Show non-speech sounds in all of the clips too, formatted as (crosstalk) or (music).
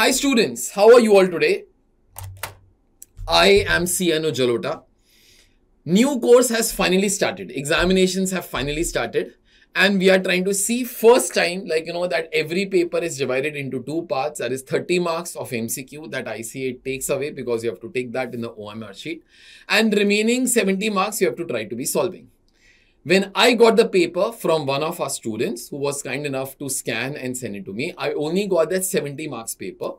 Hi students, how are you all today? I am C N O Jalota. New course has finally started. Examinations have finally started and we are trying to see first time like you know that every paper is divided into two parts that is 30 marks of MCQ that ICA takes away because you have to take that in the OMR sheet and remaining 70 marks you have to try to be solving. When I got the paper from one of our students who was kind enough to scan and send it to me, I only got that 70 marks paper.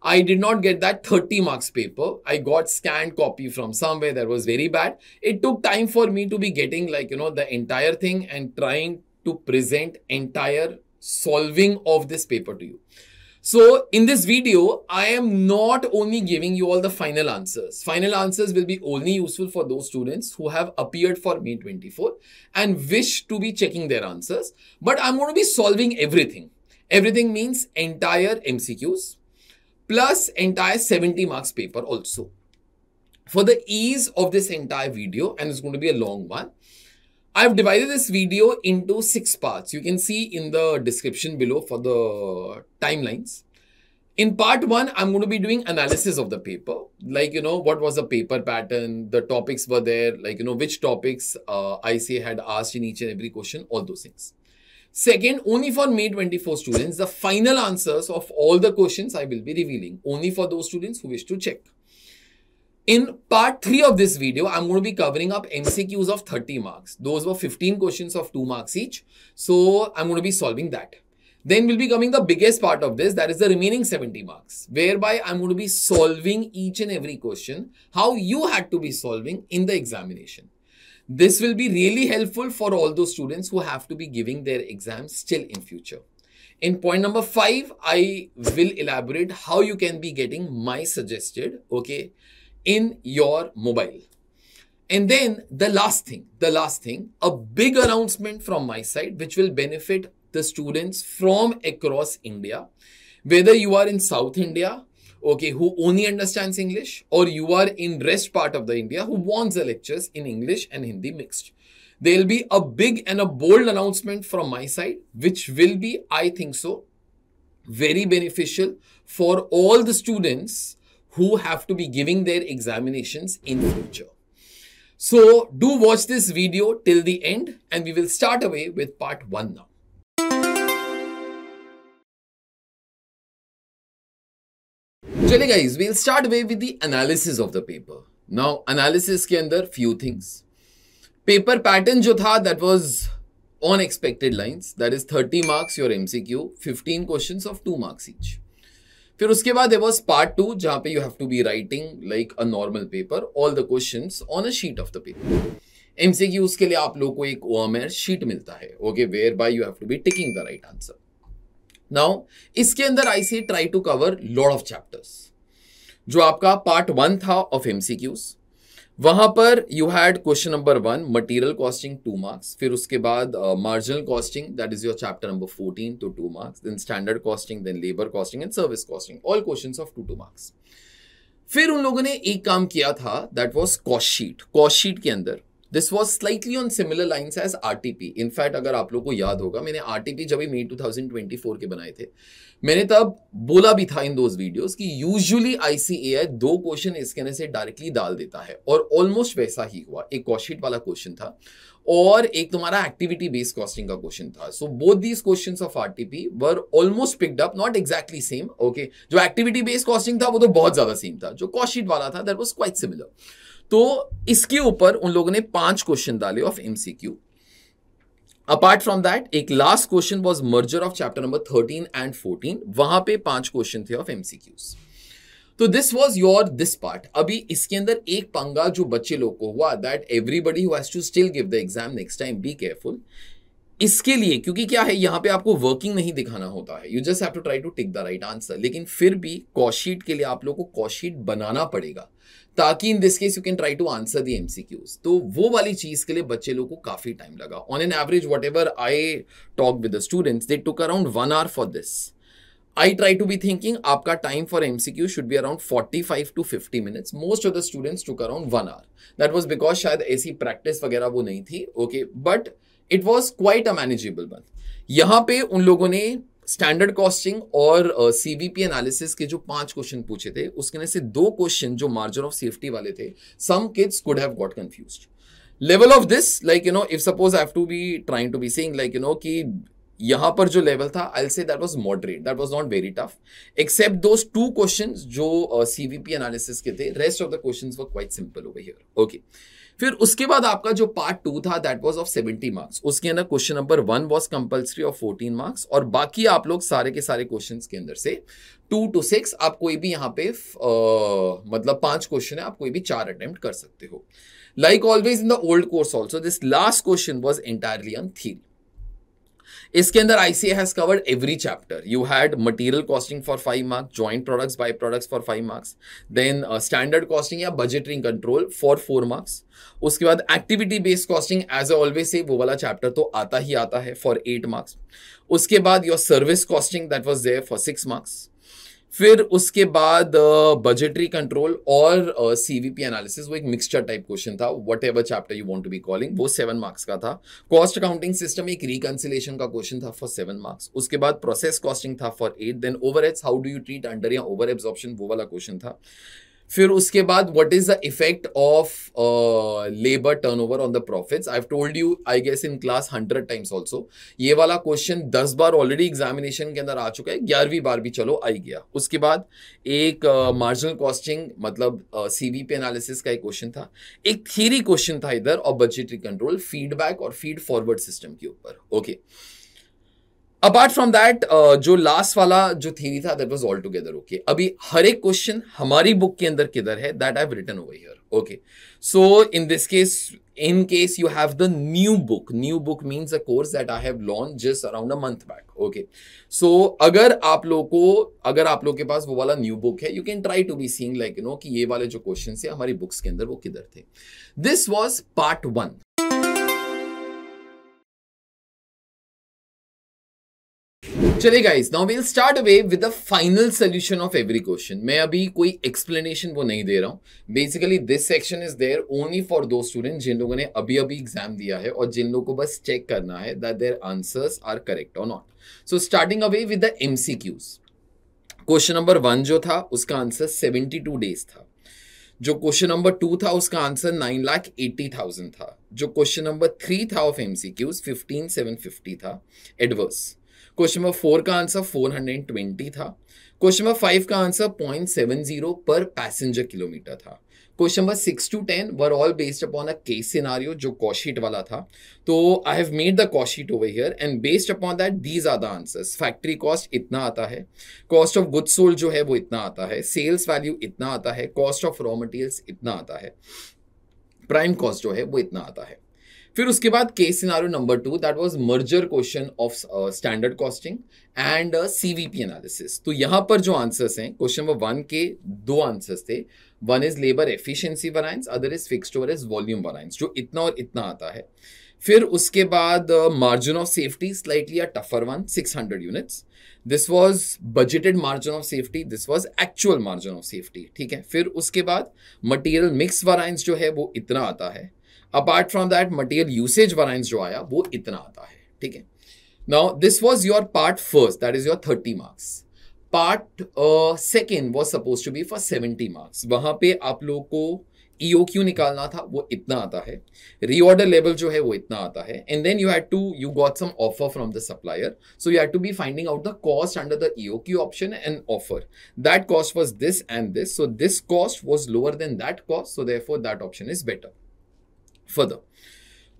I did not get that 30 marks paper. I got scanned copy from somewhere that was very bad. It took time for me to be getting like, you know, the entire thing and trying to present entire solving of this paper to you. So in this video, I am not only giving you all the final answers. Final answers will be only useful for those students who have appeared for May 24 and wish to be checking their answers. But I'm going to be solving everything. Everything means entire MCQs plus entire 70 marks paper also. For the ease of this entire video, and it's going to be a long one, I've divided this video into six parts. You can see in the description below for the timelines. In part one, I'm going to be doing analysis of the paper. Like, you know, what was the paper pattern? The topics were there. Like, you know, which topics uh, ICA had asked in each and every question, all those things. Second, only for May 24 students, the final answers of all the questions I will be revealing. Only for those students who wish to check. In part 3 of this video, I'm going to be covering up MCQs of 30 marks. Those were 15 questions of 2 marks each. So I'm going to be solving that. Then we will be coming the biggest part of this, that is the remaining 70 marks, whereby I'm going to be solving each and every question, how you had to be solving in the examination. This will be really helpful for all those students who have to be giving their exams still in future. In point number five, I will elaborate how you can be getting my suggested, okay, in your mobile. And then the last thing, the last thing, a big announcement from my side, which will benefit the students from across India, whether you are in South India, okay, who only understands English, or you are in rest part of the India who wants the lectures in English and Hindi mixed. There'll be a big and a bold announcement from my side, which will be, I think so, very beneficial for all the students who have to be giving their examinations in future. So do watch this video till the end and we will start away with part 1 now. Chale guys, we'll start away with the analysis of the paper. Now, analysis ke andar few things. Paper pattern jo tha, that was on expected lines. That is 30 marks your MCQ, 15 questions of 2 marks each. फिर उसके बाद there was part two जहां पे you have to be writing like a normal paper all the question on a sheet of the paper MC की उसके लिए आप लोग को एक ओ एम आर शीट मिलता है okay where by you have to be taking the right answer now इसके अंदर I see try to cover lot of chapters जो आपका पार्ट वन था ऑफ एमसीक्यूज़ वहां पर you had question number one material costing two marks फिर उसके बाद marginal costing that is your chapter number fourteen two two marks then standard costing then labour costing and service costing all question of to two marks फिर उन लोगों ने एक काम किया था दैट वॉज कॉस्टशीट कॉस्टशीट के अंदर this was slightly on similar lines as R T P in fact अगर आप लोग को याद होगा मैंने आर टी पी जब भी May two thousand twenty four के बनाए थे मैंने तब तो बोला भी था इन दोज वीडियोस कि यूजुअली आईसीएआई दो क्वेश्चन स्कैनर से डायरेक्टली डाल देता है और ऑलमोस्ट वैसा ही हुआ एक कॉशीट वाला क्वेश्चन था और एक तुम्हारा एक्टिविटी बेस्ड कॉस्टिंग का क्वेश्चन था so both these questions of RTP were almost picked up not exactly same okay जो एक्टिविटी बेस्ड कॉस्टिंग था वो तो बहुत ज्यादा सेम था जो कॉशीट वाला था दैट वाज क्वाइट सिमिलर तो इसके ऊपर उन लोगों ने पांच क्वेश्चन डाले of MCQ apart from that एक last question was merger of chapter number thirteen and fourteen वहां पे पांच क्वेश्चन थे ऑफ एमसीक्यूज तो this was your this part अभी इसके अंदर एक पंगा जो बच्चे लोग को हुआ that everybody who's to still give the exam next time be careful इसके लिए क्योंकि क्या है यहां पे आपको वर्किंग नहीं दिखाना होता है you just have to try tick the right answer लेकिन फिर भी कॉशीट के लिए आप लोग को कॉशीट बनाना पड़ेगा ताकि in this case you can try to answer the MCQs तो वो वाली चीज के लिए बच्चे लोग को काफी टाइम लगा on an average whatever I talk with the students they took around one hour for this I try to be thinking आपका time for MCQ should be around forty five to fifty minutes most of the students took around one hour that was because शायद ऐसी practice वगैरह वो नहीं थी okay but it was quite a manageable one यहाँ पे उन लोगों ने स्टैंडर्ड कॉस्टिंग और सीवीपी uh, एनालिसिस के जो पांच क्वेश्चन पूछे थे उसके उसमें से दो क्वेश्चन जो मार्जिन ऑफ सेफ्टी वाले थे some kids could have got confuse level of this like you know if suppose I have to be trying to be saying like you know कि यहां पर जो लेवल था I say that was moderate that was not very tough except those two question जो CVP uh, analysis के थे rest of the question were quite simple over here okay okay. फिर उसके बाद आपका जो पार्ट टू था that was of seventy marks उसके अंदर question number one was compulsory of fourteen marks और बाकी आप लोग सारे के सारे क्वेश्चन के अंदर से टू टू सिक्स आप कोई भी यहाँ पे uh, मतलब पांच क्वेश्चन है आप कोई भी चार अटेम्प्ट कर सकते हो like always in the old course also this last question was entirely on theory इसके अंदर ICA has covered every chapter you had material costing for five marks joint products by products for five marks then standard costing या बजटरिंग control for four marks उसके बाद activity based costing as a always से वो वाला chapter तो आता ही आता है फॉर एट मार्क्स उसके बाद your service costing that was there for six marks फिर उसके बाद बजटरी कंट्रोल और सीवीपी एनालिसिस वो एक मिक्सचर टाइप क्वेश्चन था whatever chapter you want to be calling वो सेवन मार्क्स का था कॉस्ट अकाउंटिंग सिस्टम एक रिकनसिलेशन का क्वेश्चन था फॉर सेवन मार्क्स उसके बाद प्रोसेस कॉस्टिंग था for eight then over how do you treat under या ओवर एब्जॉर्प्शन वो वाला क्वेश्चन था फिर उसके बाद what is the effect of labour turnover on the profits I told you I guess in class hundred times also ये वाला question दस बार ऑलरेडी एग्जामिनेशन के अंदर आ चुका है ग्यारहवीं बार भी चलो आई गया उसके बाद एक मार्जिनल uh, कॉस्टिंग मतलब सी वी पी एनालिसिस का एक क्वेश्चन था एक थियरी क्वेश्चन था इधर और बजटरी कंट्रोल फीडबैक और फीड फॉरवर्ड सिस्टम के ऊपर okay okay. Apart from that जो लास्ट वाला जो थीरी था that was all together okay अभी हर एक क्वेश्चन हमारी बुक के अंदर किधर है that I return over here okay so in this case in case you have the new book new book means a course that I have launch just around a month back okay so अगर आप लोग को अगर आप लोग के पास वो वाला न्यू बुक है you can try to be seeing like you know कि ये वाले जो क्वेश्चन है हमारी बुक्स के अंदर वो किधर थे दिस वॉज पार्ट वन चलिए guys now will start away with the final solution of every question मैं अभी कोई एक्सप्लेनेशन वो नहीं दे रहा हूँ basically this section is there only for those student जिन लोगों ने अभी अभी एग्जाम दिया है और जिन लोगों को बस चेक करना है that there answers are correct or not so starting away with the M question number one जो था उसका आंसर सेवेंटी टू डेज था जो क्वेश्चन नंबर टू था उसका answer nine lakh eighty thousand था जो क्वेश्चन नंबर थ्री था of MCQs Qs fifteen seven fifty था एडवर्स क्वेश्चन नंबर फोर का आंसर फोर हंड्रेड ट्वेंटी था क्वेश्चन नंबर फाइव का answer point seven zero per passenger kilometre था question number six to ten were all based upon a case scenario जो cost sheet वाला था तो I have made the cost sheet over here and based upon that these are the answers factory cost इतना आता है cost of good sold जो है वो इतना आता है सेल्स वैल्यू इतना आता है कॉस्ट ऑफ रॉ मटेरियल्स इतना आता है प्राइम कॉस्ट जो है वो इतना आता है फिर उसके बाद case scenario number two that was merger question of standard costing and CVP analysis तो यहाँ पर जो आंसर्स हैं क्वेश्चन नंबर वन के दो आंसर्स थे one is labour efficiency variance other is fixed over is volume variance जो इतना और इतना आता है फिर उसके बाद margin of safety slightly a tougher one six hundred units this was budgeted margin of safety this was actual margin of safety ठीक है फिर उसके बाद मटेरियल मिक्स वराइंस जो है वो इतना आता है apart from that material usage variance जो आया वो इतना आता है ठीक है now this was your part first that is your thirty marks part second was suppose to be for seventy marks वहां पे आप लोग को ईओ e क्यू निकालना था वो इतना आता है रीऑर्डर लेवल जो है वो इतना आता है and then you had to you got some offer from the supplier so you had to be finding out the cost under the EOQ option and offer that cost was this and this so this cost was lower than that cost so for that option is better further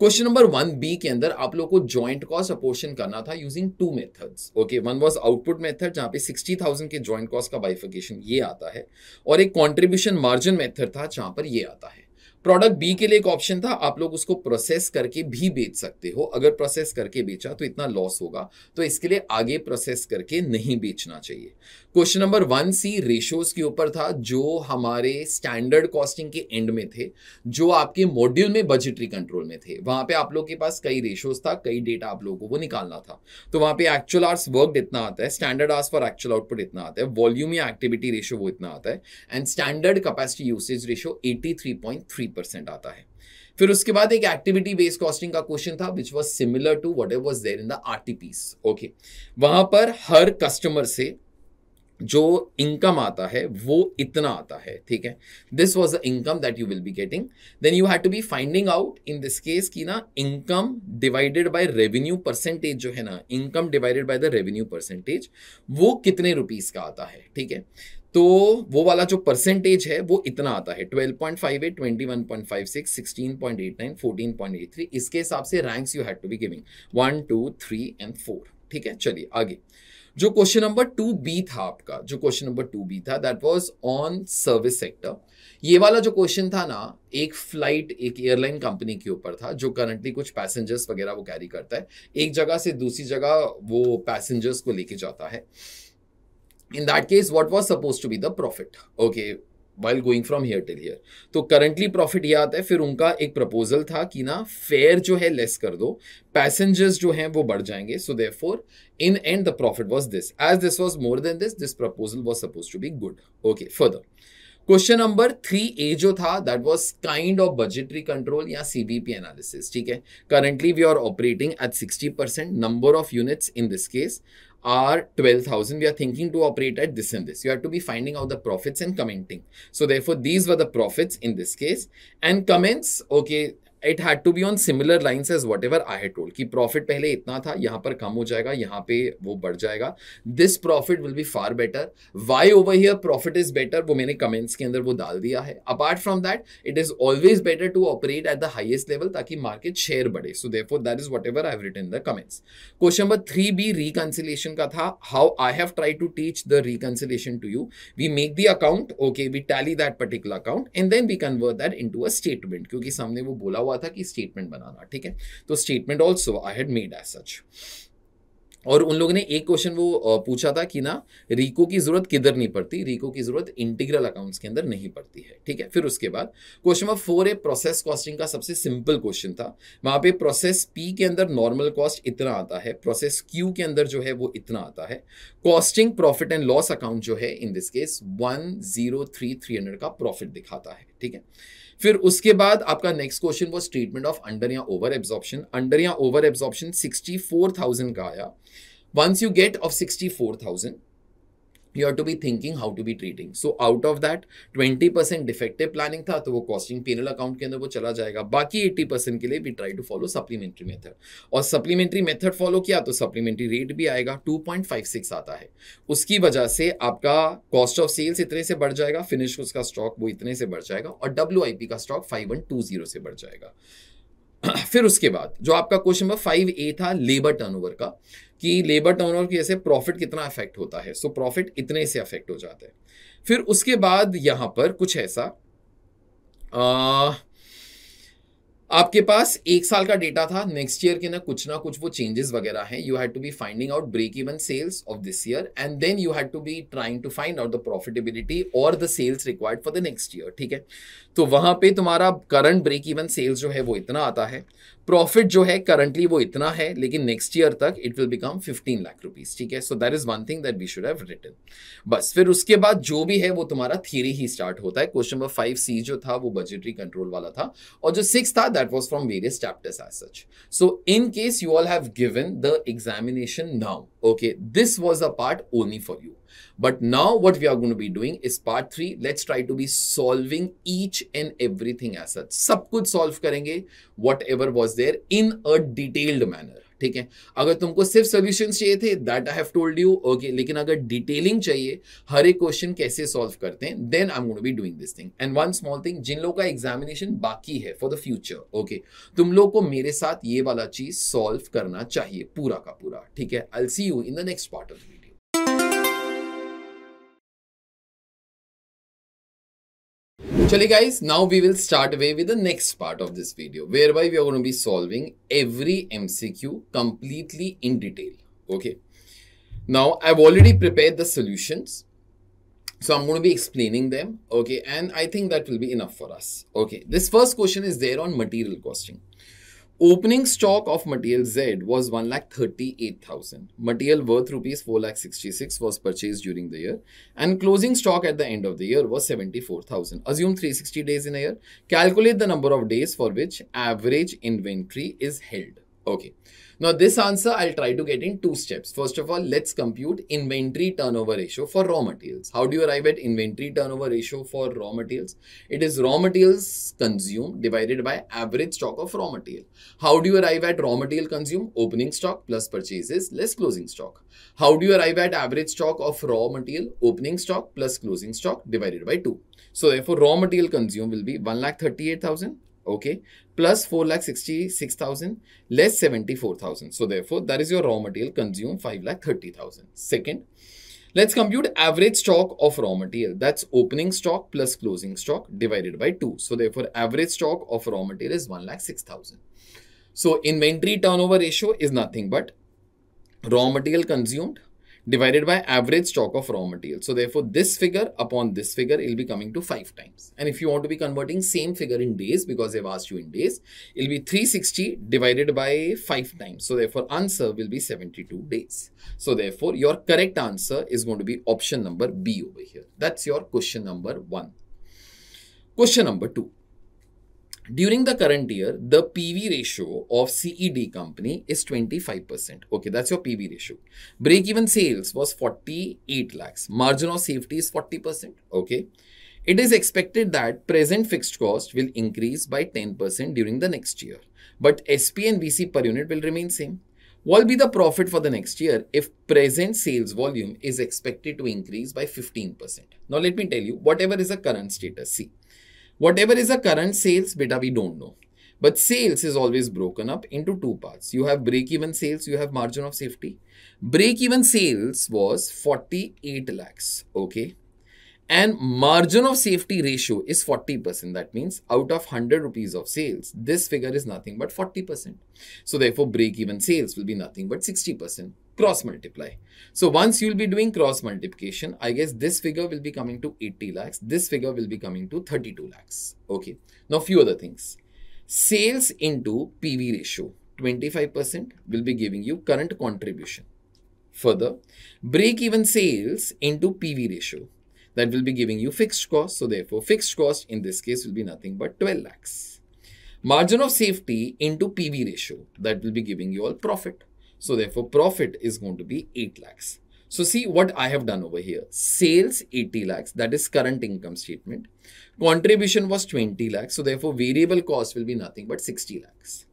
question number one B के अंदर आप लोग को joint cost apportion करना था using two methods okay one was output method जहां पे 60,000 के जॉइंट कॉस्ट का बाइफिकेशन ये आता है और एक कंट्रीब्यूशन मार्जिन मेथड था जहां पर ये आता है प्रोडक्ट बी के लिए एक ऑप्शन था आप लोग उसको प्रोसेस करके भी बेच सकते हो अगर प्रोसेस करके बेचा तो इतना लॉस होगा तो इसके लिए आगे प्रोसेस करके नहीं बेचना चाहिए question number one C ratios के ऊपर था जो हमारे स्टैंडर्ड कॉस्टिंग के एंड में थे जो आपके मॉड्यूल में बजटरी कंट्रोल में थे वहां पे आप लोग के पास कई रेशियोज था कई डेटा आप लोगों को निकालना था तो वहां पे एक्चुअल आर्स वर्क इतना आता है standard hours for actual output इतना आता है वॉल्यूम या एक्टिविटी रेशियो वो इतना आता है and standard capacity usage ratio eighty आता है फिर उसके बाद एक एक्टिविटी बेस्ड कॉस्टिंग का क्वेश्चन था which was similar to whatever was there in the R okay वहां पर हर कस्टमर से जो इनकम आता है वो इतना आता है ठीक है this was the income that you will be getting then you have to be finding out in this case की ना income divided by revenue percentage जो है ना income divided by the revenue percentage वो कितने रुपीज का आता है ठीक है तो वो वाला जो परसेंटेज है वो इतना आता है 12.58, 21.56, 16.89, 14.83 इसके हिसाब से ranks you had to be giving one two three and four ठीक है चलिए आगे जो क्वेश्चन नंबर टू बी था आपका जो क्वेश्चन नंबर टू बी था that was on service sector ये वाला जो क्वेश्चन था ना एक फ्लाइट एक एयरलाइन कंपनी के ऊपर था जो करंटली कुछ पैसेंजर्स वगैरह वो कैरी करता है एक जगह से दूसरी जगह वो पैसेंजर्स को लेके जाता है in that case what was suppose to be the profit okay while going from here till here तो करंटली प्रॉफिट ये आता है फिर उनका एक प्रपोजल था कि ना फेयर जो है लेस कर दो पैसेंजर्स जो हैं वो बढ़ जाएंगे so they therefore in end the profit was this as this was more than this this proposal was suppose to be good okay further question number three A जो था that was kind of budgetary control या C B P analysis ठीक है currently we are operating at sixty percent number of units in this case are 12,000. We are thinking to operate at this and this. You have to be finding out the profits and commenting. So therefore, these were the profits in this case. And comments, okay, it had to be on similar lines as whatever I had told कि profit पहले इतना था यहाँ पर कम हो जाएगा यहाँ पे वो बढ़ जाएगा this profit will be far better why over here profit is better वो मैंने कमेंट्स के अंदर वो डाल दिया है apart from that it is always better to operate at the highest level ताकि मार्केट शेयर बढ़े so for that is whatever I written the comments question number three B reconciliation का था how I have try to teach the reconciliation to you we make the account okay we tally that particular account and then we convert that into a statement क्योंकि सामने वो बोला हुआ हुआ था कि स्टेटमेंट बनाना ठीक है तो statement also I had made as such और उन लोगों ने एक क्वेश्चन वो पूछा था कि ना रिको की जरूरत किधर नहीं पड़ती रिको की जरूरत इंटीग्रल अकाउंट्स के अंदर नहीं पड़ती है ठीक है फिर उसके बाद question number four A process costing का सबसे सिंपल क्वेश्चन था वहां पे प्रोसेस पी के अंदर नॉर्मल कॉस्ट इतना आता है प्रोसेस क्यू के अंदर जो है वो इतना आता है costing profit and loss account जो है इन दिस केस वन का प्रॉफिट दिखाता है ठीक है फिर उसके बाद आपका next question was treatment of under या ओवर एब्जॉर्प्शन अंडर या ओवर एब्जॉर्प्शन थाउजेंड का आया once you get off thousand you are to be thinking how to be treating so out of that twenty percent defective planning था तो वो costing panel account के अंदर वो चला जाएगा बाकी एट्टी परसेंट के लिए we try to follow supplementary method और सप्लीमेंट्री मेथड फॉलो किया तो सप्लीमेंट्री रेट भी आएगा टू पॉइंट फाइव सिक्स आता है उसकी वजह से आपका कॉस्ट ऑफ सेल्स इतने से बढ़ जाएगा फिनिश उसका स्टॉक वो इतने से बढ़ जाएगा और डब्ल्यू आई पी का stock five one two zero से बढ़ जाएगा (clears throat) फिर उसके बाद जो आपका क्वेश्चन नंबर फाइव ए था लेबर टर्नओवर का कि लेबर टर्नओवर की वजह से प्रॉफिट कितना अफेक्ट होता है सो so, प्रॉफिट इतने से अफेक्ट हो जाता है फिर उसके बाद यहां पर कुछ ऐसा आ, आपके पास एक साल का डेटा था नेक्स्ट ईयर के ना कुछ ना कुछ वो चेंजेस वगैरह हैं you had to be finding out break even sales of this year and then you had to be trying to find out the profitability और the sales required for the next year ठीक है तो वहां पे तुम्हारा current break even sales जो है वो इतना आता है प्रॉफिट जो है करंटली वो इतना है लेकिन नेक्स्ट ईयर तक it will become fifteen lakh rupees ठीक है so that is one thing that we should have written बस फिर उसके बाद जो भी है वो तुम्हारा थियरी ही स्टार्ट होता है क्वेश्चन नंबर फाइव सी जो था वो बजटरी कंट्रोल वाला था और जो सिक्स था that was from various chapters as such so in case you all have given the examination now okay this was a part only for you But now what we are going to be doing is part three. Let's try to be solving each and everything as such. sab kuch solve karenge whatever was there in a detailed manner. ठीक है अगर तुमको सिर्फ solution चाहिए थे that I have told you okay लेकिन अगर detailing चाहिए हर एक क्वेश्चन कैसे सॉल्व करते हैं then I am be doing this thing and one small thing जिन लोगों का एग्जामिनेशन बाकी है फॉर द फ्यूचर ओके तुम लोग को मेरे साथ ये वाला चीज सॉल्व करना चाहिए पूरा का पूरा ठीक है I see you in the next part of Actually guys, now we will start away with the next part of this video, whereby we are going to be solving every MCQ completely in detail. Okay. Now, I've already prepared the solutions. So I'm going to be explaining them. Okay. And I think that will be enough for us. Okay. This first question is there on material costing. Opening stock of material Z was 1,38,000. Material worth rupees 4,66 was purchased during the year and closing stock at the end of the year was 74,000. Assume 360 days in a year. Calculate the number of days for which average inventory is held. Okay. Now this answer I'll try to get in two steps. First of all, let's compute inventory turnover ratio for raw materials. How do you arrive at inventory turnover ratio for raw materials? It is raw materials consumed divided by average stock of raw material. How do you arrive at raw material consumed? Opening stock plus purchases less closing stock. How do you arrive at average stock of raw material? Opening stock plus closing stock divided by 2. So therefore raw material consumed will be 1,38,000 okay plus 4,66,000 less 74,000 so therefore that is your raw material consumed 5,30,000 second let's compute average stock of raw material that's opening stock plus closing stock divided by 2 so therefore average stock of raw material is 1,06,000 so inventory turnover ratio is nothing but raw material consumed divided by average stock of raw material. So therefore, this figure upon this figure, it'll be coming to 5 times. And if you want to be converting same figure in days, because they've asked you in days, it'll be 360 divided by 5 times. So therefore, answer will be 72 days. So therefore, your correct answer is going to be option number B over here. That's your question number 1. Question number 2. During the current year, the PV ratio of CED company is 25%. Okay, that's your PV ratio. Break-even sales was 48 lakhs. Margin of safety is 40%. Okay. It is expected that present fixed cost will increase by 10% during the next year. But SP and VC per unit will remain same. What will be the profit for the next year if present sales volume is expected to increase by 15%? Now, let me tell you, whatever is the current status, see, Whatever is the current sales, beta, we don't know. But sales is always broken up into two parts. You have break-even sales, you have margin of safety. Break-even sales was 48 lakhs, okay? And margin of safety ratio is 40%. That means out of 100 rupees of sales, this figure is nothing but 40%. So therefore, break-even sales will be nothing but 60% cross multiply. So once you'll be doing cross multiplication, I guess this figure will be coming to 80 lakhs. This figure will be coming to 32 lakhs. Okay. Now few other things. Sales into PV ratio 25% will be giving you current contribution. Further, break even sales into PV ratio that will be giving you fixed cost. So therefore fixed cost in this case will be nothing but 12 lakhs. Margin of safety into PV ratio that will be giving you all profit. So therefore, profit is going to be 8 lakhs. So see what I have done over here. Sales 80 lakhs, that is current income statement. Contribution was 20 lakhs. So therefore, variable cost will be nothing but 60 lakhs.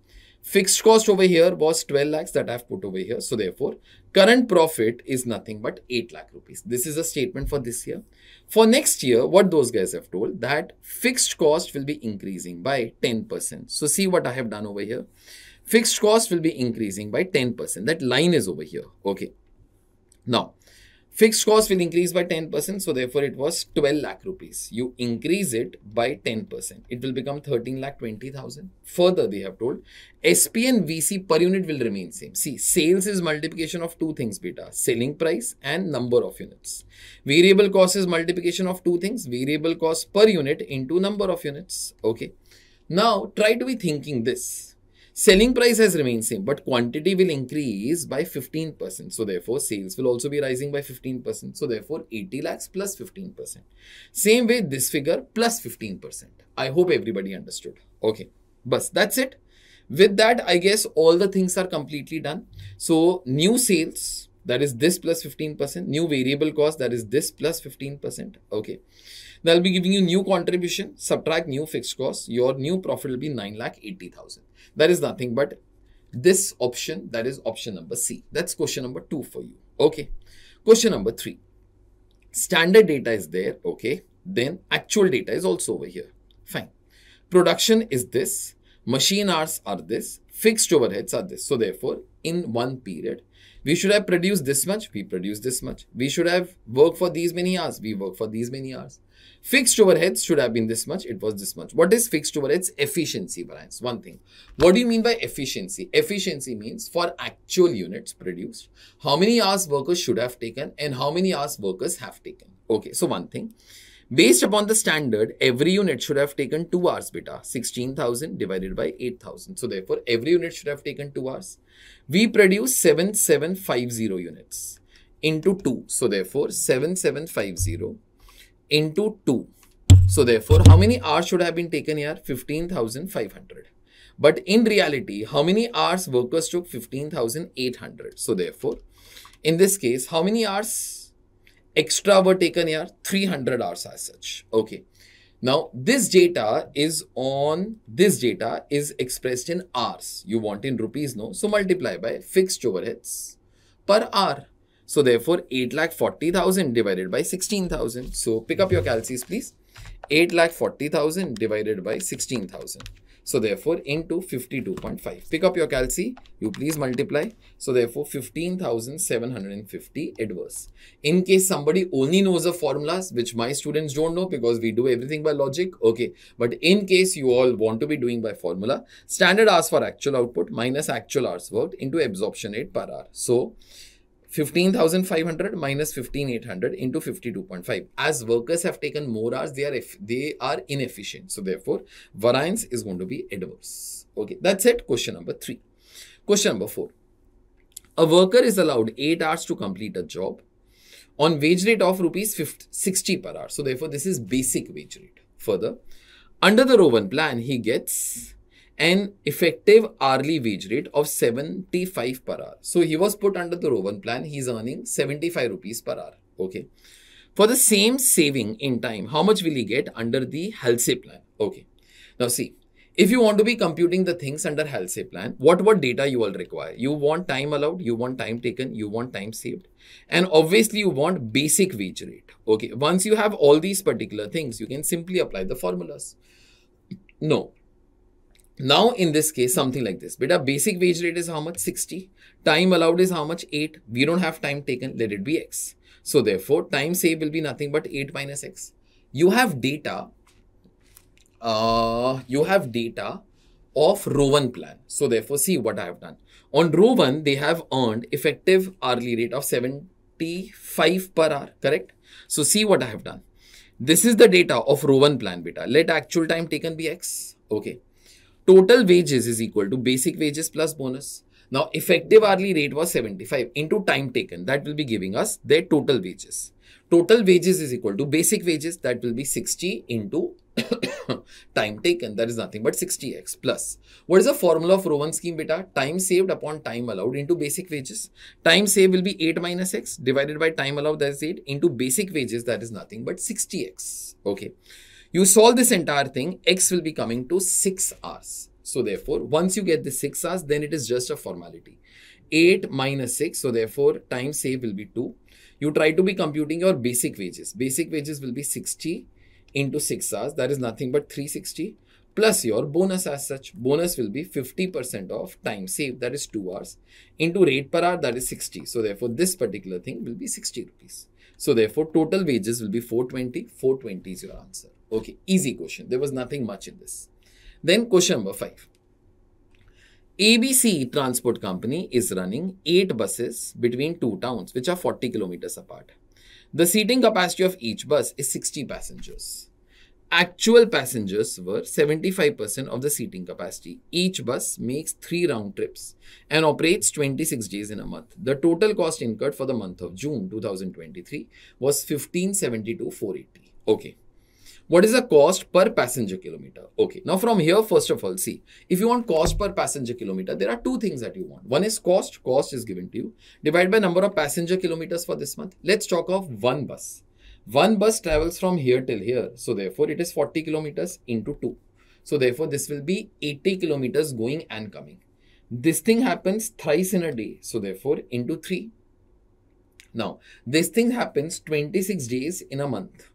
Fixed cost over here was 12 lakhs that I've put over here. So therefore, current profit is nothing but 8 lakh rupees. This is a statement for this year. For next year, what those guys have told that fixed cost will be increasing by 10%. So see what I have done over here. Fixed cost will be increasing by 10%. That line is over here. Okay. Now, fixed cost will increase by 10%. So therefore, it was 12 lakh rupees. You increase it by 10%. It will become 13 lakh 20,000. Further, they have told SP and VC per unit will remain same. See, sales is multiplication of two things beta, selling price and number of units. Variable cost is multiplication of two things, variable cost per unit into number of units. Okay. Now, try to be thinking this Selling price has remained same, but quantity will increase by 15%. So therefore, sales will also be rising by 15%. So therefore, 80 lakhs plus 15%. Same way, this figure plus 15%. I hope everybody understood. Okay, but that's it. With that, I guess all the things are completely done. So new sales, that is this plus 15%. New variable cost, that is this plus 15%. Okay. They'll be giving you new contribution, subtract new fixed cost. Your new profit will be 9 lakh 80,000. That is nothing but this option, that is option number C. That's question number two for you. Okay. Question number three. Standard data is there. Okay. Then actual data is also over here. Fine. Production is this. Machine hours are this. Fixed overheads are this. So therefore, in one period, we should have produced this much. We produce this much. We should have worked for these many hours. We work for these many hours. Fixed overheads should have been this much. It was this much. What is fixed overheads? Efficiency, variance. One thing. What do you mean by efficiency? Efficiency means for actual units produced, how many hours workers should have taken and how many hours workers have taken. Okay, so one thing. Based upon the standard, every unit should have taken 2 hours beta, 16,000 divided by 8,000. So therefore, every unit should have taken 2 hours. We produce 7750 units into 2. So therefore, 7750 into 2. So therefore, how many hours should have been taken here? 15,500. But in reality, how many hours workers took? 15,800. So therefore, in this case, how many hours extra were taken here? 300 hours as such. Okay. Now, this data is on, this data is expressed in hours. You want in rupees, no? So multiply by fixed overheads per hour. So therefore 8 lakh 40,000 divided by 16,000. So pick up your calcis, please. 8 lakh 40,000 divided by 16,000. So therefore into 52.5. Pick up your calci, you please multiply. So therefore 15,750 adverse. In case somebody only knows the formulas, which my students don't know because we do everything by logic, okay. But in case you all want to be doing by formula, standard hours for actual output minus actual hours worked into absorption rate per hour. So 15,500 minus 15,800 into 52.5. As workers have taken more hours, they are, they are inefficient. So therefore, variance is going to be adverse. Okay, that's it. Question number three. Question number four. A worker is allowed 8 hours to complete a job on wage rate of rupees 50, 60 per hour. So therefore, this is basic wage rate. Further, under the Rowan plan, he gets an effective hourly wage rate of 75 per hour. So he was put under the Rowan plan. He's earning 75 rupees per hour. Okay. For the same saving in time, how much will he get under the Halsey plan? Okay. Now see, if you want to be computing the things under Halsey plan, what what data you will require? You want time allowed, you want time taken, you want time saved, and obviously you want basic wage rate. Okay. Once you have all these particular things, you can simply apply the formulas. No, now, in this case, something like this. Beta, basic wage rate is how much? 60. Time allowed is how much? 8. We don't have time taken. Let it be x. So, therefore, time saved will be nothing but 8 minus x. You have data. Uh, you have data of row 1 plan. So, therefore, see what I have done. On row 1, they have earned effective hourly rate of 75 per hour. Correct? So, see what I have done. This is the data of row 1 plan beta. Let actual time taken be x. Okay. Total wages is equal to basic wages plus bonus. Now, effective hourly rate was 75 into time taken. That will be giving us their total wages. Total wages is equal to basic wages. That will be 60 into (coughs) time taken. That is nothing but 60x plus. What is the formula of Rowan scheme beta? Time saved upon time allowed into basic wages. Time saved will be 8 minus x divided by time allowed. That is 8 into basic wages. That is nothing but 60x. Okay. You solve this entire thing, x will be coming to 6 hours. So therefore, once you get the 6 hours, then it is just a formality. 8 minus 6, so therefore time save will be 2. You try to be computing your basic wages. Basic wages will be 60 into 6 hours, that is nothing but 360 plus your bonus as such. Bonus will be 50% of time saved, that is 2 hours, into rate per hour, that is 60. So therefore, this particular thing will be 60 rupees. So therefore, total wages will be 420. 420 is your answer. Okay, easy question. There was nothing much in this. Then question number 5. ABC Transport Company is running 8 buses between two towns which are 40 kilometers apart. The seating capacity of each bus is 60 passengers. Actual passengers were 75% of the seating capacity. Each bus makes 3 round trips and operates 26 days in a month. The total cost incurred for the month of June 2023 was 1572,480. Okay. What is the cost per passenger kilometer? Okay, now from here, first of all, see, if you want cost per passenger kilometer, there are two things that you want. One is cost, cost is given to you, divided by number of passenger kilometers for this month. Let's talk of one bus. One bus travels from here till here. So therefore, it is 40 kilometers into 2. So therefore, this will be 80 kilometers going and coming. This thing happens thrice in a day. So therefore, into 3. Now, this thing happens 26 days in a month.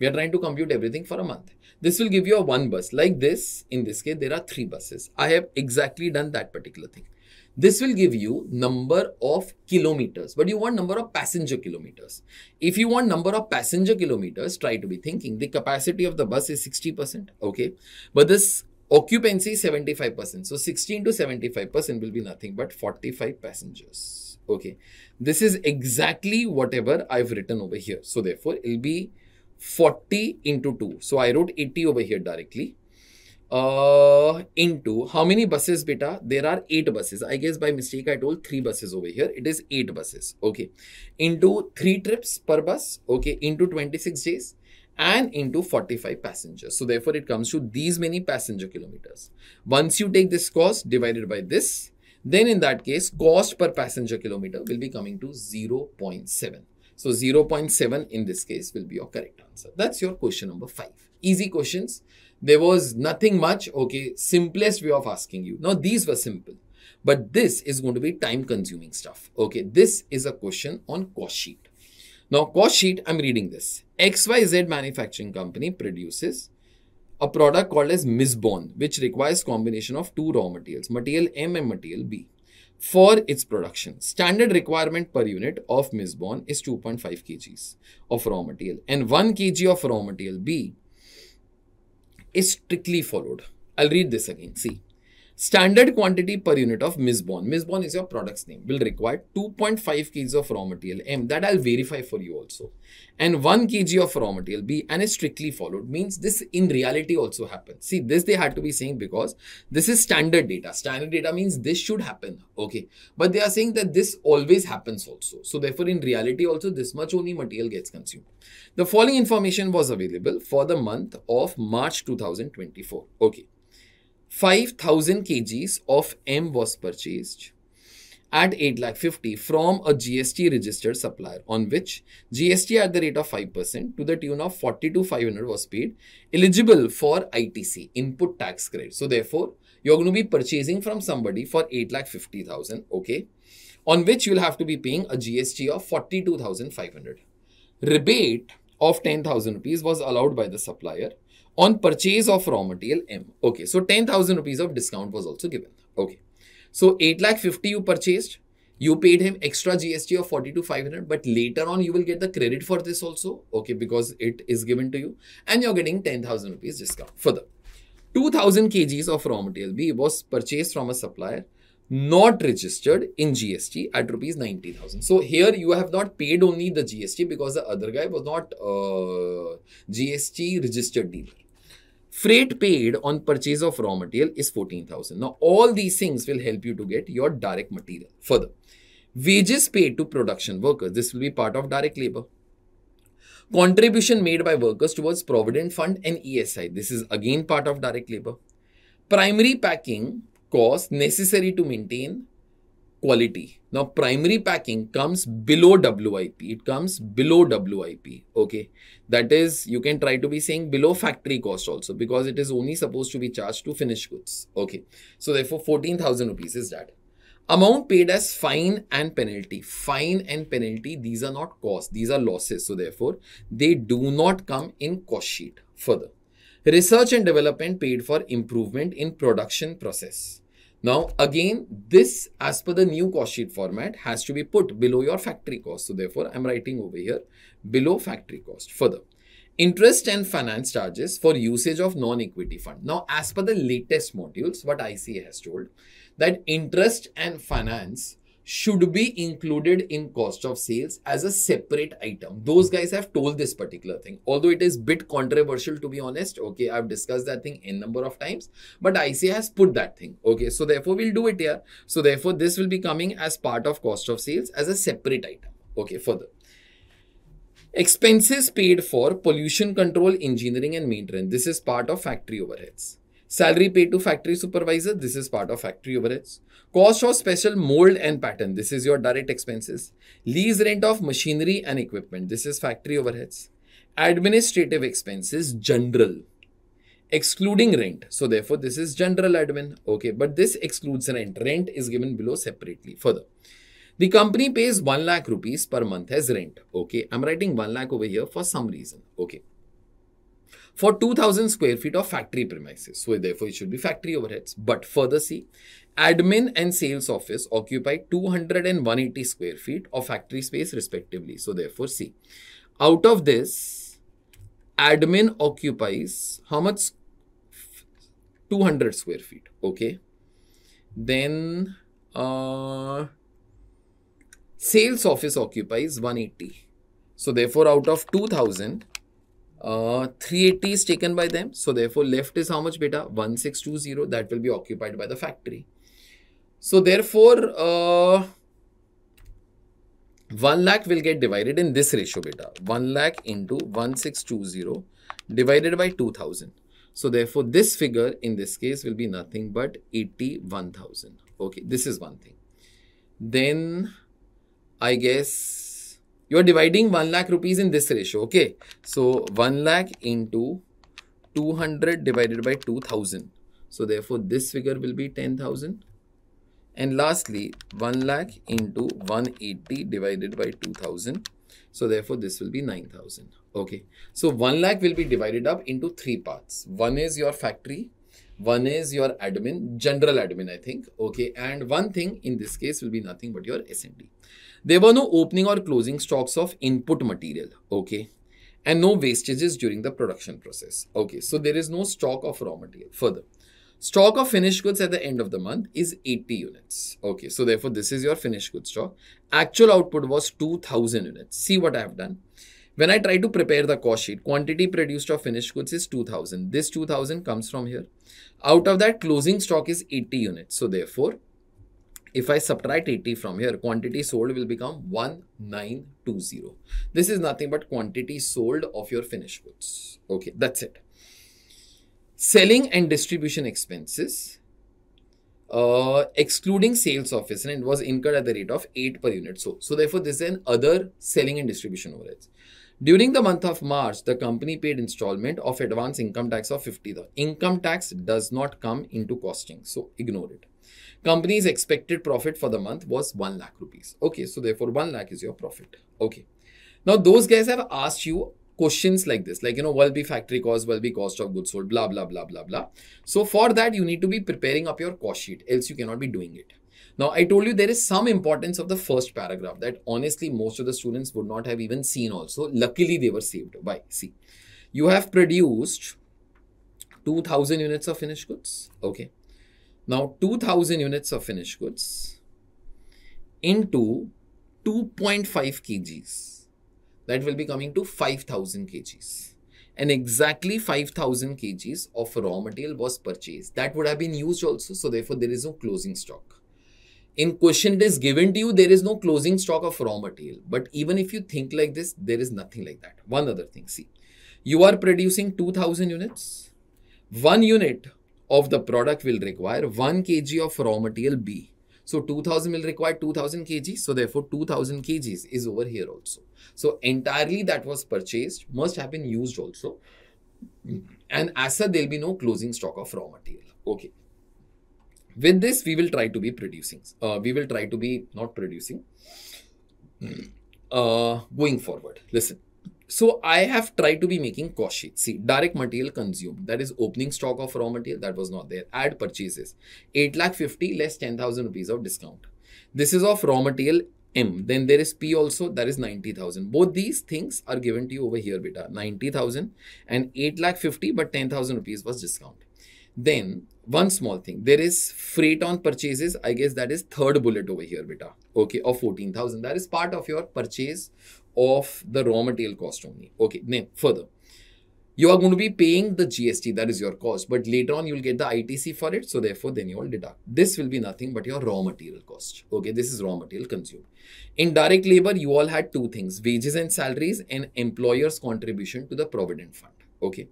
We are trying to compute everything for a month. This will give you a one bus. Like this, in this case, there are three buses. I have exactly done that particular thing. This will give you number of kilometers, but you want number of passenger kilometers. If you want number of passenger kilometers, try to be thinking the capacity of the bus is 60%, okay? But this occupancy 75%. So 16 to 75% will be nothing but 45 passengers, okay? This is exactly whatever I've written over here. So therefore, it'll be 40 into 2. So I wrote 80 over here directly. Uh, into how many buses beta there are eight buses i guess by mistake i told three buses over here it is eight buses okay into three trips per bus okay into 26 days and into 45 passengers so therefore it comes to these many passenger kilometers once you take this cost divided by this then in that case cost per passenger kilometer will be coming to 0.7 so 0.7 in this case will be your correct answer. That's your question number 5. Easy questions. There was nothing much, okay, simplest way of asking you. Now these were simple, but this is going to be time consuming stuff. Okay, this is a question on cost sheet. Now cost sheet, I'm reading this. XYZ manufacturing company produces a product called as Misborn, which requires combination of two raw materials, material M and material B for its production. Standard requirement per unit of Misborn is 2.5 kgs of raw material and 1 kg of raw material B is strictly followed. I'll read this again. See. Standard quantity per unit of Misborn. Misborn is your product's name. Will require 2.5 kg of raw material M. That I'll verify for you also. And 1 kg of raw material B and is strictly followed. Means this in reality also happens. See this they had to be saying because this is standard data. Standard data means this should happen. Okay. But they are saying that this always happens also. So therefore in reality also this much only material gets consumed. The following information was available for the month of March 2024. Okay. 5000 kgs of M was purchased at 8 lakh 50 from a GST registered supplier on which GST at the rate of 5% to the tune of 40 to 500 was paid eligible for ITC input tax credit. So therefore, you're going to be purchasing from somebody for 8 lakh 50,000. Okay. On which you'll have to be paying a GST of 42,500. Rebate of 10,000 rupees was allowed by the supplier on purchase of raw material M. Okay, so 10,000 rupees of discount was also given. Okay, so 8 lakh 50 you purchased. You paid him extra GST of 40 to 500, but later on you will get the credit for this also. Okay, because it is given to you and you're getting 10,000 rupees discount. Further, 2000 kgs of raw material B was purchased from a supplier not registered in GST at rupees 90,000. So here you have not paid only the GST because the other guy was not uh, GST registered dealer. Freight paid on purchase of raw material is 14,000. Now, all these things will help you to get your direct material. Further, wages paid to production workers. This will be part of direct labor. Contribution made by workers towards Provident Fund and ESI. This is again part of direct labor. Primary packing cost necessary to maintain quality. Now, primary packing comes below WIP. It comes below WIP. Okay. That is, you can try to be saying below factory cost also because it is only supposed to be charged to finished goods. Okay. So, therefore, 14,000 rupees is that. Amount paid as fine and penalty. Fine and penalty, these are not costs, these are losses. So, therefore, they do not come in cost sheet further. Research and development paid for improvement in production process. Now, again, this as per the new cost sheet format has to be put below your factory cost. So, therefore, I'm writing over here below factory cost. Further, interest and finance charges for usage of non-equity fund. Now, as per the latest modules, what ICA has told that interest and finance should be included in cost of sales as a separate item. Those guys have told this particular thing, although it is bit controversial to be honest. Okay, I've discussed that thing n number of times, but ICA has put that thing. Okay, so therefore we'll do it here. So therefore this will be coming as part of cost of sales as a separate item. Okay, further. Expenses paid for pollution control, engineering and maintenance. This is part of factory overheads. Salary paid to factory supervisor, this is part of factory overheads. Cost of special mold and pattern, this is your direct expenses. Lease rent of machinery and equipment, this is factory overheads. Administrative expenses, general, excluding rent. So therefore, this is general admin. Okay, but this excludes rent. Rent is given below separately. Further, the company pays 1 lakh rupees per month as rent. Okay, I'm writing 1 lakh over here for some reason. Okay for 2000 square feet of factory premises. So therefore it should be factory overheads. But further see, admin and sales office occupy 200 and 180 square feet of factory space respectively. So therefore see, out of this, admin occupies how much? 200 square feet. Okay. Then uh, sales office occupies 180. So therefore out of 2000, uh, 380 is taken by them. So therefore, left is how much beta? 1620 that will be occupied by the factory. So therefore, uh, 1 lakh will get divided in this ratio beta. 1 lakh into 1620 divided by 2000. So therefore, this figure in this case will be nothing but 81,000. Okay, this is one thing. Then I guess you are dividing 1 lakh rupees in this ratio okay so 1 lakh into 200 divided by 2000 so therefore this figure will be 10000 and lastly 1 lakh into 180 divided by 2000 so therefore this will be 9000 okay so 1 lakh will be divided up into three parts one is your factory one is your admin general admin i think okay and one thing in this case will be nothing but your snd there were no opening or closing stocks of input material, okay, and no wastages during the production process, okay. So there is no stock of raw material. Further, stock of finished goods at the end of the month is 80 units, okay. So therefore, this is your finished goods stock. Actual output was 2000 units. See what I have done. When I try to prepare the cost sheet, quantity produced of finished goods is 2000. This 2000 comes from here. Out of that, closing stock is 80 units. So therefore, if I subtract 80 from here, quantity sold will become 1920. This is nothing but quantity sold of your finished goods. Okay, that's it. Selling and distribution expenses uh, excluding sales office and it was incurred at the rate of 8 per unit. So, so therefore this is an other selling and distribution overheads. During the month of March, the company paid installment of advance income tax of 50. The income tax does not come into costing. So ignore it. Company's expected profit for the month was 1 lakh rupees. Okay, so therefore 1 lakh is your profit. Okay. Now those guys have asked you questions like this, like, you know, will be factory cost, will be cost of goods sold, blah, blah, blah, blah, blah. So for that, you need to be preparing up your cost sheet, else you cannot be doing it. Now, I told you there is some importance of the first paragraph that honestly most of the students would not have even seen also. Luckily, they were saved. Why? See, you have produced 2000 units of finished goods. Okay. Now 2000 units of finished goods into 2.5 kgs. That will be coming to 5000 kgs. And exactly 5000 kgs of raw material was purchased. That would have been used also. So therefore there is no closing stock in question it is given to you there is no closing stock of raw material but even if you think like this there is nothing like that one other thing see you are producing 2000 units one unit of the product will require 1 kg of raw material B. So 2000 will require 2000 kg. So therefore 2000 kgs is over here also. So entirely that was purchased must have been used also. And as such, there will be no closing stock of raw material. Okay. With this, we will try to be producing. Uh, we will try to be not producing. Uh, going forward. Listen. So I have tried to be making cost sheets. See, direct material consumed. That is opening stock of raw material. That was not there. Add purchases. 8 lakh 50 less 10,000 rupees of discount. This is of raw material M. Then there is P also. That is 90,000. Both these things are given to you over here, beta. 90,000 and 8 lakh 50 but 10,000 rupees was discount. Then one small thing. There is freight on purchases. I guess that is third bullet over here, beta. Okay, of 14,000. That is part of your purchase of the raw material cost only. Okay, now further. You are going to be paying the GST, that is your cost, but later on you'll get the ITC for it, so therefore then you will deduct. This will be nothing but your raw material cost. Okay, this is raw material consumed. In direct labor, you all had two things, wages and salaries and employer's contribution to the provident fund. Okay.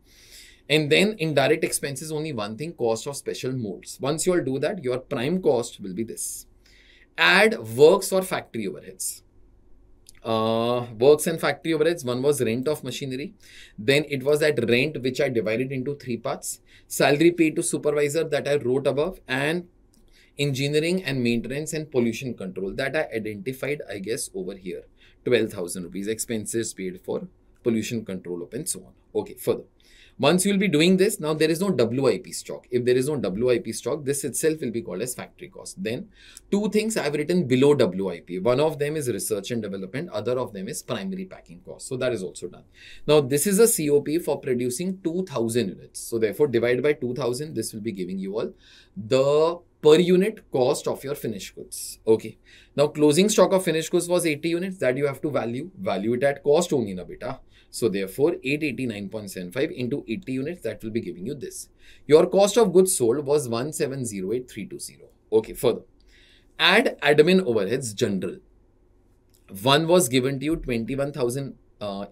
And then indirect expenses, only one thing, cost of special molds. Once you all do that, your prime cost will be this. Add works or factory overheads uh, works and factory overheads. One was rent of machinery. Then it was that rent which I divided into three parts. Salary paid to supervisor that I wrote above and engineering and maintenance and pollution control that I identified, I guess, over here. 12,000 rupees expenses paid for pollution control up and so on. Okay, further. Once you'll be doing this, now there is no WIP stock. If there is no WIP stock, this itself will be called as factory cost. Then two things I've written below WIP. One of them is research and development. Other of them is primary packing cost. So that is also done. Now this is a COP for producing 2000 units. So therefore divide by 2000, this will be giving you all the per unit cost of your finished goods. Okay. Now, closing stock of finished goods was 80 units that you have to value. Value it at cost only na beta. So therefore, 889.75 into 80 units, that will be giving you this. Your cost of goods sold was 1708320. Okay, further. Add admin overheads general. One was given to you 21,000 uh,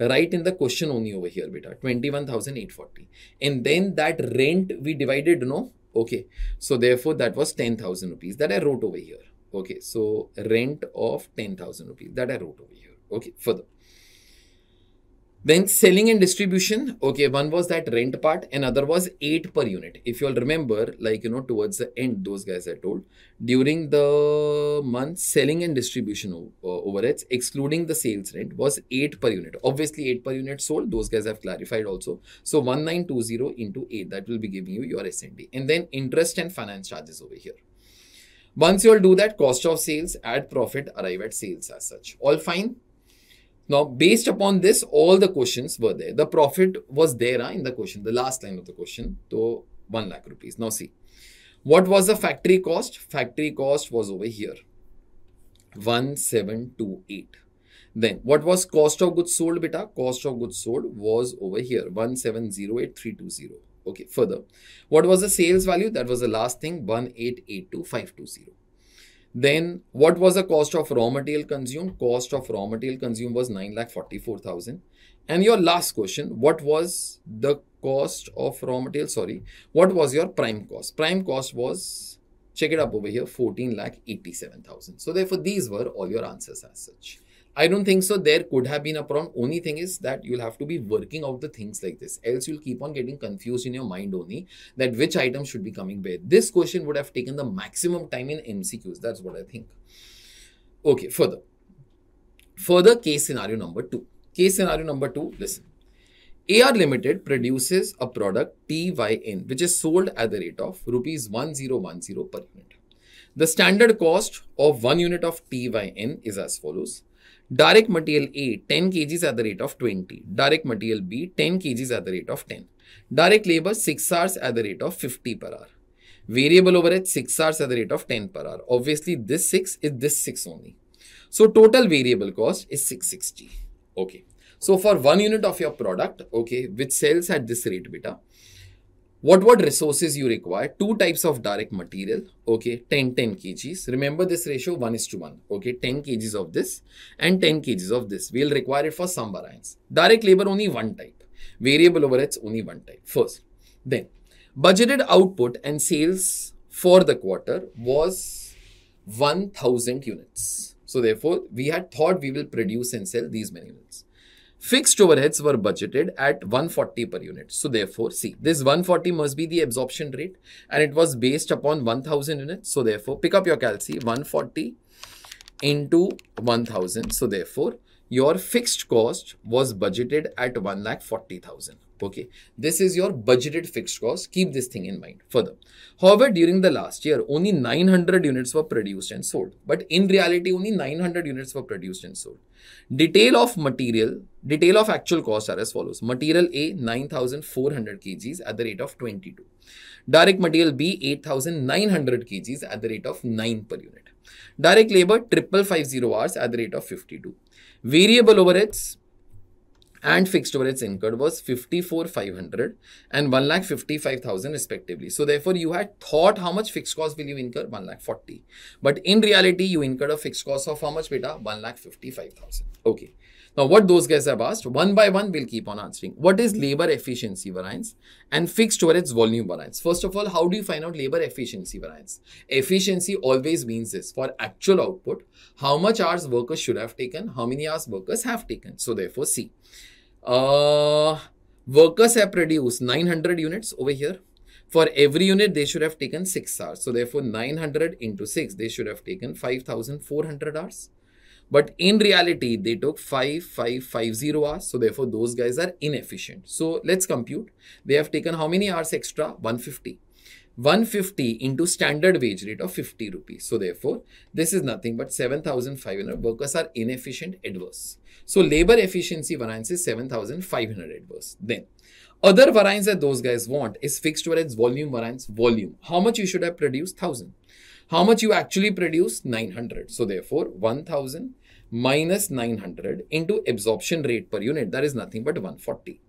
right in the question only over here beta 21840 and then that rent we divided no okay so therefore that was 10000 rupees that i wrote over here okay so rent of 10000 rupees that i wrote over here okay further then selling and distribution, okay, one was that rent part, another was 8 per unit. If you all remember, like, you know, towards the end, those guys I told, during the month, selling and distribution uh, overheads, excluding the sales rent, was 8 per unit. Obviously, 8 per unit sold, those guys have clarified also. So, 1920 into 8, that will be giving you your S&D. And then interest and finance charges over here. Once you all do that, cost of sales, add profit, arrive at sales as such. All fine. Now, based upon this, all the questions were there. The profit was there ah, in the question, the last line of the question. So, 1 lakh rupees. Now, see. What was the factory cost? Factory cost was over here. 1728. Then, what was cost of goods sold, beta? Cost of goods sold was over here. 1708320. Okay, further. What was the sales value? That was the last thing. 1882520. Then what was the cost of raw material consumed? Cost of raw material consumed was 9,44,000. And your last question, what was the cost of raw material? Sorry, what was your prime cost? Prime cost was, check it up over here, 14,87,000. So therefore, these were all your answers as such. I don't think so. There could have been a problem. Only thing is that you'll have to be working out the things like this. Else you'll keep on getting confused in your mind only that which item should be coming where. This question would have taken the maximum time in MCQs. That's what I think. Okay, further. Further case scenario number two. Case scenario number two, listen. AR Limited produces a product TYN which is sold at the rate of rupees 1010 per unit. The standard cost of one unit of TYN is as follows. Direct material A, 10 kgs at the rate of 20. Direct material B, 10 kgs at the rate of 10. Direct labor, 6 hours at the rate of 50 per hour. Variable overhead, 6 hours at the rate of 10 per hour. Obviously, this 6 is this 6 only. So, total variable cost is 660. Okay. So, for one unit of your product, okay, which sells at this rate beta, what what resources you require two types of direct material okay 10 10 kgs remember this ratio 1 is to 1 okay 10 kgs of this and 10 kgs of this we'll require it for some variance direct labor only one type variable overheads only one type first then budgeted output and sales for the quarter was 1000 units so therefore we had thought we will produce and sell these many units Fixed overheads were budgeted at 140 per unit. So therefore, see, this 140 must be the absorption rate and it was based upon 1000 units. So therefore, pick up your calci 140 into 1000. So therefore, your fixed cost was budgeted at 1,40,000. Okay, this is your budgeted fixed cost. Keep this thing in mind. Further, however, during the last year, only 900 units were produced and sold. But in reality, only 900 units were produced and sold. Detail of material, detail of actual cost are as follows. Material A, 9,400 kgs at the rate of 22. Direct material B, 8,900 kgs at the rate of 9 per unit. Direct labor, 5550 hours at the rate of 52. Variable overheads, and fixed overheads incurred was 54,500 and 1,55,000 respectively. So therefore, you had thought how much fixed cost will you incur? forty, But in reality, you incurred a fixed cost of how much beta? 1,55,000. Okay. Now, what those guys have asked, one by one, we'll keep on answering. What is labor efficiency variance and fixed overheads volume variance? First of all, how do you find out labor efficiency variance? Efficiency always means this. For actual output, how much hours workers should have taken, how many hours workers have taken. So, therefore, see. Uh, workers have produced 900 units over here. For every unit, they should have taken 6 hours. So, therefore, 900 into 6, they should have taken 5,400 hours. But in reality, they took 5550 hours. So, therefore, those guys are inefficient. So, let's compute. They have taken how many hours extra? 150. 150 into standard wage rate of 50 rupees. So therefore, this is nothing but 7,500 workers are inefficient adverse. So labor efficiency variance is 7,500 adverse. Then other variance that those guys want is fixed variance, volume variance, volume. How much you should have produced? 1000. How much you actually produced? 900. So therefore, 1000 minus 900 into absorption rate per unit. That is nothing but 140.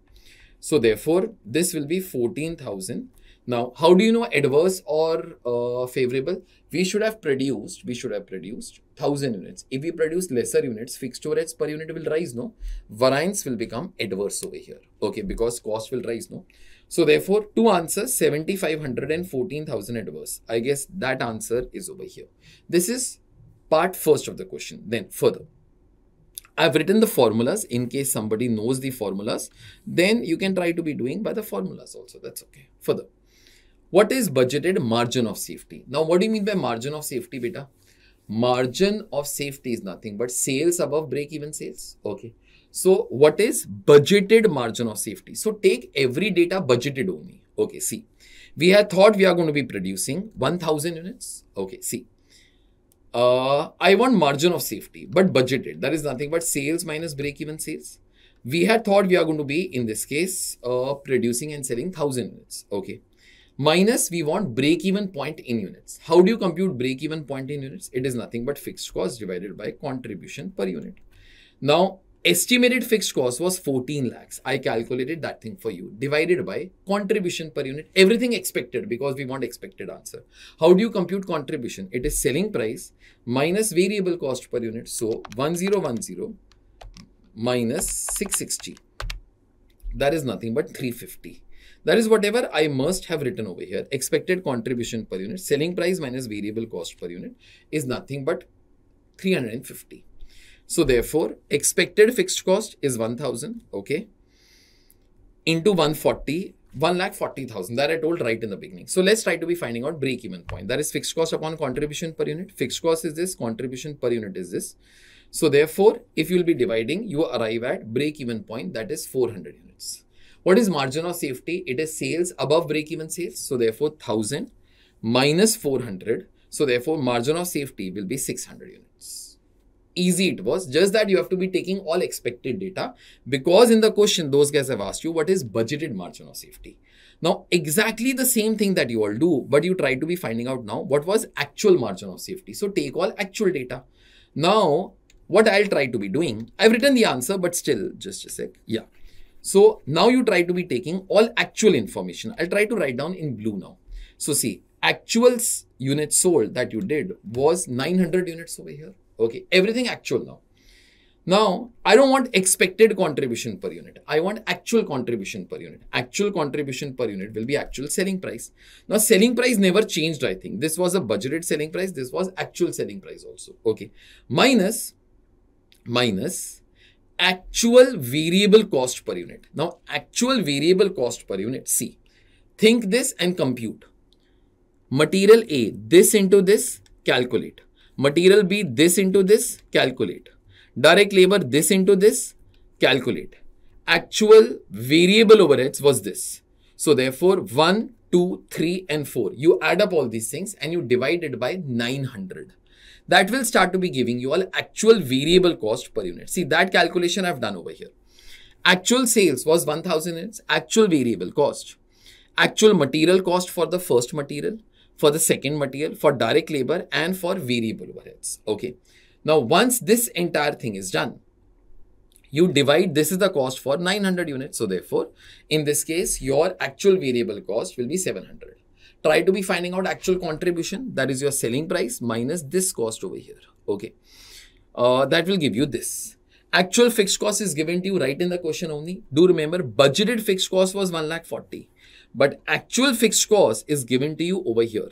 So therefore, this will be 14,000 now, how do you know adverse or uh, favorable? We should have produced, we should have produced 1000 units. If we produce lesser units, fixed overheads per unit will rise, no? Variance will become adverse over here, okay? Because cost will rise, no? So, therefore, two answers, 7500 and 14000 adverse. I guess that answer is over here. This is part first of the question. Then further. I've written the formulas in case somebody knows the formulas. Then you can try to be doing by the formulas also. That's okay. Further. What is budgeted margin of safety? Now, what do you mean by margin of safety, beta? Margin of safety is nothing but sales above break-even sales. Okay. So, what is budgeted margin of safety? So, take every data budgeted only. Okay, see. We had thought we are going to be producing 1000 units. Okay, see. Uh, I want margin of safety, but budgeted. That is nothing but sales minus break-even sales. We had thought we are going to be, in this case, uh, producing and selling 1000 units. Okay minus we want break-even point in units. How do you compute break-even point in units? It is nothing but fixed cost divided by contribution per unit. Now, estimated fixed cost was 14 lakhs. I calculated that thing for you divided by contribution per unit. Everything expected because we want expected answer. How do you compute contribution? It is selling price minus variable cost per unit. So 1010 minus 660. That is nothing but 350. That is whatever I must have written over here. Expected contribution per unit, selling price minus variable cost per unit is nothing but 350. So therefore, expected fixed cost is 1000, okay, into 140, 1 lakh 40,000 that I told right in the beginning. So let's try to be finding out break even point. That is fixed cost upon contribution per unit. Fixed cost is this, contribution per unit is this. So therefore, if you will be dividing, you arrive at break even point that is 400 units. What is margin of safety? It is sales above break-even sales. So therefore 1000 minus 400. So therefore margin of safety will be 600 units. Easy it was, just that you have to be taking all expected data because in the question those guys have asked you what is budgeted margin of safety. Now exactly the same thing that you all do but you try to be finding out now what was actual margin of safety. So take all actual data. Now what I'll try to be doing, I've written the answer but still just a sec. Yeah. So now you try to be taking all actual information. I'll try to write down in blue now. So see, actuals unit sold that you did was 900 units over here. Okay, everything actual now. Now, I don't want expected contribution per unit. I want actual contribution per unit. Actual contribution per unit will be actual selling price. Now, selling price never changed, I think. This was a budgeted selling price. This was actual selling price also. Okay. Minus, minus actual variable cost per unit. Now, actual variable cost per unit, see, think this and compute. Material A, this into this, calculate. Material B, this into this, calculate. Direct labor, this into this, calculate. Actual variable overheads was this. So, therefore, 1, 2, 3 and 4. You add up all these things and you divide it by 900 that will start to be giving you all actual variable cost per unit. See that calculation I've done over here. Actual sales was 1000 units, actual variable cost, actual material cost for the first material, for the second material, for direct labor and for variable overheads. Okay. Now, once this entire thing is done, you divide this is the cost for 900 units. So, therefore, in this case, your actual variable cost will be 700 try to be finding out actual contribution that is your selling price minus this cost over here okay uh, that will give you this actual fixed cost is given to you right in the question only do remember budgeted fixed cost was 1 lakh 40 but actual fixed cost is given to you over here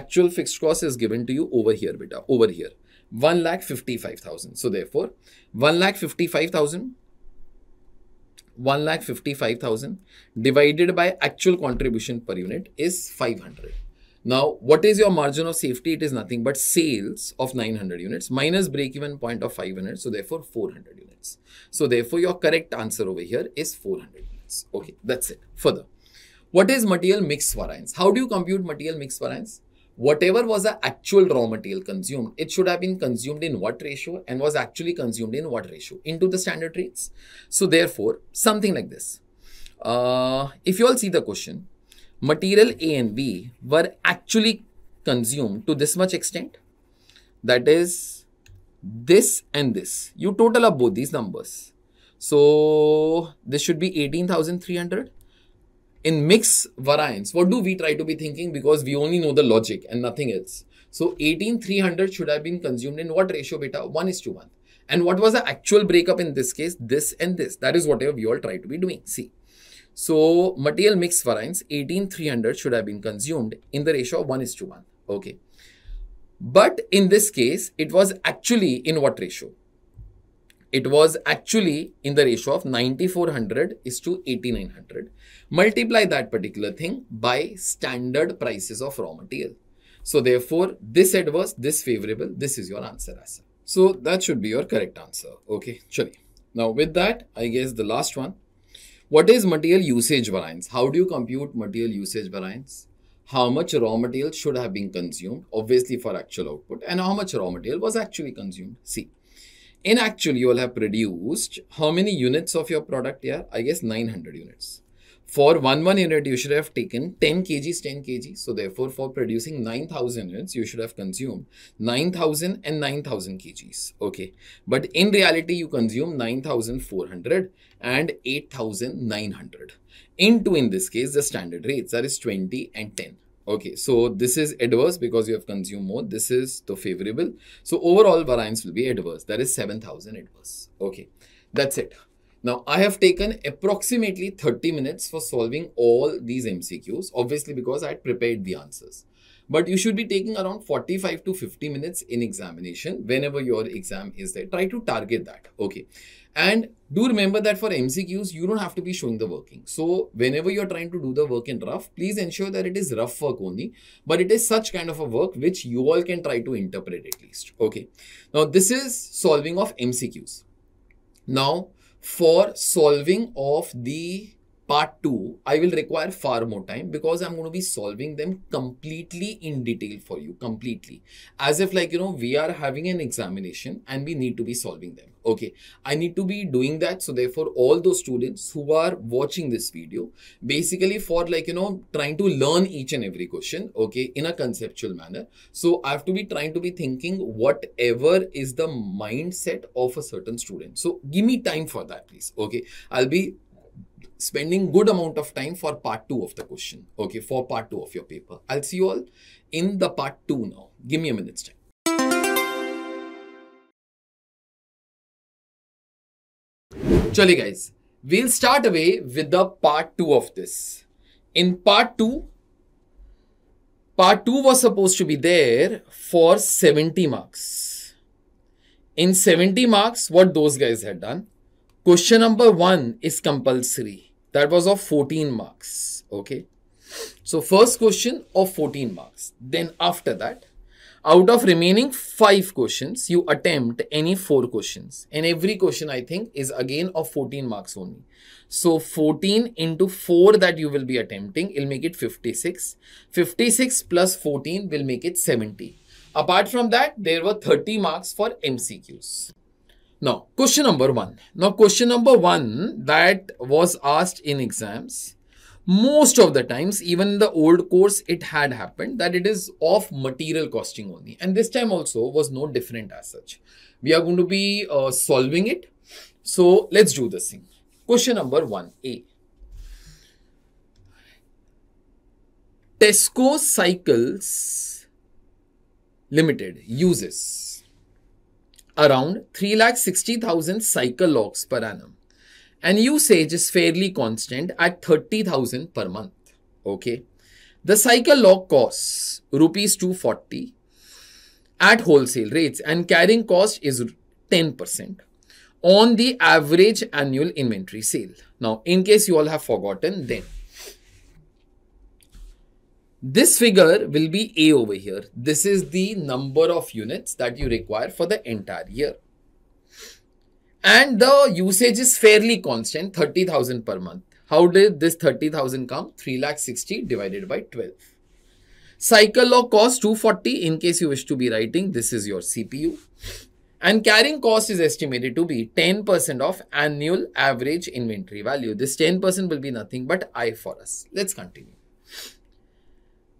actual fixed cost is given to you over here beta over here 1 lakh 55,000 so therefore 1 lakh 55,000 one lakh fifty-five thousand divided by actual contribution per unit is 500. Now, what is your margin of safety? It is nothing but sales of 900 units minus break-even point of 500. So, therefore, 400 units. So, therefore, your correct answer over here is 400 units. Okay, that's it. Further, what is material mix variance? How do you compute material mix variance? whatever was the actual raw material consumed, it should have been consumed in what ratio and was actually consumed in what ratio into the standard rates. So therefore, something like this. Uh, if you all see the question, material A and B were actually consumed to this much extent. That is this and this. You total up both these numbers. So this should be 18,300 in mixed variance, what do we try to be thinking? Because we only know the logic and nothing else. So 18300 should have been consumed in what ratio beta? 1 is to 1. And what was the actual breakup in this case? This and this. That is whatever we all try to be doing. See. So material mix variance 18300 should have been consumed in the ratio of 1 is to 1. Okay. But in this case, it was actually in what ratio? it was actually in the ratio of 9400 is to 8900. Multiply that particular thing by standard prices of raw material. So therefore, this adverse, this favorable, this is your answer as So that should be your correct answer. Okay, chali. Now with that, I guess the last one. What is material usage variance? How do you compute material usage variance? How much raw material should have been consumed, obviously for actual output, and how much raw material was actually consumed? See in actual you will have produced how many units of your product here i guess 900 units for one one unit you should have taken 10 kgs 10 kg so therefore for producing 9000 units you should have consumed 9000 and 9000 kgs okay but in reality you consume 9400 and 8900 into in this case the standard rates that is 20 and 10 Okay, so this is adverse because you have consumed more. This is the favorable. So overall variance will be adverse. That is 7,000 adverse. Okay, that's it. Now, I have taken approximately 30 minutes for solving all these MCQs, obviously because I had prepared the answers. But you should be taking around 45 to 50 minutes in examination whenever your exam is there. Try to target that. Okay. And do remember that for MCQs, you don't have to be showing the working. So whenever you're trying to do the work in rough, please ensure that it is rough work only, but it is such kind of a work which you all can try to interpret at least. Okay. Now this is solving of MCQs. Now for solving of the part 2, I will require far more time because I'm going to be solving them completely in detail for you, completely. As if like, you know, we are having an examination and we need to be solving them. Okay, I need to be doing that. So therefore, all those students who are watching this video, basically for like, you know, trying to learn each and every question, okay, in a conceptual manner. So I have to be trying to be thinking whatever is the mindset of a certain student. So give me time for that, please. Okay, I'll be spending good amount of time for part 2 of the question okay for part 2 of your paper i'll see you all in the part 2 now give me a minute's time Chali guys, we'll start away with the part 2 of this. In part 2, part 2 was supposed to be there for 70 marks. In 70 marks, what those guys had done, question number 1 is compulsory that was of 14 marks okay so first question of 14 marks then after that out of remaining five questions you attempt any four questions and every question i think is again of 14 marks only so 14 into 4 that you will be attempting will make it 56 56 plus 14 will make it 70 apart from that there were 30 marks for mcqs now, question number one. Now, question number one that was asked in exams, most of the times, even in the old course, it had happened that it is of material costing only. And this time also was no different as such. We are going to be uh, solving it. So, let's do this thing. Question number one, A. Tesco Cycles Limited uses around 3,60,000 cycle locks per annum. And usage is fairly constant at 30,000 per month. Okay. The cycle lock costs rupees 240 at wholesale rates and carrying cost is 10% on the average annual inventory sale. Now, in case you all have forgotten then. This figure will be A over here. This is the number of units that you require for the entire year. And the usage is fairly constant, 30,000 per month. How did this 30,000 come? 360 divided by 12. Cycle or cost 240 in case you wish to be writing, this is your CPU. And carrying cost is estimated to be 10% of annual average inventory value. This 10% will be nothing but I for us. Let's continue.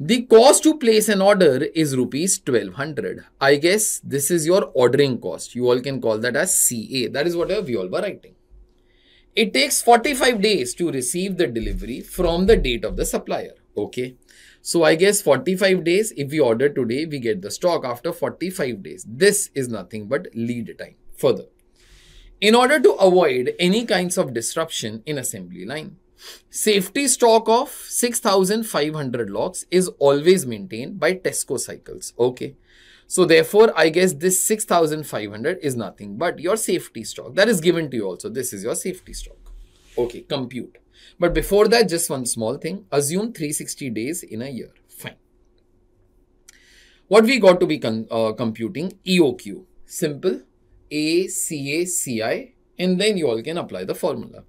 The cost to place an order is rupees 1200. I guess this is your ordering cost. You all can call that as CA. That is what we all were writing. It takes 45 days to receive the delivery from the date of the supplier. Okay. So I guess 45 days, if we order today, we get the stock after 45 days. This is nothing but lead time. Further, in order to avoid any kinds of disruption in assembly line, Safety stock of 6500 locks is always maintained by Tesco cycles. Okay. So therefore, I guess this 6500 is nothing but your safety stock that is given to you also. This is your safety stock. Okay, compute. But before that, just one small thing. Assume 360 days in a year. Fine. What we got to be uh, computing? EOQ. Simple. A, C, A, C, I. And then you all can apply the formula.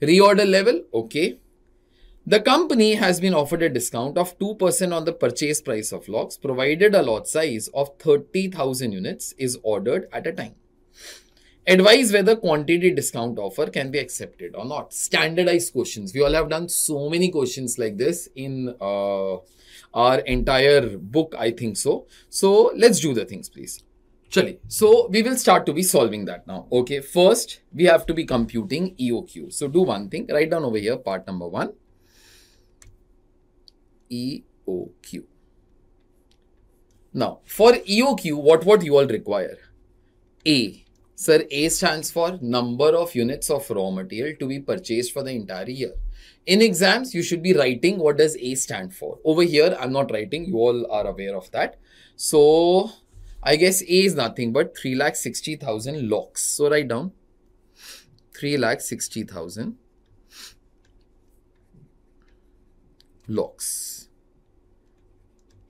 Reorder level, okay. The company has been offered a discount of 2% on the purchase price of locks, provided a lot size of 30,000 units is ordered at a time. Advise whether quantity discount offer can be accepted or not. Standardized questions. We all have done so many questions like this in uh, our entire book, I think so. So let's do the things, please. Chali. So we will start to be solving that now. Okay. First, we have to be computing EOQ. So do one thing. Write down over here part number one. EOQ. Now, for EOQ, what would you all require? A. Sir, A stands for number of units of raw material to be purchased for the entire year. In exams, you should be writing what does A stand for. Over here, I'm not writing. You all are aware of that. So, I guess A is nothing but sixty thousand locks. So write down sixty thousand locks.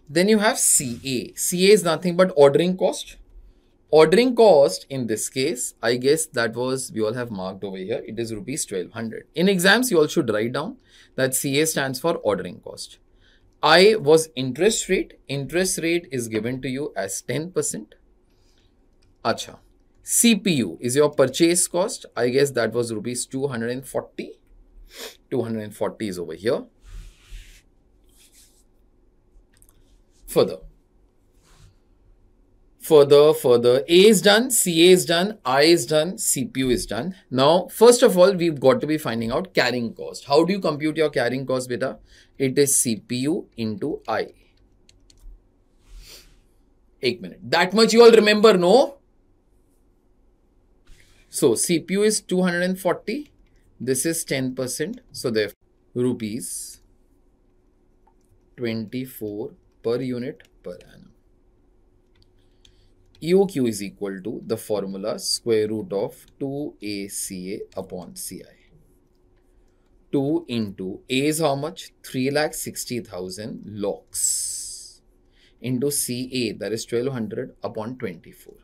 Then you have CA. CA is nothing but ordering cost. Ordering cost in this case, I guess that was, we all have marked over here, it is rupees 1200. In exams, you all should write down that CA stands for ordering cost. I was interest rate. Interest rate is given to you as 10%. Acha. CPU is your purchase cost. I guess that was rupees 240. 240 is over here. Further. Further, further. A is done, CA is done, I is done, CPU is done. Now, first of all, we've got to be finding out carrying cost. How do you compute your carrying cost, beta? it is CPU into I. Eight minute. That much you all remember, no? So CPU is 240. This is 10%. So therefore rupees 24 per unit per annum. EOQ is equal to the formula square root of 2ACA upon CI. 2 into A is how much? 3,60,000 locks into CA that is 1200 upon 24.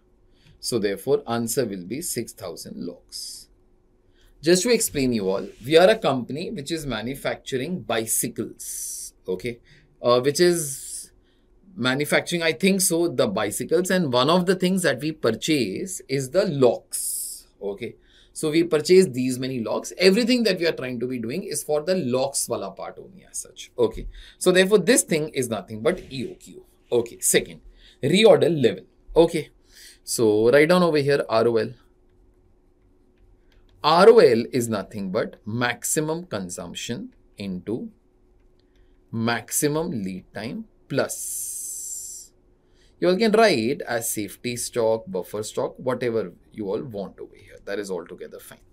So therefore answer will be 6000 locks. Just to explain you all, we are a company which is manufacturing bicycles, okay, uh, which is manufacturing, I think so, the bicycles and one of the things that we purchase is the locks, okay. So we purchase these many locks. Everything that we are trying to be doing is for the locks wala part only as such. Okay. So therefore this thing is nothing but EOQ. Okay. Second, reorder level. Okay. So write down over here ROL. ROL is nothing but maximum consumption into maximum lead time plus. You all can write as safety stock, buffer stock, whatever you all want over here. That is altogether fine.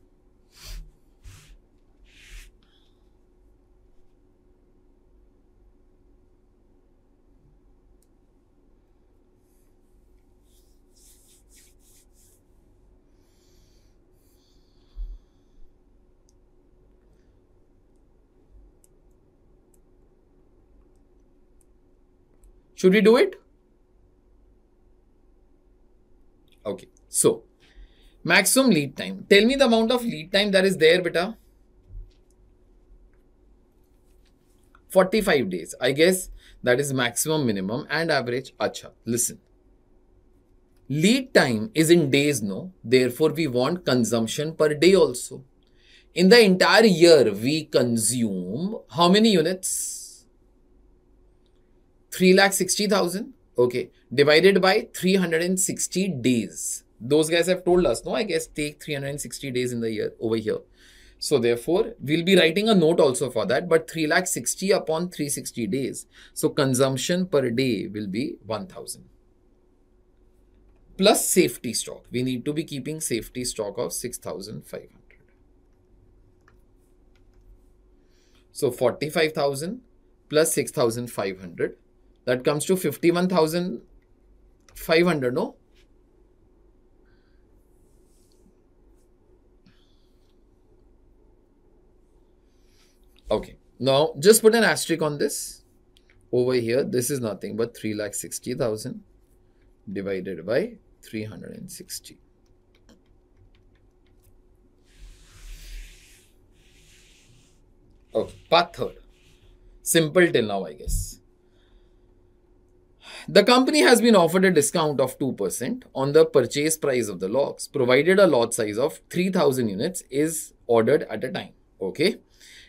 Should we do it? Okay, so Maximum lead time. Tell me the amount of lead time that is there, beta. 45 days. I guess that is maximum, minimum and average. Acha, listen. Lead time is in days, no? Therefore, we want consumption per day also. In the entire year, we consume how many units? 3,60,000. Okay. Divided by 360 days those guys have told us, no, I guess take 360 days in the year over here. So therefore, we'll be writing a note also for that, but 360 upon 360 days. So consumption per day will be 1000. Plus safety stock. We need to be keeping safety stock of 6500. So 45,000 plus 6,500. That comes to 51,500, no? Okay. Now, just put an asterisk on this. Over here, this is nothing but 3,60,000 divided by 360. Okay, path third. Simple till now, I guess. The company has been offered a discount of 2% on the purchase price of the logs, provided a lot size of 3000 units is ordered at a time. Okay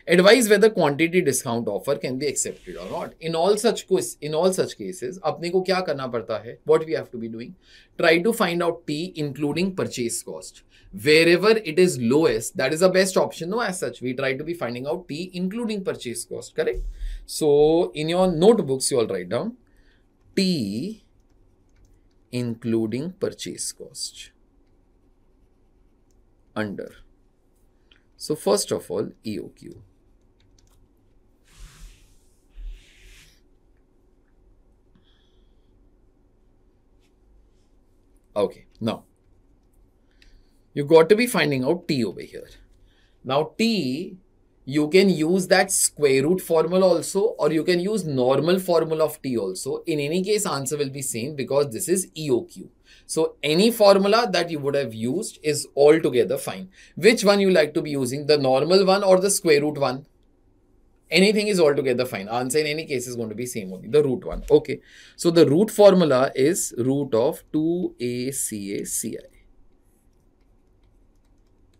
advise whether quantity discount offer can be accepted or not in all such in all such cases apne ko kya karna padta hai what we have to be doing try to find out t including purchase cost wherever it is lowest that is the best option no as such we try to be finding out t including purchase cost correct so in your notebooks you all write down t including purchase cost under so first of all EOQ. Okay, now you got to be finding out t over here. Now t, you can use that square root formula also or you can use normal formula of t also. In any case, answer will be same because this is EOQ. So any formula that you would have used is altogether fine. Which one you like to be using, the normal one or the square root one? anything is altogether fine. Answer in any case is going to be same only, the root one. Okay. So the root formula is root of 2ACACI.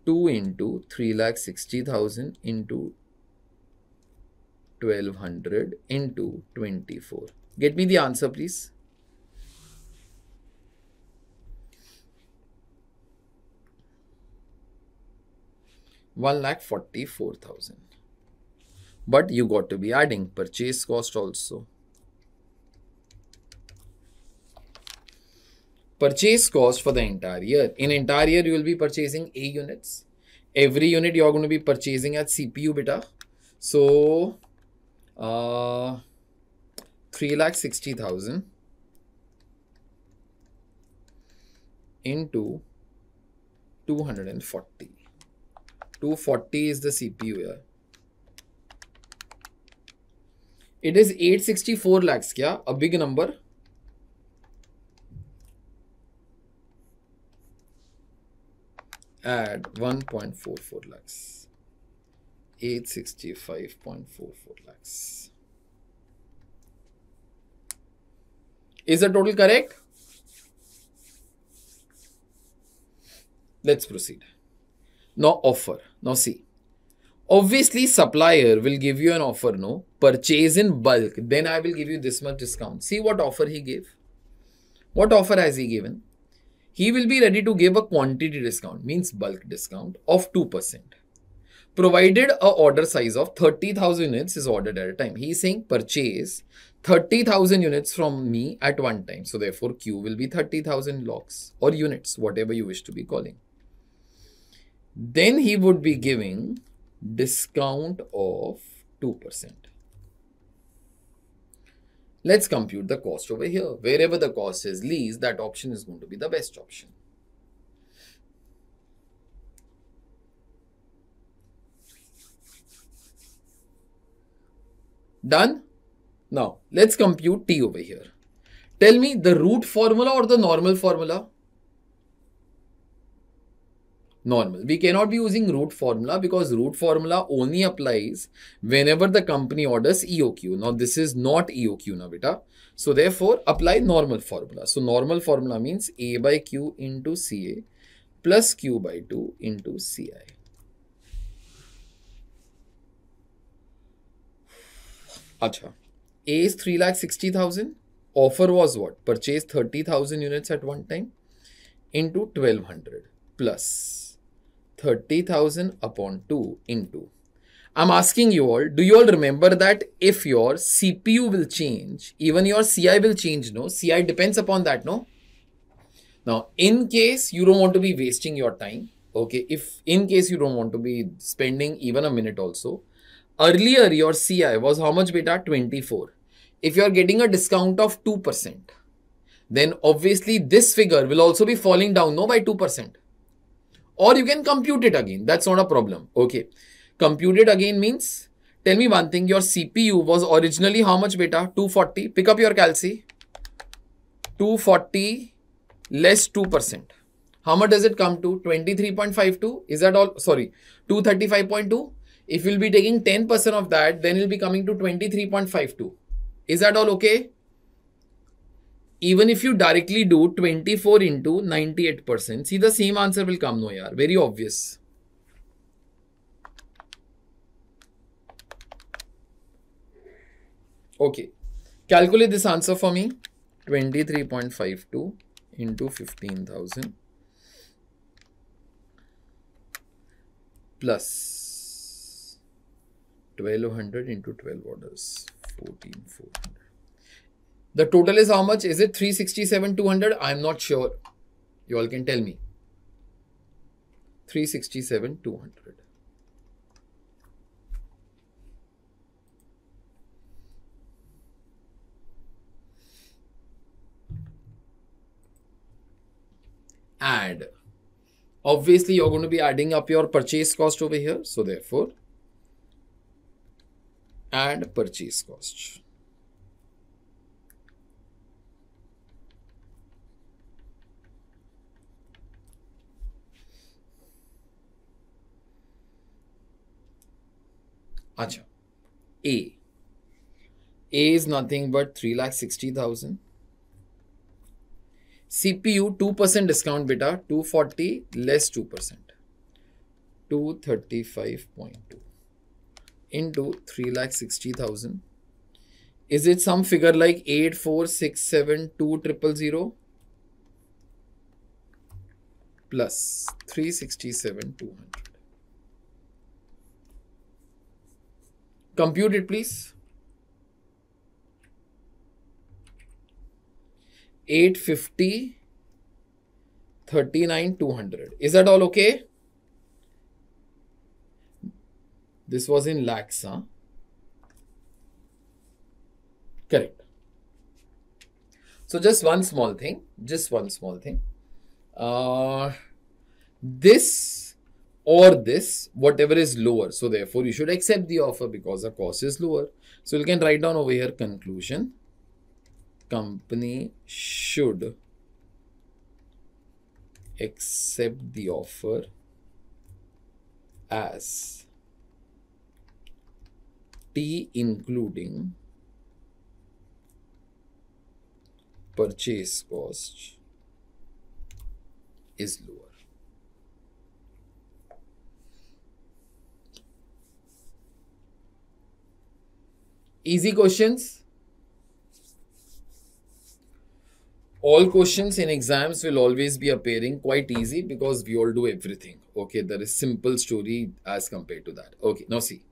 2 into 3,60,000 into 1200 into 24. Get me the answer please. One lakh forty four thousand but you got to be adding purchase cost also. Purchase cost for the entire year. In entire year, you will be purchasing A units. Every unit you are going to be purchasing at CPU beta. So, uh, sixty thousand into 240. 240 is the CPU here It is 864 lakhs, yeah, a big number. Add 1.44 lakhs. 865.44 lakhs. Is the total correct? Let's proceed. Now offer. Now see. Obviously, supplier will give you an offer, no? Purchase in bulk, then I will give you this much discount. See what offer he gave. What offer has he given? He will be ready to give a quantity discount, means bulk discount of 2%. Provided a order size of 30,000 units is ordered at a time. He is saying purchase 30,000 units from me at one time. So therefore Q will be 30,000 locks or units, whatever you wish to be calling. Then he would be giving discount of 2%. Let's compute the cost over here. Wherever the cost is least, that option is going to be the best option. Done? Now, let's compute t over here. Tell me the root formula or the normal formula? normal. We cannot be using root formula because root formula only applies whenever the company orders EOQ. Now, this is not EOQ now, beta. So, therefore, apply normal formula. So, normal formula means A by Q into CA plus Q by 2 into CI. Acha. A is 3,60,000. Offer was what? Purchase 30,000 units at one time into 1,200 plus 30,000 upon 2 into. I'm asking you all, do you all remember that if your CPU will change, even your CI will change, no? CI depends upon that, no? Now, in case you don't want to be wasting your time, okay, if in case you don't want to be spending even a minute also, earlier your CI was how much beta? 24. If you're getting a discount of 2%, then obviously this figure will also be falling down, no, by 2% or you can compute it again. That's not a problem. Okay. Compute it again means, tell me one thing, your CPU was originally how much beta? 240. Pick up your calci. 240 less 2%. How much does it come to? 23.52. Is that all? Sorry, 235.2. If you'll be taking 10% of that, then you'll be coming to 23.52. Is that all okay? even if you directly do 24 into 98%, see the same answer will come, no yaar, very obvious. Okay, calculate this answer for me, 23.52 into 15,000 plus 1200 into 12 orders, 14,400. The total is how much? Is it 367, 200? I'm not sure. You all can tell me. 367, 200. add. Obviously, you're going to be adding up your purchase cost over here. So therefore, add purchase cost. अच्छा A A is nothing but three lakh sixty thousand C P U two percent discount बेटा two forty less two percent two thirty five point two into three lakh sixty thousand is it some figure like eight four six seven two triple zero plus three sixty seven two hundred compute it please 850 39 200 is that all okay this was in lakhs huh? correct so just one small thing just one small thing uh, this or this, whatever is lower. So therefore, you should accept the offer because the cost is lower. So you can write down over here conclusion. Company should accept the offer as T including purchase cost is lower. easy questions. All questions in exams will always be appearing quite easy because we all do everything. Okay, there is simple story as compared to that. Okay, now see.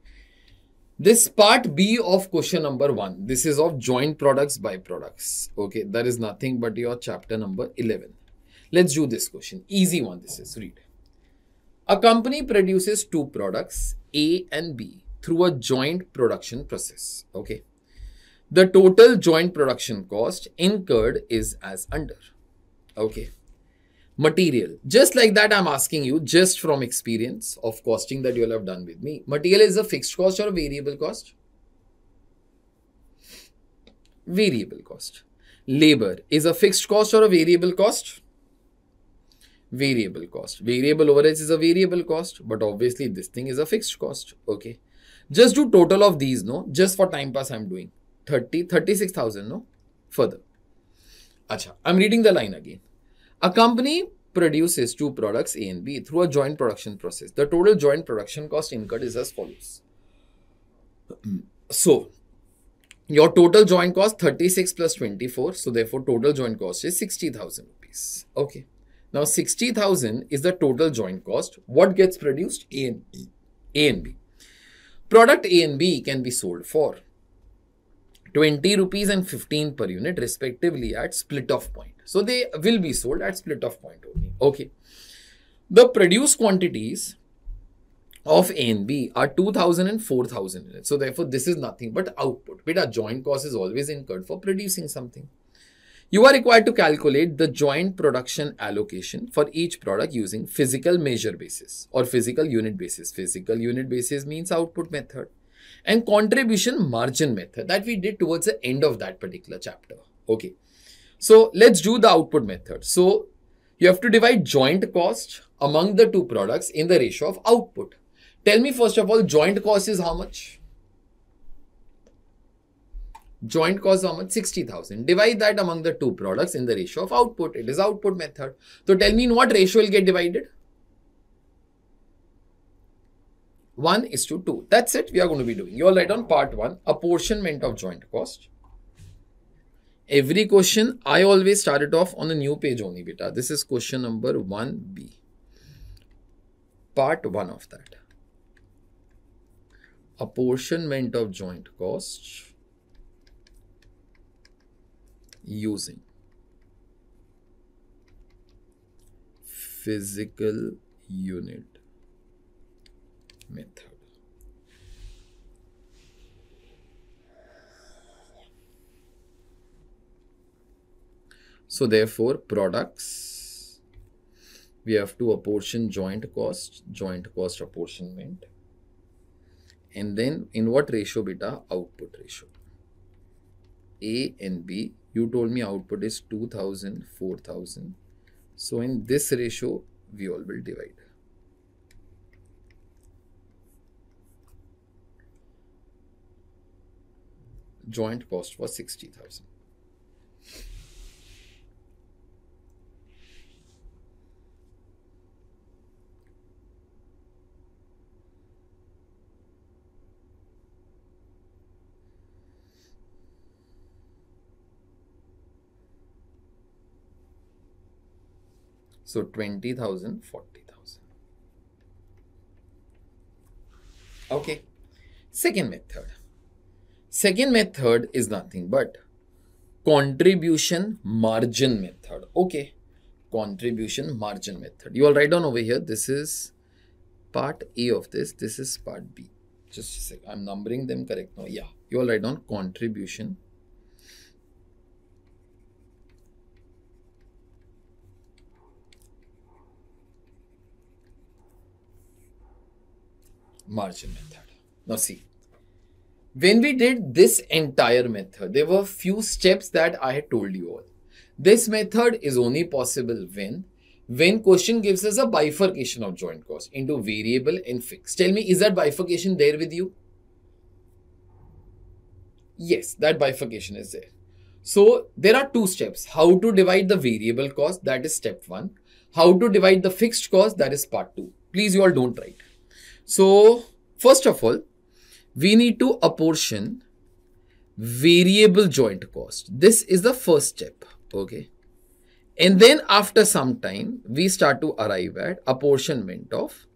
This part B of question number 1. This is of joint products by products. Okay, there is nothing but your chapter number 11. Let's do this question. Easy one this is. Read. A company produces two products A and B through a joint production process. Okay. The total joint production cost incurred is as under. Okay. Material. Just like that, I'm asking you just from experience of costing that you'll have done with me. Material is a fixed cost or a variable cost? Variable cost. Labor is a fixed cost or a variable cost? Variable cost. Variable overhead is a variable cost, but obviously this thing is a fixed cost. Okay. Just do total of these, no? Just for time pass I'm doing. 30, 36,000, no? Further. Acha, I'm reading the line again. A company produces two products A and B through a joint production process. The total joint production cost incurred is as follows. So, your total joint cost 36 plus 24. So, therefore, total joint cost is 60,000 rupees. Okay. Now, 60,000 is the total joint cost. What gets produced? A and B. A and B. Product A and B can be sold for 20 rupees and 15 per unit respectively at split off point. So they will be sold at split off point only. Okay. The produced quantities of A and B are 2000 and 4000 units. So therefore this is nothing but output. But our joint cost is always incurred for producing something. You are required to calculate the joint production allocation for each product using physical measure basis or physical unit basis. Physical unit basis means output method and contribution margin method that we did towards the end of that particular chapter. Okay. So let's do the output method. So you have to divide joint cost among the two products in the ratio of output. Tell me first of all, joint cost is how much? Joint cost how much? 60,000. Divide that among the two products in the ratio of output. It is output method. So tell me in what ratio will get divided? 1 is to 2. That's it we are going to be doing. You all write on part 1, apportionment of joint cost. Every question, I always started off on a new page only, beta. This is question number 1b. Part 1 of that. Apportionment of joint cost using physical unit method. So therefore products, we have to apportion joint cost, joint cost apportionment and then in what ratio beta output ratio a and b you told me output is 2000 4000 so in this ratio we all will divide joint cost was 60000 So 20,000, 40,000. Okay. Second method. Second method is nothing but contribution margin method. Okay. Contribution margin method. You all write down over here. This is part A of this. This is part B. Just a sec. I'm numbering them correct now. Yeah. You all write down contribution margin method. Now see, when we did this entire method, there were few steps that I had told you all. This method is only possible when when question gives us a bifurcation of joint cost into variable and fixed. Tell me, is that bifurcation there with you? Yes, that bifurcation is there. So there are two steps, how to divide the variable cost, that is step one. How to divide the fixed cost, that is part two. Please you all don't write. So first of all, we need to apportion variable joint cost. This is the first step. Okay. And then after some time, we start to arrive at apportionment of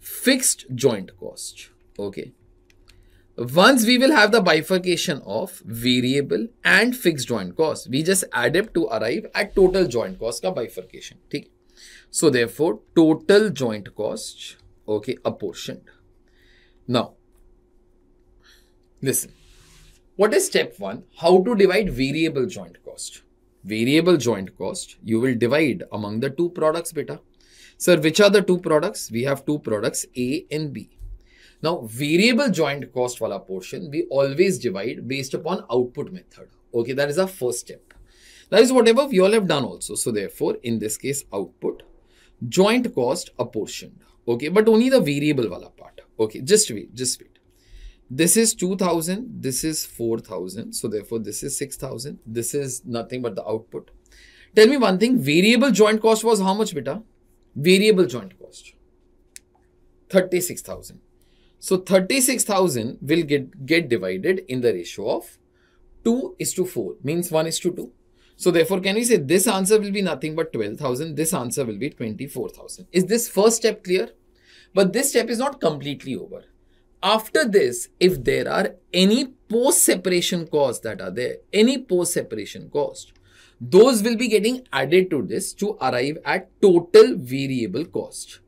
fixed joint cost. Okay. Once we will have the bifurcation of variable and fixed joint cost, we just add up to arrive at total joint cost ka bifurcation. Okay? So therefore, total joint cost okay, apportioned. Now, listen. What is step one? How to divide variable joint cost. Variable joint cost, you will divide among the two products beta. Sir, which are the two products? We have two products, A and B. Now, variable joint cost wala portion, we always divide based upon output method. Okay, that is our first step. That is whatever we all have done also. So, therefore, in this case, output, joint cost apportioned okay but only the variable wala part okay just wait just wait this is 2000 this is 4000 so therefore this is 6000 this is nothing but the output tell me one thing variable joint cost was how much beta variable joint cost 36000 so 36000 will get get divided in the ratio of 2 is to 4 means 1 is to 2 so therefore, can we say this answer will be nothing but 12,000, this answer will be 24,000. Is this first step clear? But this step is not completely over. After this, if there are any post-separation costs that are there, any post-separation cost, those will be getting added to this to arrive at total variable cost.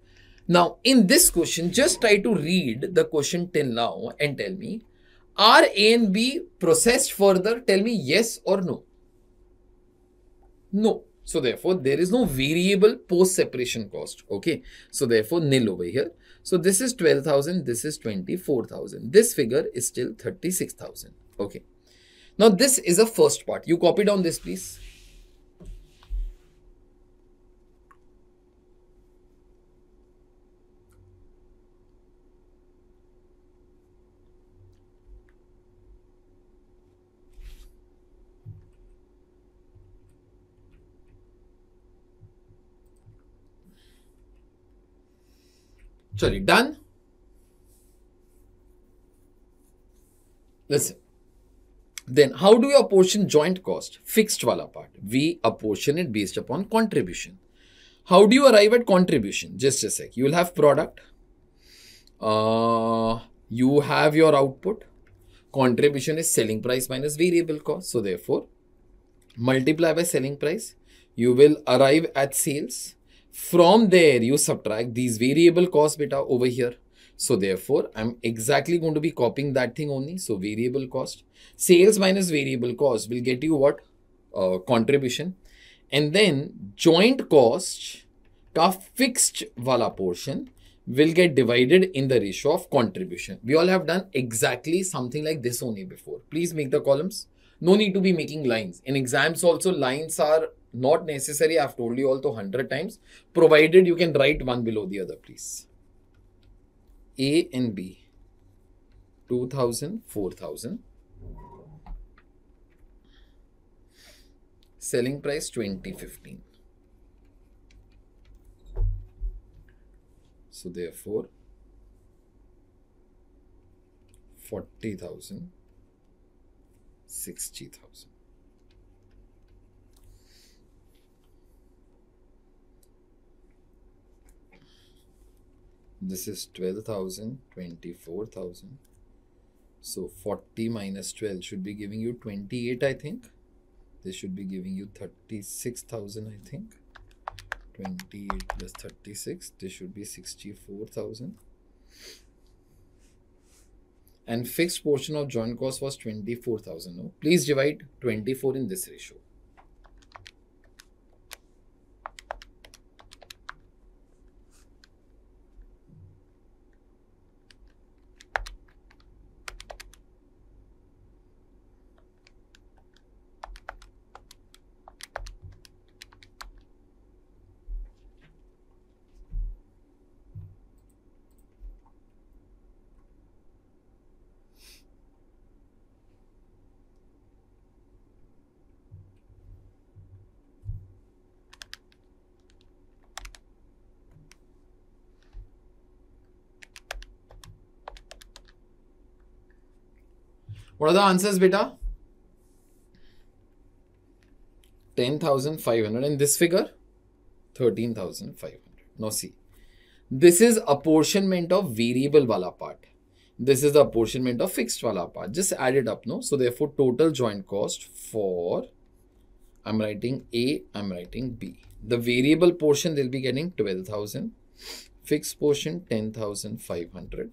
Now, in this question, just try to read the question till now and tell me, are A and B processed further? Tell me yes or no. No. So therefore, there is no variable post-separation cost. Okay. So therefore, nil over here. So this is 12,000. This is 24,000. This figure is still 36,000. Okay. Now, this is a first part. You copy down this, please. Czyli done. Listen. Then how do you apportion joint cost? Fixed wala part. We apportion it based upon contribution. How do you arrive at contribution? Just a sec. You will have product. Uh, you have your output. Contribution is selling price minus variable cost. So therefore, multiply by selling price. You will arrive at sales. From there, you subtract these variable cost beta over here. So therefore, I'm exactly going to be copying that thing only. So variable cost, sales minus variable cost will get you what? Uh, contribution. And then joint cost ka fixed wala portion will get divided in the ratio of contribution. We all have done exactly something like this only before. Please make the columns. No need to be making lines. In exams also, lines are not necessary, I've told you all to 100 times, provided you can write one below the other, please. A and B, 2000, 4000. Selling price 2015. So therefore, 40,000, 60,000. this is 12,000, 24,000. So 40 minus 12 should be giving you 28, I think. This should be giving you 36,000, I think. 28 plus 36, this should be 64,000. And fixed portion of joint cost was 24,000. No? Please divide 24 in this ratio. What are the answers, beta? 10,500 and this figure 13,500. Now see, this is apportionment of variable wala part. This is the apportionment of fixed wala part. Just add it up, no? So therefore, total joint cost for, I'm writing A, I'm writing B. The variable portion, they'll be getting 12,000. Fixed portion, 10,500.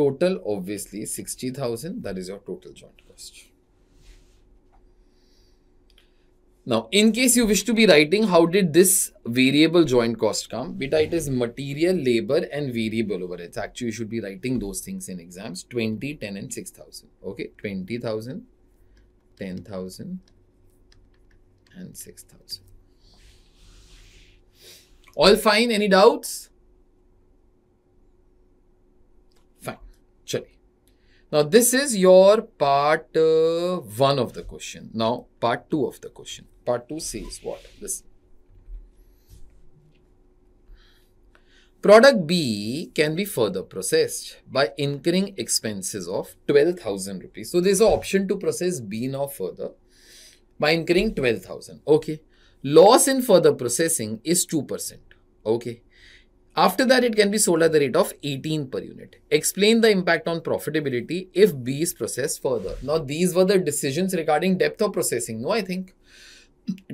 Total obviously 60,000 that is your total joint cost. Now, in case you wish to be writing, how did this variable joint cost come? Beta, it is material, labor and variable overheads. Actually, you should be writing those things in exams. 20, 10 and 6,000. Okay, 20,000, 10,000 and 6,000. All fine? Any doubts? now this is your part uh, 1 of the question. Now part 2 of the question. Part 2 says what? This. Product B can be further processed by incurring expenses of 12,000 rupees. So there's an option to process B now further by incurring 12,000. Okay. Loss in further processing is 2%. Okay. After that, it can be sold at the rate of 18 per unit. Explain the impact on profitability if B is processed further. Now, these were the decisions regarding depth of processing. No, I think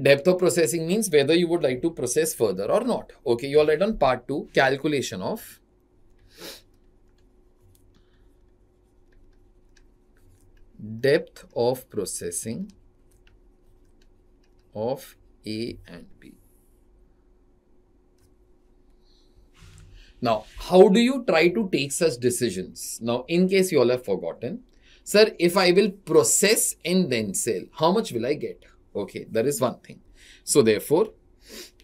depth of processing means whether you would like to process further or not. Okay, you already done part 2, calculation of depth of processing of A and B. Now, how do you try to take such decisions? Now, in case you all have forgotten, sir, if I will process and then sell, how much will I get? Okay, that is one thing. So, therefore,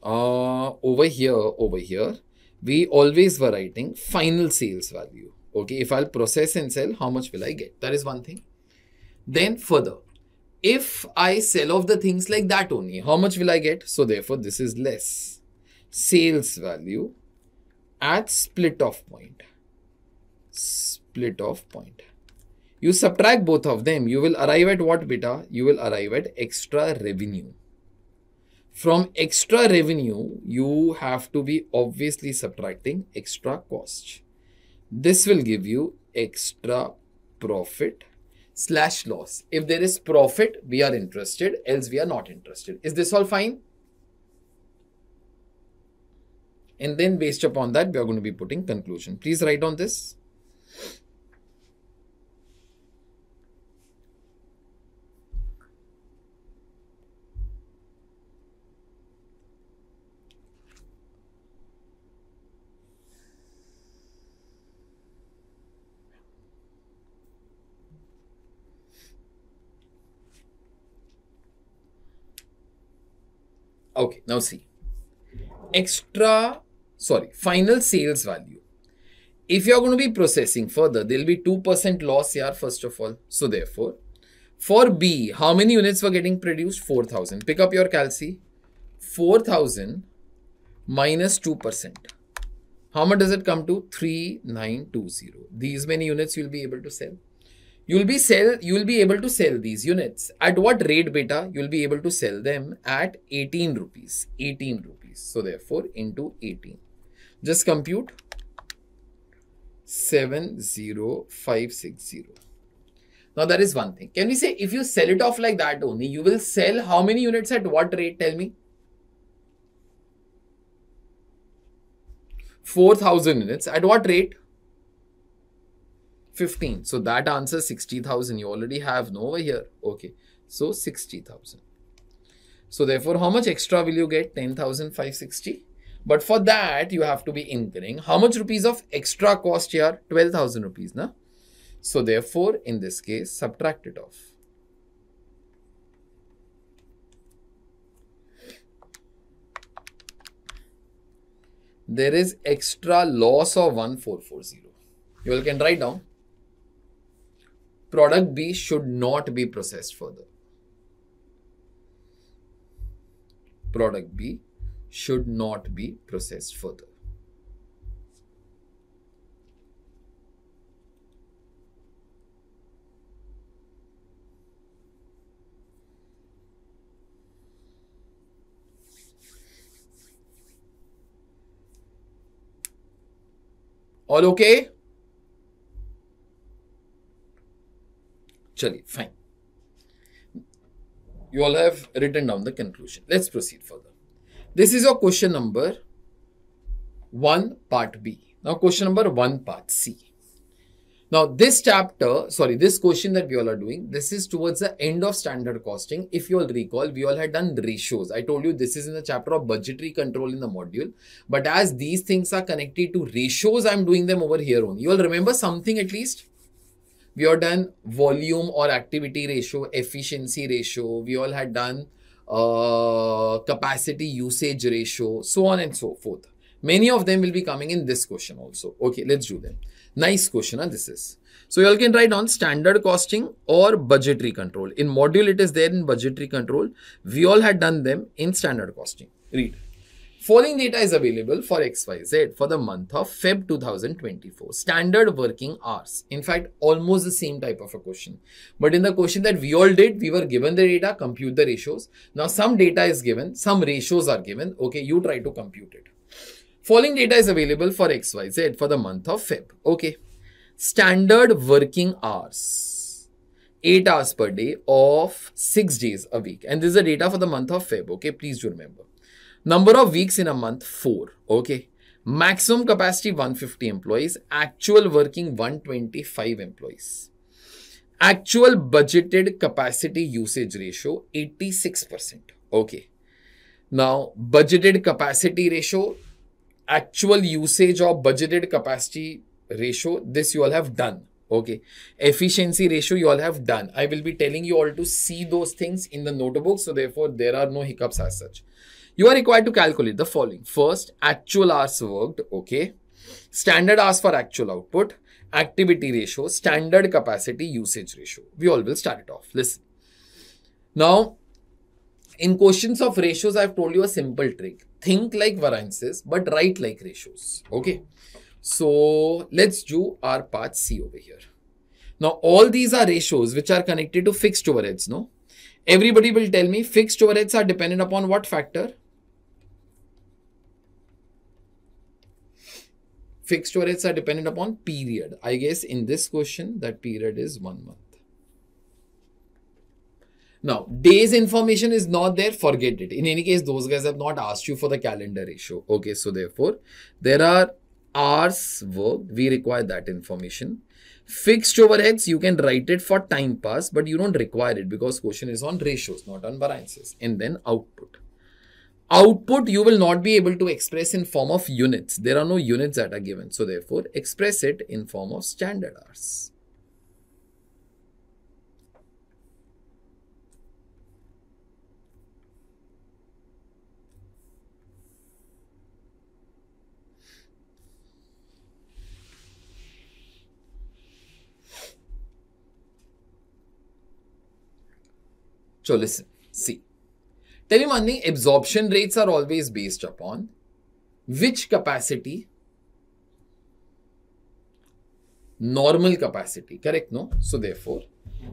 uh, over here, over here, we always were writing final sales value. Okay, if I'll process and sell, how much will I get? That is one thing. Then further, if I sell off the things like that only, how much will I get? So therefore, this is less. Sales value at split off point. Split off point. You subtract both of them, you will arrive at what beta? You will arrive at extra revenue. From extra revenue, you have to be obviously subtracting extra cost. This will give you extra profit slash loss. If there is profit, we are interested, else we are not interested. Is this all fine? And then based upon that, we are going to be putting conclusion. Please write on this. Okay, now see. Extra sorry, final sales value. If you're going to be processing further, there'll be 2% loss here, first of all. So therefore, for B, how many units were getting produced? 4,000. Pick up your calci. 4,000 minus 2%. How much does it come to? 3920. These many units you'll be able to sell. You'll be sell you'll be able to sell these units. At what rate beta? You'll be able to sell them at 18 rupees. 18 rupees. So therefore into 18. Just compute 70560. Now that is one thing. Can we say if you sell it off like that only, you will sell how many units at what rate? Tell me. 4000 units. At what rate? 15. So that answer 60,000. You already have no over here. Okay. So 60,000. So therefore, how much extra will you get? 10,560. But for that, you have to be incurring how much rupees of extra cost here? 12,000 rupees, na? So therefore, in this case, subtract it off. There is extra loss of 1440. You all can write down. Product B should not be processed further. Product B should not be processed further. All okay? Chali, fine. You all have written down the conclusion. Let's proceed further. This is your question number 1 part B. Now question number 1 part C. Now this chapter, sorry, this question that we all are doing, this is towards the end of standard costing. If you all recall, we all had done ratios. I told you this is in the chapter of budgetary control in the module. But as these things are connected to ratios, I'm doing them over here only. You all remember something at least? We all done volume or activity ratio, efficiency ratio. We all had done uh, capacity usage ratio, so on and so forth. Many of them will be coming in this question also. Okay, let's do them. Nice question, and huh, this is. So you all can write on standard costing or budgetary control. In module, it is there in budgetary control. We all had done them in standard costing. Read. Following data is available for XYZ for the month of Feb 2024. Standard working hours. In fact, almost the same type of a question. But in the question that we all did, we were given the data, compute the ratios. Now, some data is given, some ratios are given. Okay, you try to compute it. Following data is available for XYZ for the month of Feb. Okay. Standard working hours. 8 hours per day of 6 days a week. And this is the data for the month of Feb. Okay, please do remember. Number of weeks in a month, 4. Okay. Maximum capacity, 150 employees. Actual working, 125 employees. Actual budgeted capacity usage ratio, 86%. Okay. Now, budgeted capacity ratio, actual usage of budgeted capacity ratio, this you all have done. Okay. Efficiency ratio, you all have done. I will be telling you all to see those things in the notebook. So, therefore, there are no hiccups as such. You are required to calculate the following. First, actual hours worked, okay. Standard hours for actual output, activity ratio, standard capacity usage ratio. We all will start it off. Listen. Now, in questions of ratios, I've told you a simple trick. Think like variances, but write like ratios. Okay. So let's do our part C over here. Now, all these are ratios which are connected to fixed overheads, no? Everybody will tell me fixed overheads are dependent upon what factor? fixed overheads are dependent upon period. I guess in this question, that period is one month. Now, days information is not there, forget it. In any case, those guys have not asked you for the calendar ratio. Okay, so therefore, there are hours work. We require that information. Fixed overheads, you can write it for time pass, but you don't require it because question is on ratios, not on variances. And then output output you will not be able to express in form of units. There are no units that are given. So therefore, express it in form of standard Rs. So listen, see thing. absorption rates are always based upon which capacity? Normal capacity, correct, no? So therefore,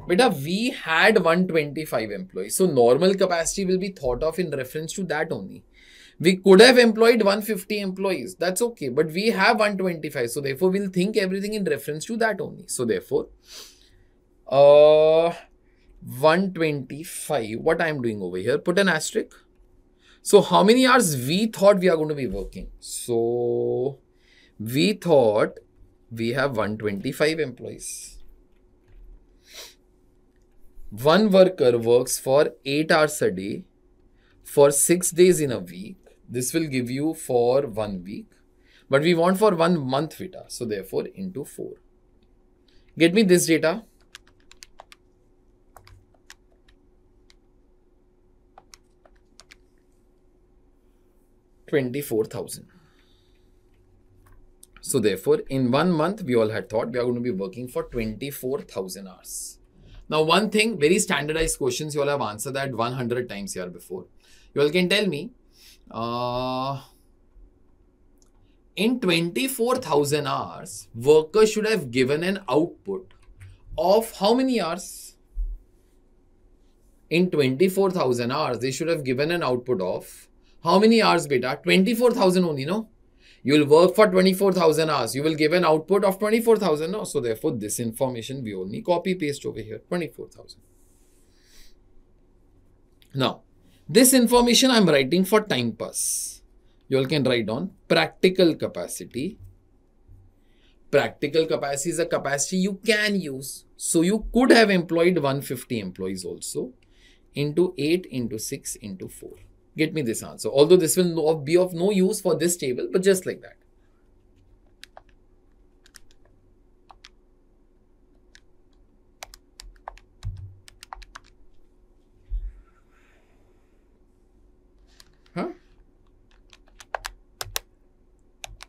beta, we had 125 employees. So normal capacity will be thought of in reference to that only. We could have employed 150 employees. That's okay. But we have 125. So therefore, we'll think everything in reference to that only. So therefore, uh, 125 what i'm doing over here put an asterisk so how many hours we thought we are going to be working so we thought we have 125 employees one worker works for 8 hours a day for 6 days in a week this will give you for one week but we want for one month vita so therefore into 4 get me this data 24,000. So therefore, in one month, we all had thought we are going to be working for 24,000 hours. Now, one thing, very standardized questions, you all have answered that 100 times here before. You all can tell me, uh, in 24,000 hours, workers should have given an output of how many hours? In 24,000 hours, they should have given an output of how many hours, beta? 24,000 only, no? You will work for 24,000 hours. You will give an output of 24,000, no? So, therefore, this information we only copy paste over here, 24,000. Now, this information I'm writing for time pass. You all can write on practical capacity. Practical capacity is a capacity you can use. So, you could have employed 150 employees also into 8 into 6 into 4 get me this answer. Although this will be of no use for this table, but just like that. Huh?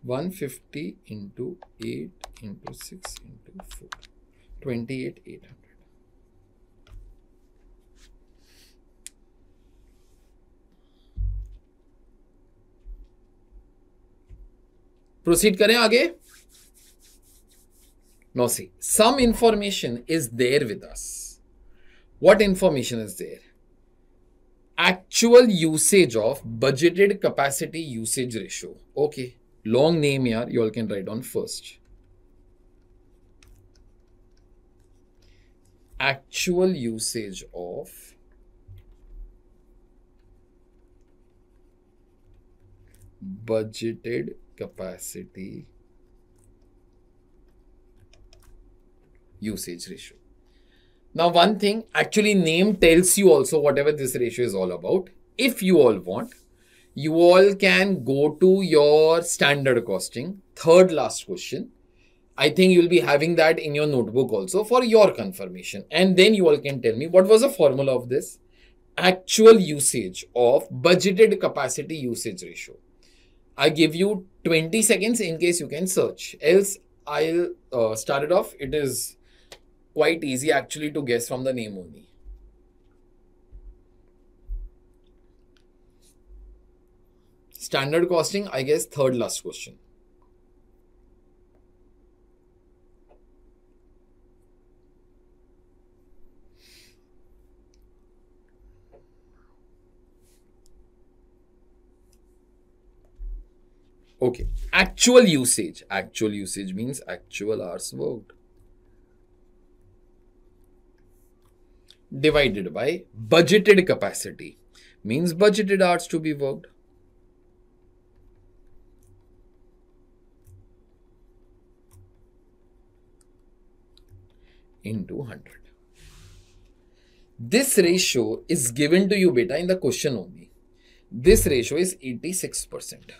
150 into 8 into 6 into 4. 28, 800. Proceed करें आगे no see some information is there with us what information is there actual usage of budgeted capacity usage ratio okay long name यार you all can write on first actual usage of budgeted capacity usage ratio. Now, one thing actually name tells you also whatever this ratio is all about. If you all want, you all can go to your standard costing, third last question. I think you'll be having that in your notebook also for your confirmation. And then you all can tell me what was the formula of this actual usage of budgeted capacity usage ratio. I give you 20 seconds in case you can search. Else, I'll uh, start it off. It is quite easy actually to guess from the name only. Standard costing, I guess, third last question. Okay, actual usage. Actual usage means actual hours worked. Divided by budgeted capacity means budgeted hours to be worked. into 100. This ratio is given to you beta in the question only. This ratio is 86%.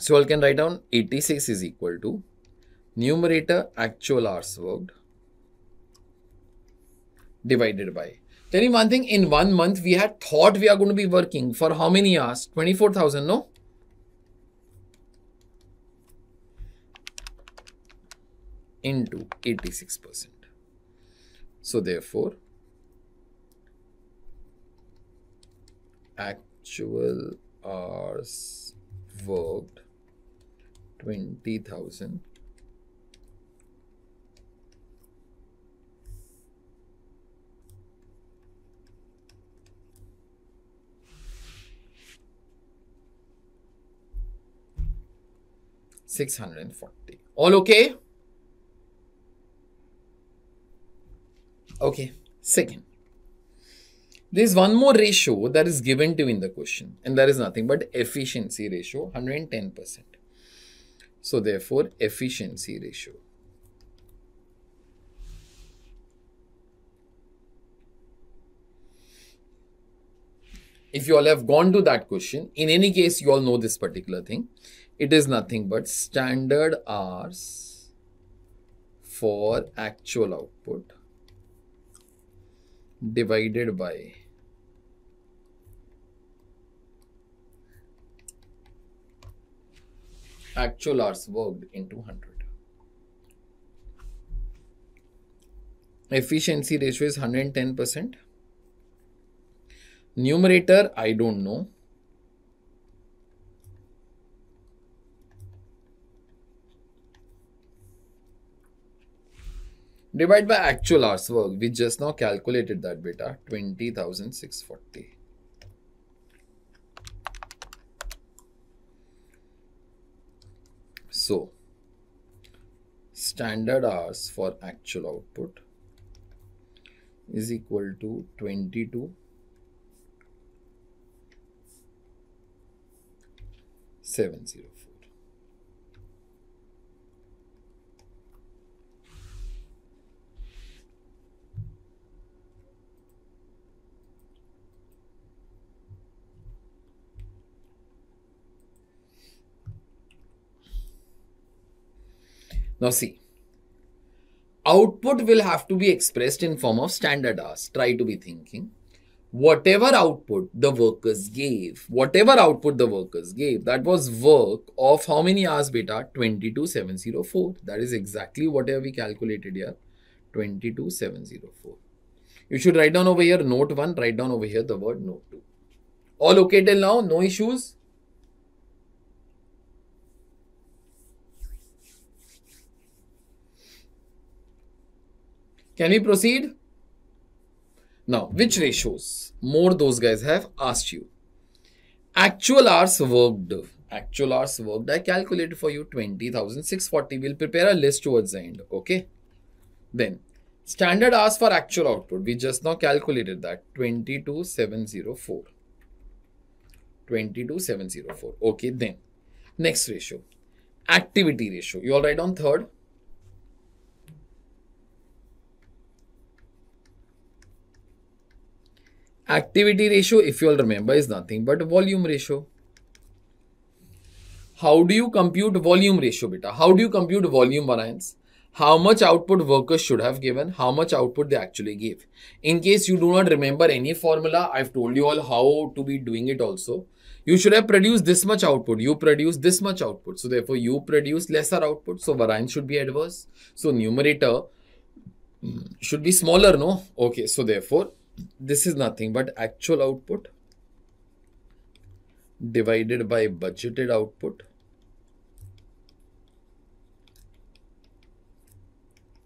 So I can write down 86 is equal to numerator actual hours worked divided by. Tell me one thing, in one month we had thought we are going to be working for how many hours? 24,000, no? Into 86%. So therefore, actual hours worked 20,000 640 all okay okay second there is one more ratio that is given to in the question and that is nothing but efficiency ratio 110 percent so therefore, efficiency ratio. If you all have gone to that question, in any case, you all know this particular thing. It is nothing but standard hours for actual output divided by actual hours worked into 100. Efficiency ratio is 110%. Numerator, I don't know. Divide by actual hours worked. We just now calculated that beta 20,640. So, standard hours for actual output is equal to 22 705. Now see, output will have to be expressed in form of standard hours. Try to be thinking. Whatever output the workers gave, whatever output the workers gave, that was work of how many hours beta? 22704. That is exactly whatever we calculated here. 22704. You should write down over here note 1, write down over here the word note 2. All okay till now? No issues? Can we proceed? Now, which ratios? More those guys have asked you. Actual hours worked. Actual hours worked. I calculated for you 20,640. We'll prepare a list towards the end. Okay. Then, standard hours for actual output. We just now calculated that. 22,704. 22,704. Okay. Then, next ratio. Activity ratio. You all write on third. Activity ratio, if you all remember, is nothing but volume ratio. How do you compute volume ratio, beta? How do you compute volume variance? how much output workers should have given, how much output they actually gave. In case you do not remember any formula, I've told you all how to be doing it also. You should have produced this much output, you produce this much output. So therefore you produce lesser output. So variance should be adverse. So numerator hmm, should be smaller, no? Okay, so therefore this is nothing but actual output divided by budgeted output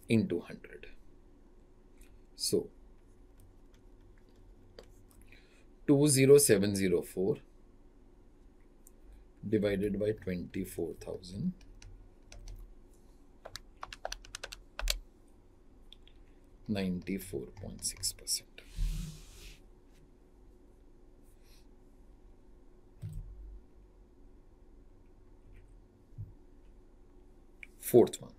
into 100. So 20704 divided by 24,000 94.6 percent. fourth one.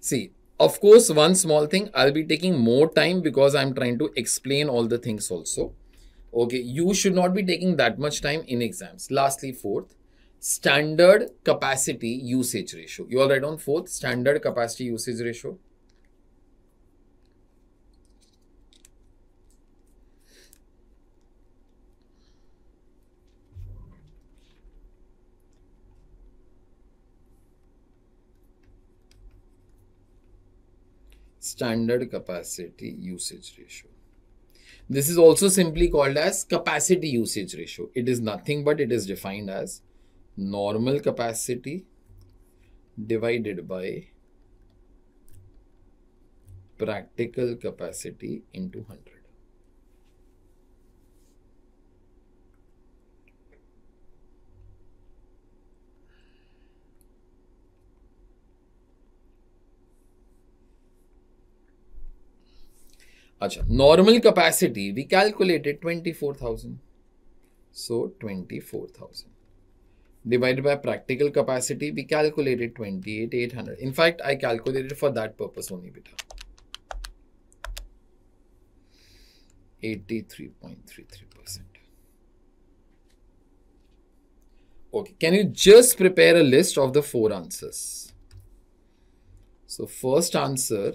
See, of course, one small thing, I'll be taking more time because I'm trying to explain all the things also. Okay, you should not be taking that much time in exams. Lastly, fourth, standard capacity usage ratio. You all right on fourth, standard capacity usage ratio. standard capacity usage ratio. This is also simply called as capacity usage ratio. It is nothing but it is defined as normal capacity divided by practical capacity into 100. Achha, normal capacity, we calculated 24,000. So 24,000 divided by practical capacity, we calculated 28,800. In fact, I calculated for that purpose only, beta. 83.33%. Okay, can you just prepare a list of the four answers? So, first answer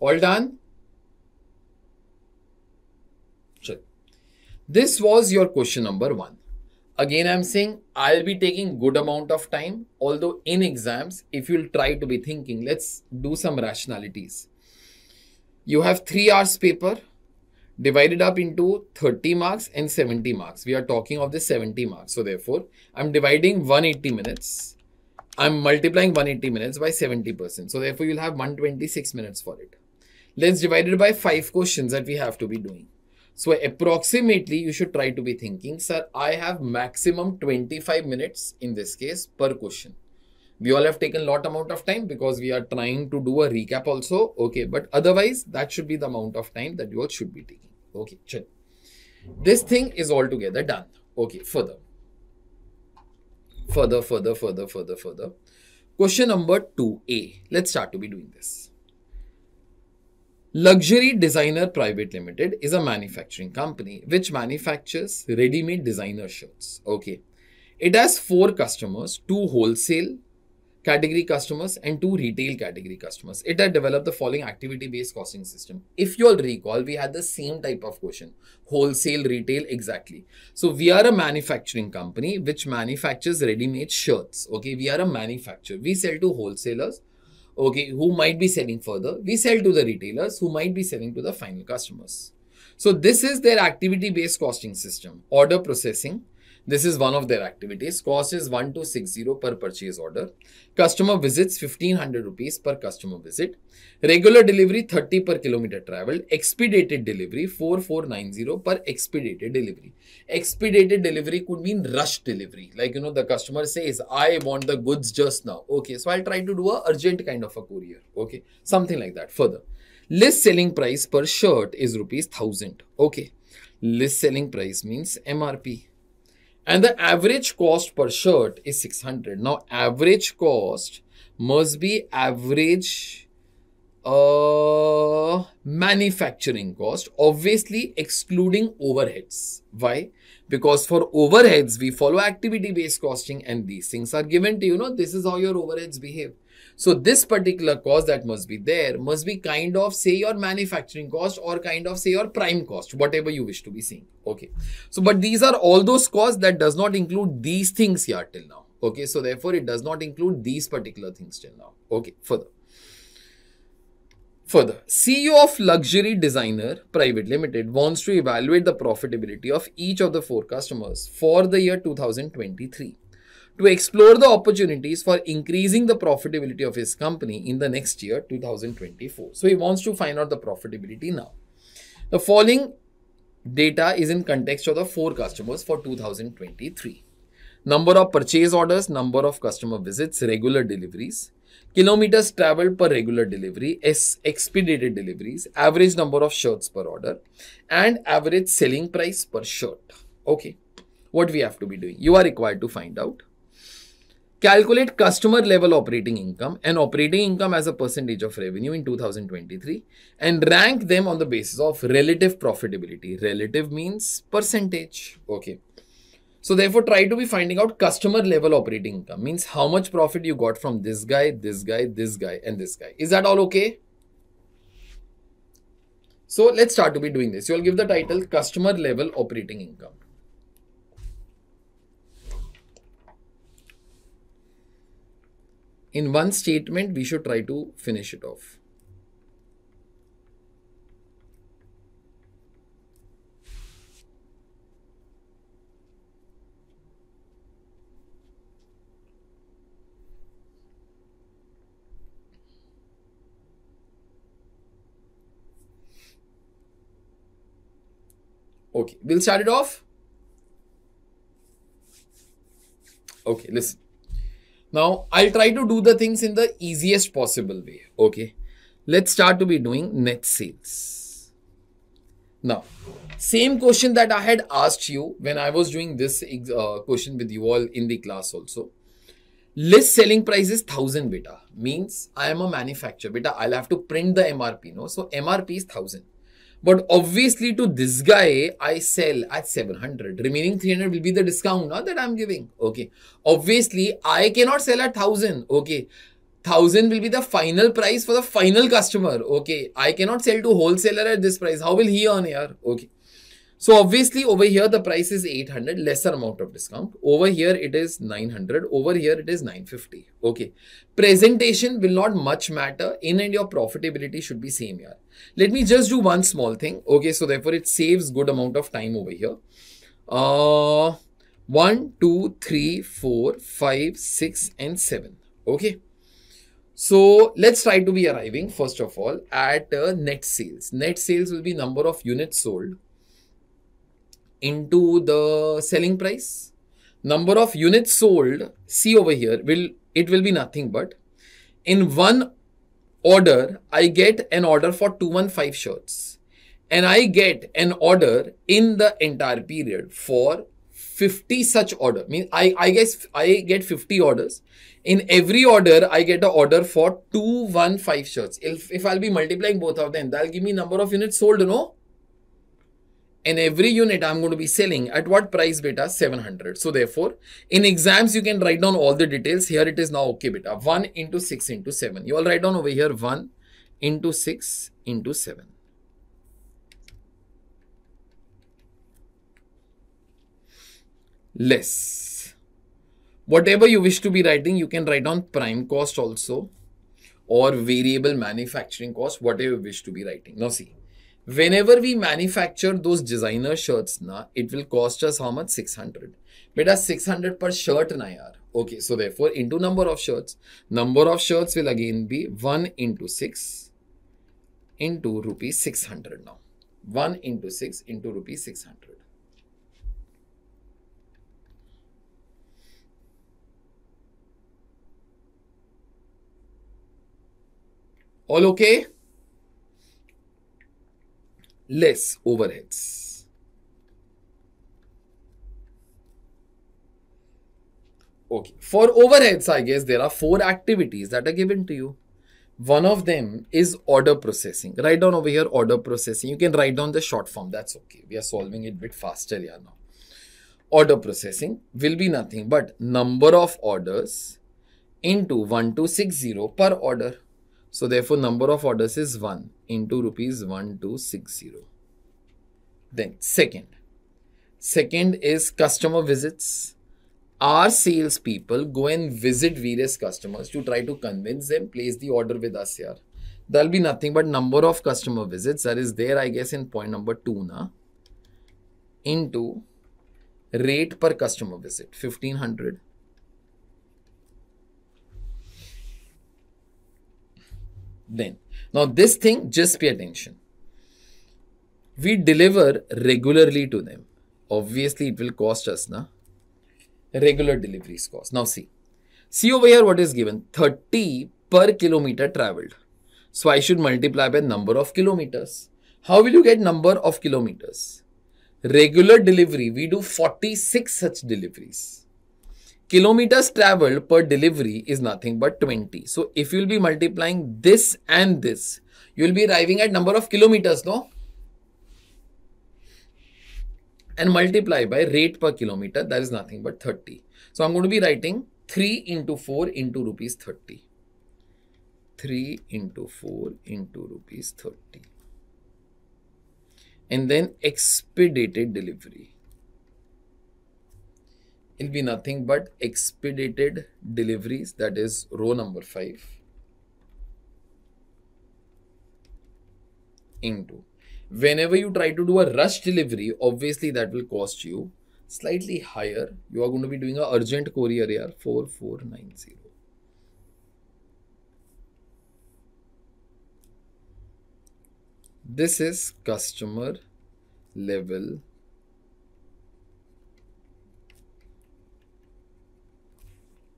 All done? Sure. This was your question number one. Again, I'm saying I'll be taking good amount of time. Although in exams, if you'll try to be thinking, let's do some rationalities. You have three hours paper divided up into 30 marks and 70 marks. We are talking of the 70 marks. So therefore, I'm dividing 180 minutes. I'm multiplying 180 minutes by 70%. So therefore, you'll have 126 minutes for it. Let's divide it by 5 questions that we have to be doing. So approximately you should try to be thinking, sir, I have maximum 25 minutes in this case per question. We all have taken lot amount of time because we are trying to do a recap also. Okay, but otherwise that should be the amount of time that you all should be taking. Okay, chal. This thing is altogether done. Okay, further. Further, further, further, further, further. Question number 2a. Let's start to be doing this. Luxury Designer Private Limited is a manufacturing company which manufactures ready-made designer shirts. Okay. It has four customers, two wholesale category customers and two retail category customers. It had developed the following activity-based costing system. If you all recall, we had the same type of question, wholesale, retail, exactly. So we are a manufacturing company which manufactures ready-made shirts. Okay, we are a manufacturer. We sell to wholesalers okay, who might be selling further, we sell to the retailers who might be selling to the final customers. So this is their activity based costing system, order processing this is one of their activities. Cost is one to six zero per purchase order. Customer visits 1500 rupees per customer visit. Regular delivery 30 per kilometer traveled. Expedited delivery 4490 per expedited delivery. Expedited delivery could mean rush delivery. Like, you know, the customer says, I want the goods just now. Okay, so I'll try to do a urgent kind of a courier. Okay, something like that. Further, list selling price per shirt is rupees 1000. Okay, list selling price means MRP and the average cost per shirt is 600 now average cost must be average uh, manufacturing cost obviously excluding overheads why because for overheads we follow activity based costing and these things are given to you know this is how your overheads behave so this particular cost that must be there must be kind of say your manufacturing cost or kind of say your prime cost, whatever you wish to be seeing. Okay. So, but these are all those costs that does not include these things here till now. Okay. So therefore it does not include these particular things till now. Okay. Further. Further, CEO of Luxury Designer Private Limited wants to evaluate the profitability of each of the four customers for the year 2023 to explore the opportunities for increasing the profitability of his company in the next year 2024. So he wants to find out the profitability now. The following data is in context of the four customers for 2023. Number of purchase orders, number of customer visits, regular deliveries, kilometers traveled per regular delivery, S expedited deliveries, average number of shirts per order, and average selling price per shirt. Okay, what we have to be doing? You are required to find out Calculate customer level operating income and operating income as a percentage of revenue in 2023 and rank them on the basis of relative profitability. Relative means percentage. Okay. So therefore try to be finding out customer level operating income means how much profit you got from this guy, this guy, this guy and this guy. Is that all okay? So let's start to be doing this. You'll give the title customer level operating income. in one statement, we should try to finish it off. Okay, we'll start it off. Okay, listen. Now, I'll try to do the things in the easiest possible way. Okay. Let's start to be doing net sales. Now, same question that I had asked you when I was doing this uh, question with you all in the class also. List selling price is 1000 beta means I am a manufacturer beta. I'll have to print the MRP. No, so MRP is 1000. But obviously to this guy, I sell at 700. Remaining 300 will be the discount now that I'm giving. Okay. Obviously, I cannot sell at 1000. Okay. 1000 will be the final price for the final customer. Okay. I cannot sell to wholesaler at this price. How will he earn here? Okay. So obviously over here the price is 800 lesser amount of discount. Over here it is 900. Over here it is 950. Okay. Presentation will not much matter. In and your profitability should be same here. Let me just do one small thing. Okay. So therefore it saves good amount of time over here. Uh, one, two, three, four, five, six, and 7. Okay. So let's try to be arriving first of all at uh, net sales. Net sales will be number of units sold into the selling price. Number of units sold, see over here, will it will be nothing but in one order, I get an order for 215 shirts and I get an order in the entire period for 50 such order. I mean, I, I guess I get 50 orders. In every order, I get an order for 215 shirts. If, if I'll be multiplying both of them, that'll give me number of units sold, no? and every unit I'm going to be selling at what price beta 700. So therefore, in exams, you can write down all the details. Here it is now okay beta 1 into 6 into 7. You all write down over here 1 into 6 into 7. Less. Whatever you wish to be writing, you can write down prime cost also or variable manufacturing cost, whatever you wish to be writing. Now see whenever we manufacture those designer shirts na it will cost us how much 600 beta 600 per shirt na yaar okay so therefore into number of shirts number of shirts will again be 1 into 6 into rupees 600 now 1 into 6 into rupees 600 all okay less overheads. Okay, for overheads, I guess there are four activities that are given to you. One of them is order processing. Write down over here order processing. You can write down the short form. That's okay. We are solving it bit faster here now. Order processing will be nothing but number of orders into 1260 per order. So therefore number of orders is 1 into rupees 1260. Then second, second is customer visits. Our salespeople go and visit various customers to try to convince them, place the order with us here. There'll be nothing but number of customer visits that is there I guess in point number 2 now into rate per customer visit 1500 then. Now, this thing, just pay attention. We deliver regularly to them. Obviously, it will cost us, na? Regular deliveries cost. Now, see. See over here what is given. 30 per kilometer traveled. So, I should multiply by number of kilometers. How will you get number of kilometers? Regular delivery, we do 46 such deliveries kilometers traveled per delivery is nothing but 20. So if you'll be multiplying this and this, you'll be arriving at number of kilometers, no? And multiply by rate per kilometer, that is nothing but 30. So I'm going to be writing 3 into 4 into rupees 30. 3 into 4 into rupees 30. And then expedited delivery it'll be nothing but expedited deliveries that is row number 5 into whenever you try to do a rush delivery obviously that will cost you slightly higher you are going to be doing a urgent courier here 4490 this is customer level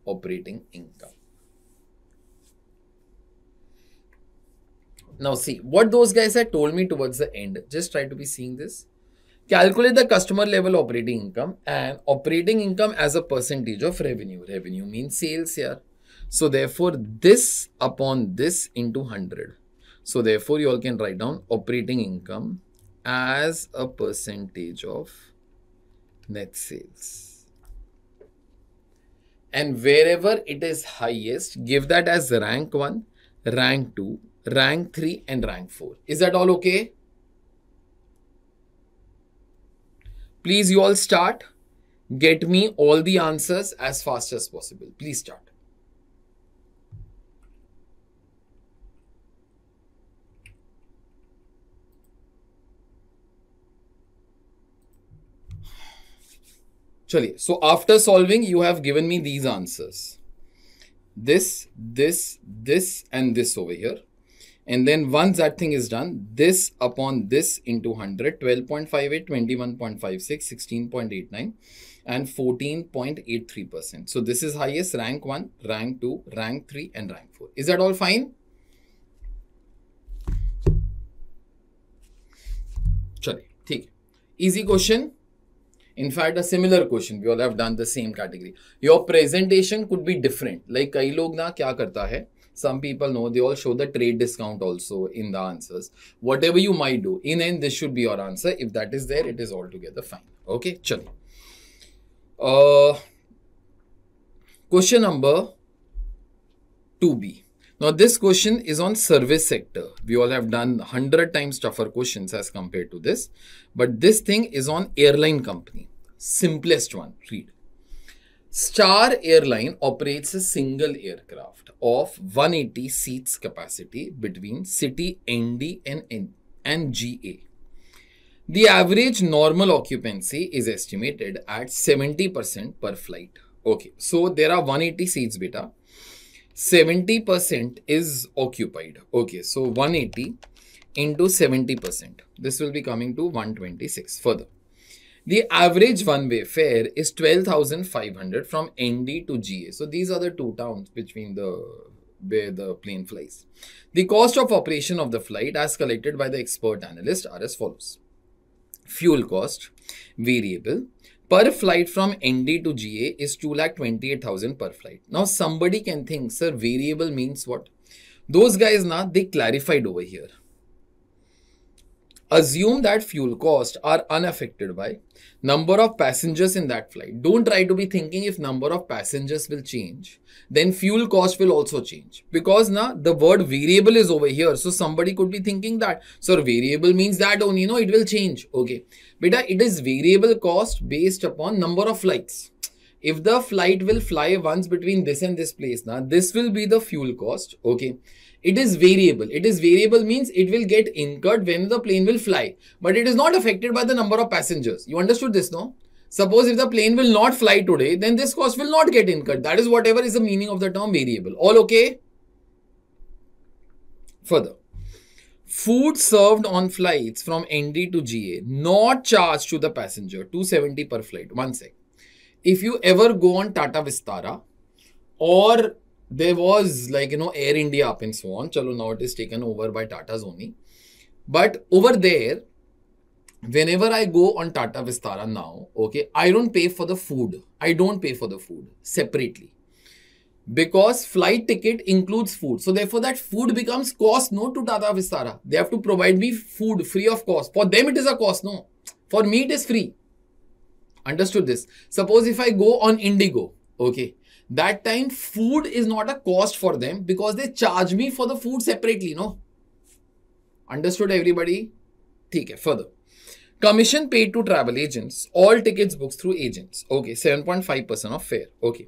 operating income. Now see what those guys had told me towards the end. Just try to be seeing this. Calculate the customer level operating income and operating income as a percentage of revenue. Revenue means sales here. So therefore this upon this into 100. So therefore you all can write down operating income as a percentage of net sales and wherever it is highest, give that as rank 1, rank 2, rank 3 and rank 4. Is that all okay? Please you all start. Get me all the answers as fast as possible. Please start. So after solving, you have given me these answers. This, this, this and this over here. And then once that thing is done, this upon this into 100, 21.56, 16.89 and 14.83%. So this is highest rank 1, rank 2, rank 3 and rank 4. Is that all fine? Chale, ठीक Easy question. In fact, a similar question, we all have done the same category. Your presentation could be different. Like, kai log na kya karta hai? Some people know, they all show the trade discount also in the answers. Whatever you might do, in end, this should be your answer. If that is there, it is altogether fine. Okay, chali. Uh, question number 2B. Now this question is on service sector. We all have done 100 times tougher questions as compared to this. But this thing is on airline company. Simplest one, read. Star Airline operates a single aircraft of 180 seats capacity between city ND and, N and GA. The average normal occupancy is estimated at 70% per flight. Okay, so there are 180 seats beta. 70% is occupied. Okay, so 180 into 70%. This will be coming to 126 further. The average one-way fare is 12,500 from ND to GA. So these are the two towns between the where the plane flies. The cost of operation of the flight as collected by the expert analyst are as follows. Fuel cost, variable, per flight from ND to GA is 2,28,000 per flight. Now somebody can think, sir, variable means what? Those guys, now nah, they clarified over here assume that fuel costs are unaffected by number of passengers in that flight don't try to be thinking if number of passengers will change then fuel cost will also change because now the word variable is over here so somebody could be thinking that sir variable means that only you know it will change okay beta it is variable cost based upon number of flights if the flight will fly once between this and this place now this will be the fuel cost okay it is variable. It is variable means it will get incurred when the plane will fly. But it is not affected by the number of passengers. You understood this, no? Suppose if the plane will not fly today, then this cost will not get incurred. That is whatever is the meaning of the term variable. All okay? Further. Food served on flights from ND to GA, not charged to the passenger, 270 per flight. One sec. If you ever go on Tata Vistara or there was like you know Air India up and so on. Chalo now it is taken over by Tata Zoni. But over there, whenever I go on Tata Vistara now, okay, I don't pay for the food. I don't pay for the food separately. Because flight ticket includes food. So therefore that food becomes cost no to Tata Vistara. They have to provide me food free of cost. For them it is a cost no. For me it is free. Understood this. Suppose if I go on Indigo, okay, that time food is not a cost for them because they charge me for the food separately no understood everybody take further commission paid to travel agents all tickets booked through agents okay 7.5 percent of fare okay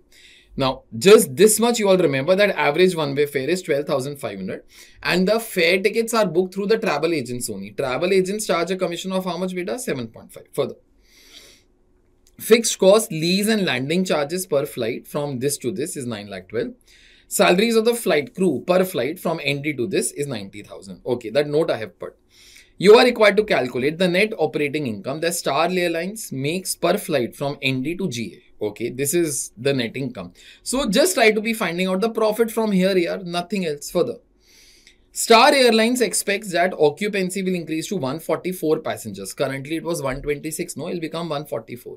now just this much you all remember that average one way fare is 12500 and the fare tickets are booked through the travel agents only travel agents charge a commission of how much beta 7.5 further Fixed cost, lease and landing charges per flight from this to this is 9 lakh 12. Salaries of the flight crew per flight from ND to this is 90,000. Okay, that note I have put. You are required to calculate the net operating income that Star Airlines makes per flight from ND to GA. Okay, this is the net income. So just try to be finding out the profit from here, here, nothing else further. Star Airlines expects that occupancy will increase to 144 passengers. Currently, it was 126. No, it will become 144.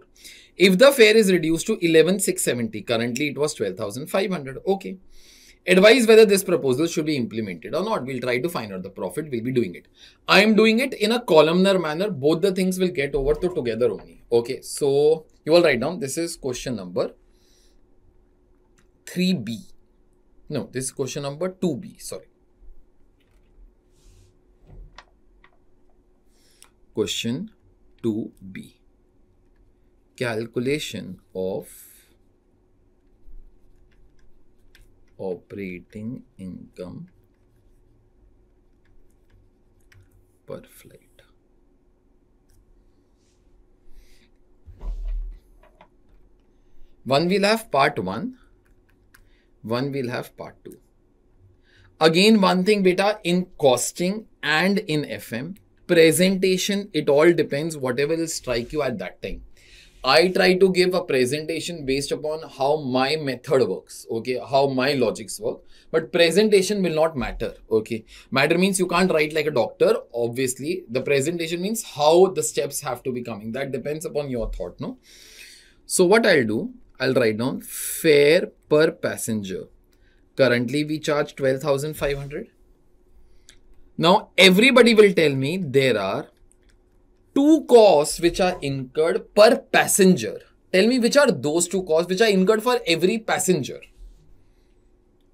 If the fare is reduced to 11,670, currently it was 12,500. Okay. Advise whether this proposal should be implemented or not. We'll try to find out the profit. We'll be doing it. I am doing it in a columnar manner. Both the things will get over to together only. Okay. So, you all write down. This is question number 3B. No, this is question number 2B. Sorry. question 2b calculation of operating income per flight one will have part 1 one will have part 2 again one thing beta in costing and in fm presentation it all depends whatever will strike you at that time i try to give a presentation based upon how my method works okay how my logics work but presentation will not matter okay matter means you can't write like a doctor obviously the presentation means how the steps have to be coming that depends upon your thought no so what i'll do i'll write down fare per passenger currently we charge 12500 now, everybody will tell me there are two costs which are incurred per passenger. Tell me which are those two costs which are incurred for every passenger.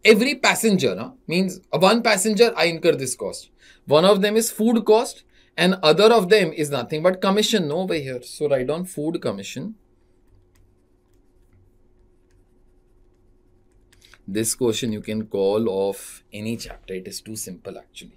Every passenger na, means uh, one passenger I incur this cost. One of them is food cost and other of them is nothing but commission no, over here. So write down food commission. This question you can call off any chapter. It is too simple actually.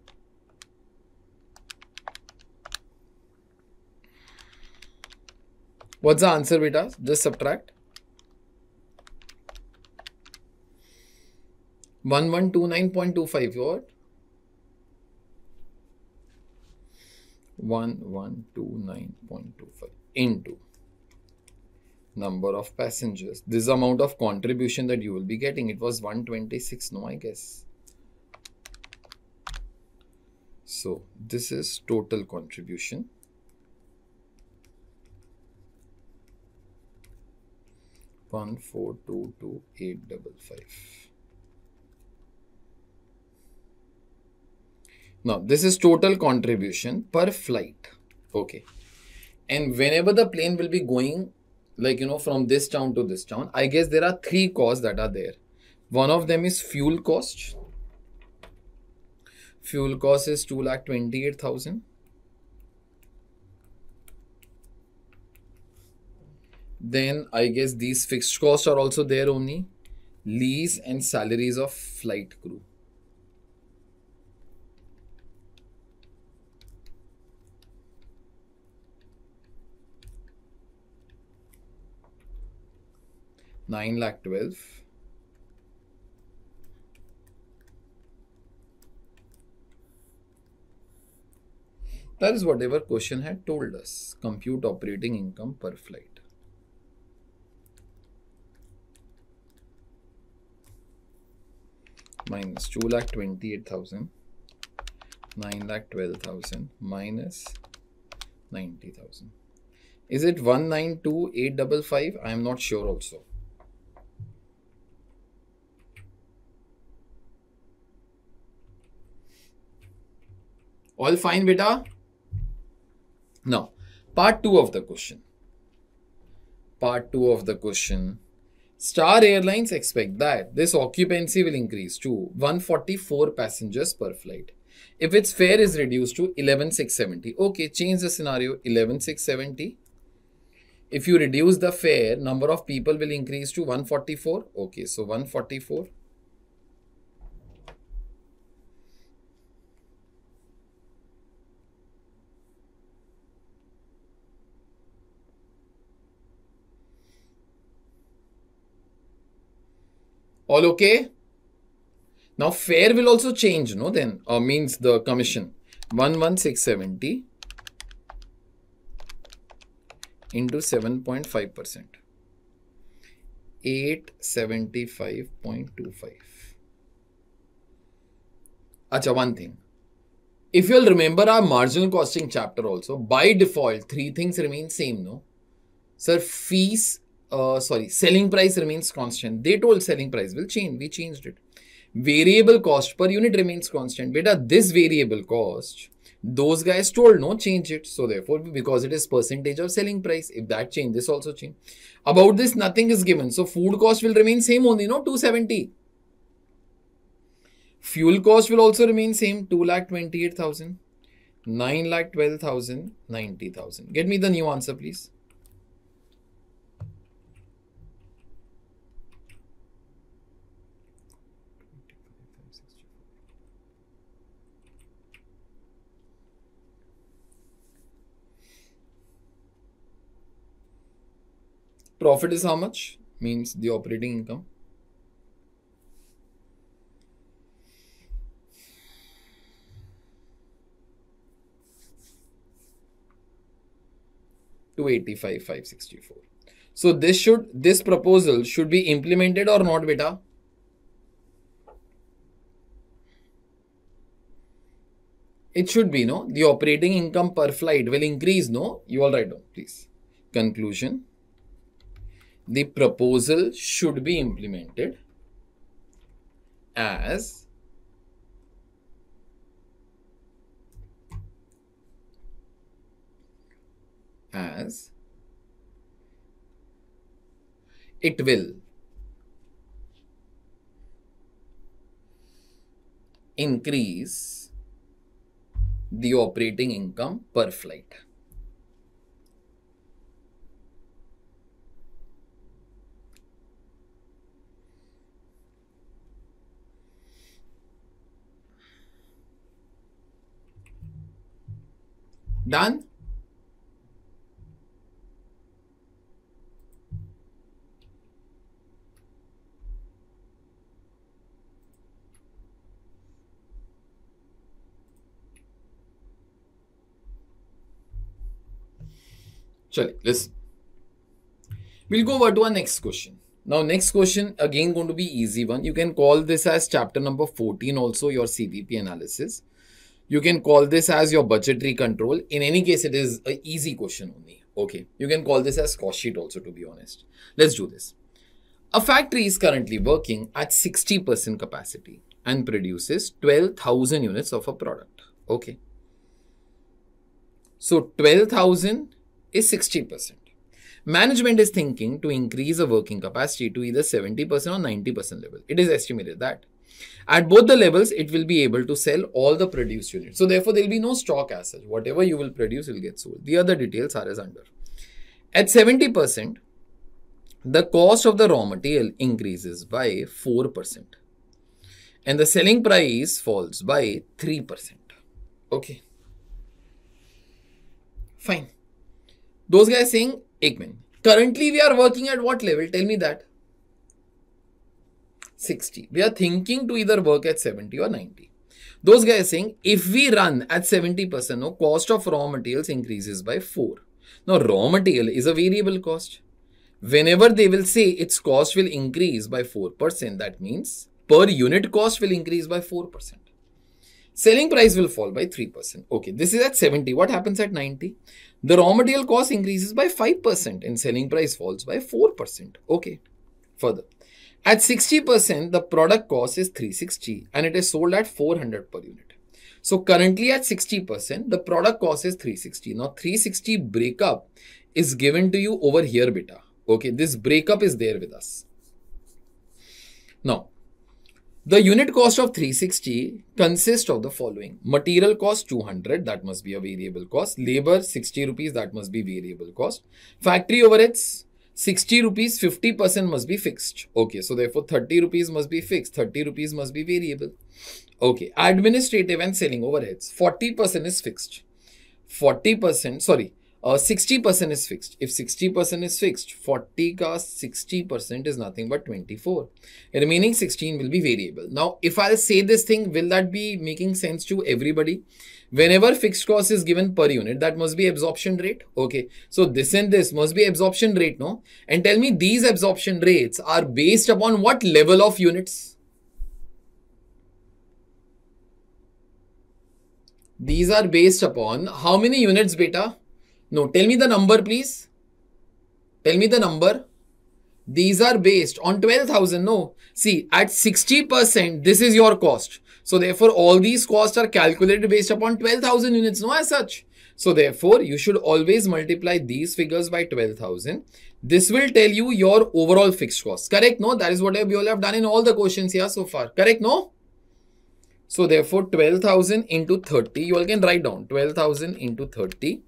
What's the answer beta? Just subtract. 1129.25 what? 1129.25 into number of passengers. This amount of contribution that you will be getting. It was 126, no, I guess. So this is total contribution. one four two two eight double five. Now this is total contribution per flight. Okay. And whenever the plane will be going like you know from this town to this town, I guess there are three costs that are there. One of them is fuel cost. Fuel cost is two lakh twenty eight thousand. then I guess these fixed costs are also there only. Lease and salaries of flight crew. Nine lakh twelve. That is whatever question had told us. Compute operating income per flight. minus 2 lakh 28,000, 9 lakh 12,000 minus 90,000. Is it 192,855? I am not sure also. All fine, beta? Now, part 2 of the question. Part 2 of the question. Star Airlines expect that this occupancy will increase to 144 passengers per flight. If its fare is reduced to 11,670, okay, change the scenario 11,670. If you reduce the fare, number of people will increase to 144. Okay, so 144. All okay? Now fare will also change, no then, uh, means the commission. 11670 into 7.5%. 875.25. Acha, one thing. If you'll remember our marginal costing chapter also, by default, three things remain same, no? Sir, fees uh, sorry, selling price remains constant. They told selling price will change. We changed it. Variable cost per unit remains constant. Beta, this variable cost, those guys told no, change it. So therefore, because it is percentage of selling price, if that change, this also change. About this, nothing is given. So food cost will remain same only, no, 270. Fuel cost will also remain same, 2 lakh 28,000, 9 lakh 12,000, 90,000. Get me the new answer, please. Profit is how much? Means the operating income. Two eighty five five sixty four. So this should this proposal should be implemented or not, beta? It should be, no? The operating income per flight will increase, no? You all right, no? Please. Conclusion the proposal should be implemented as as it will increase the operating income per flight. Done? Chale, listen. We'll go over to our next question. Now, next question again going to be easy one. You can call this as chapter number 14 also your CVP analysis. You can call this as your budgetary control. In any case, it is an easy question only. Okay. You can call this as cost sheet also, to be honest. Let's do this. A factory is currently working at 60% capacity and produces 12,000 units of a product. Okay. So 12,000 is 60%. Management is thinking to increase the working capacity to either 70% or 90% level. It is estimated that at both the levels, it will be able to sell all the produced units. So therefore, there will be no stock as such. Whatever you will produce will get sold. The other details are as under. At 70%, the cost of the raw material increases by 4% and the selling price falls by 3%. Okay. Fine. Those guys saying, Ekman, currently we are working at what level? Tell me that. 60. We are thinking to either work at 70 or 90. Those guys saying if we run at 70%, no cost of raw materials increases by 4. Now, raw material is a variable cost. Whenever they will say its cost will increase by 4%, that means per unit cost will increase by 4%. Selling price will fall by 3%. Okay, this is at 70. What happens at 90? The raw material cost increases by 5% and selling price falls by 4%. Okay, further. At 60%, the product cost is 360 and it is sold at 400 per unit. So currently at 60%, the product cost is 360. Now 360 breakup is given to you over here beta. Okay, this breakup is there with us. Now, the unit cost of 360 consists of the following. Material cost 200, that must be a variable cost. Labor 60 rupees, that must be variable cost. Factory overheads 60 rupees, 50% must be fixed. Okay, so therefore 30 rupees must be fixed, 30 rupees must be variable. Okay, administrative and selling overheads, 40% is fixed. 40%, sorry, uh, 60% is fixed. If 60% is fixed, 40 ka 60% is nothing but 24. remaining 16 will be variable. Now, if i say this thing, will that be making sense to everybody? Whenever fixed cost is given per unit, that must be absorption rate. Okay. So, this and this must be absorption rate, no? And tell me these absorption rates are based upon what level of units? These are based upon how many units, beta? No, tell me the number, please. Tell me the number. These are based on 12,000. No, see, at 60%, this is your cost. So therefore, all these costs are calculated based upon 12,000 units. No, as such. So therefore, you should always multiply these figures by 12,000. This will tell you your overall fixed cost. Correct? No, that is what we all have done in all the questions here so far. Correct? No? So therefore, 12,000 into 30, you all can write down 12,000 into 30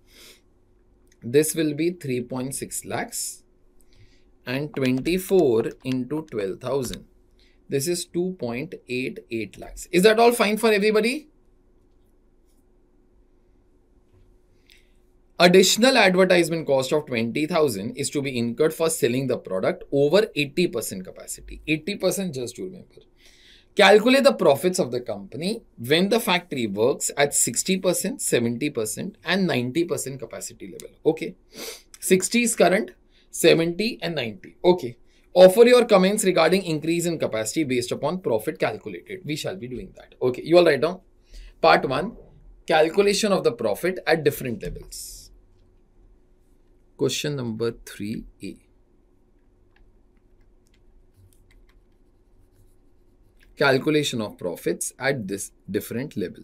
this will be 3.6 lakhs and 24 into 12,000. This is 2.88 lakhs. Is that all fine for everybody? Additional advertisement cost of 20,000 is to be incurred for selling the product over 80% capacity. 80% just to remember. Calculate the profits of the company when the factory works at 60%, 70% and 90% capacity level. Okay. 60 is current, 70 and 90. Okay. Offer your comments regarding increase in capacity based upon profit calculated. We shall be doing that. Okay. You all write down. Part 1. Calculation of the profit at different levels. Question number 3a. calculation of profits at this different level.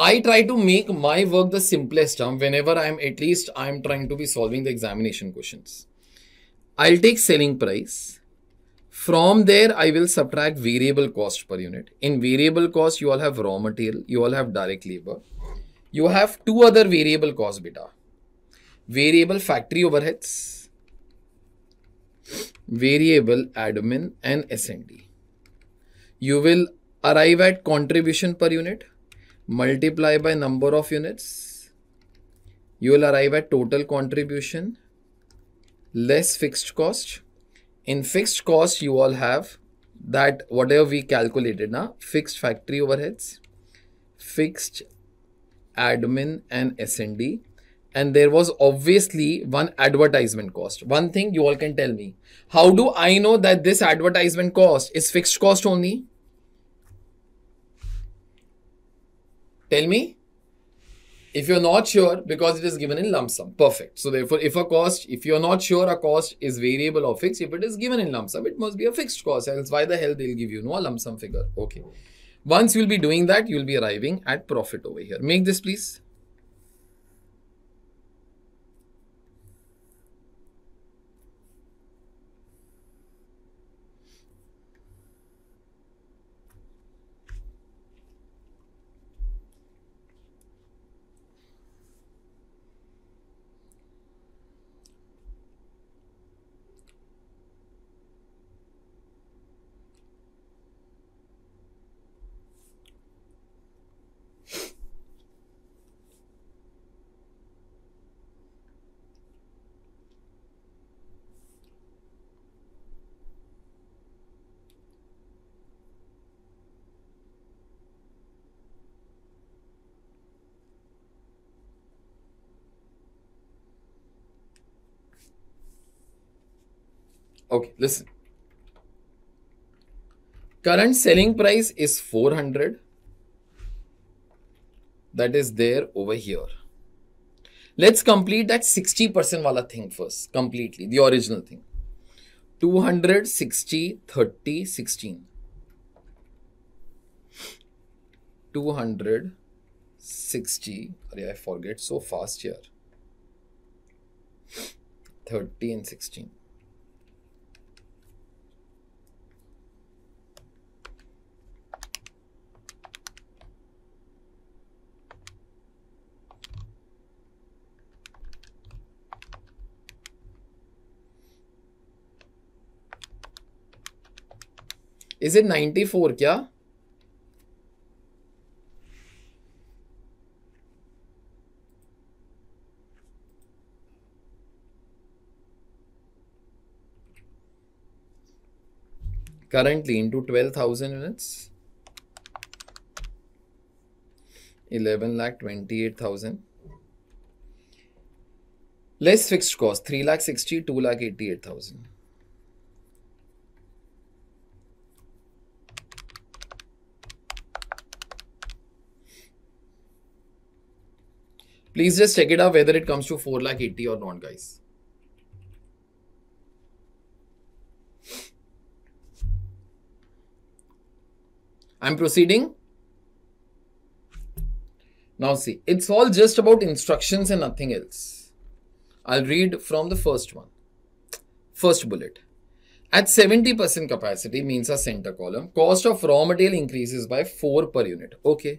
I try to make my work the simplest term um, whenever I'm at least I'm trying to be solving the examination questions. I'll take selling price. From there, I will subtract variable cost per unit. In variable cost, you all have raw material, you all have direct labor. You have two other variable costs, beta. Variable factory overheads, variable admin and S&D. You will arrive at contribution per unit multiply by number of units you will arrive at total contribution less fixed cost in fixed cost you all have that whatever we calculated now fixed factory overheads fixed admin and S&D and there was obviously one advertisement cost. One thing you all can tell me. How do I know that this advertisement cost is fixed cost only? Tell me if you're not sure because it is given in lump sum. Perfect. So therefore, if a cost, if you're not sure a cost is variable or fixed, if it is given in lump sum, it must be a fixed cost. Else why the hell they'll give you no a lump sum figure. Okay. Once you'll be doing that, you'll be arriving at profit over here. Make this please. Listen. Current selling price is 400. That is there over here. Let's complete that 60% wala thing first. Completely. The original thing. 260, 30, 16. 260. Array, I forget so fast here. 30 and 16. Is it ninety four क्या currently into 12,000 units 11 lakh 28,000 less fixed cost 3 lakh 60 2 lakh 88,000 Please just check it out whether it comes to 4 lakh 80 or not, guys. I'm proceeding. Now see, it's all just about instructions and nothing else. I'll read from the first one. First bullet. At 70% capacity means a center column, cost of raw material increases by 4 per unit. Okay.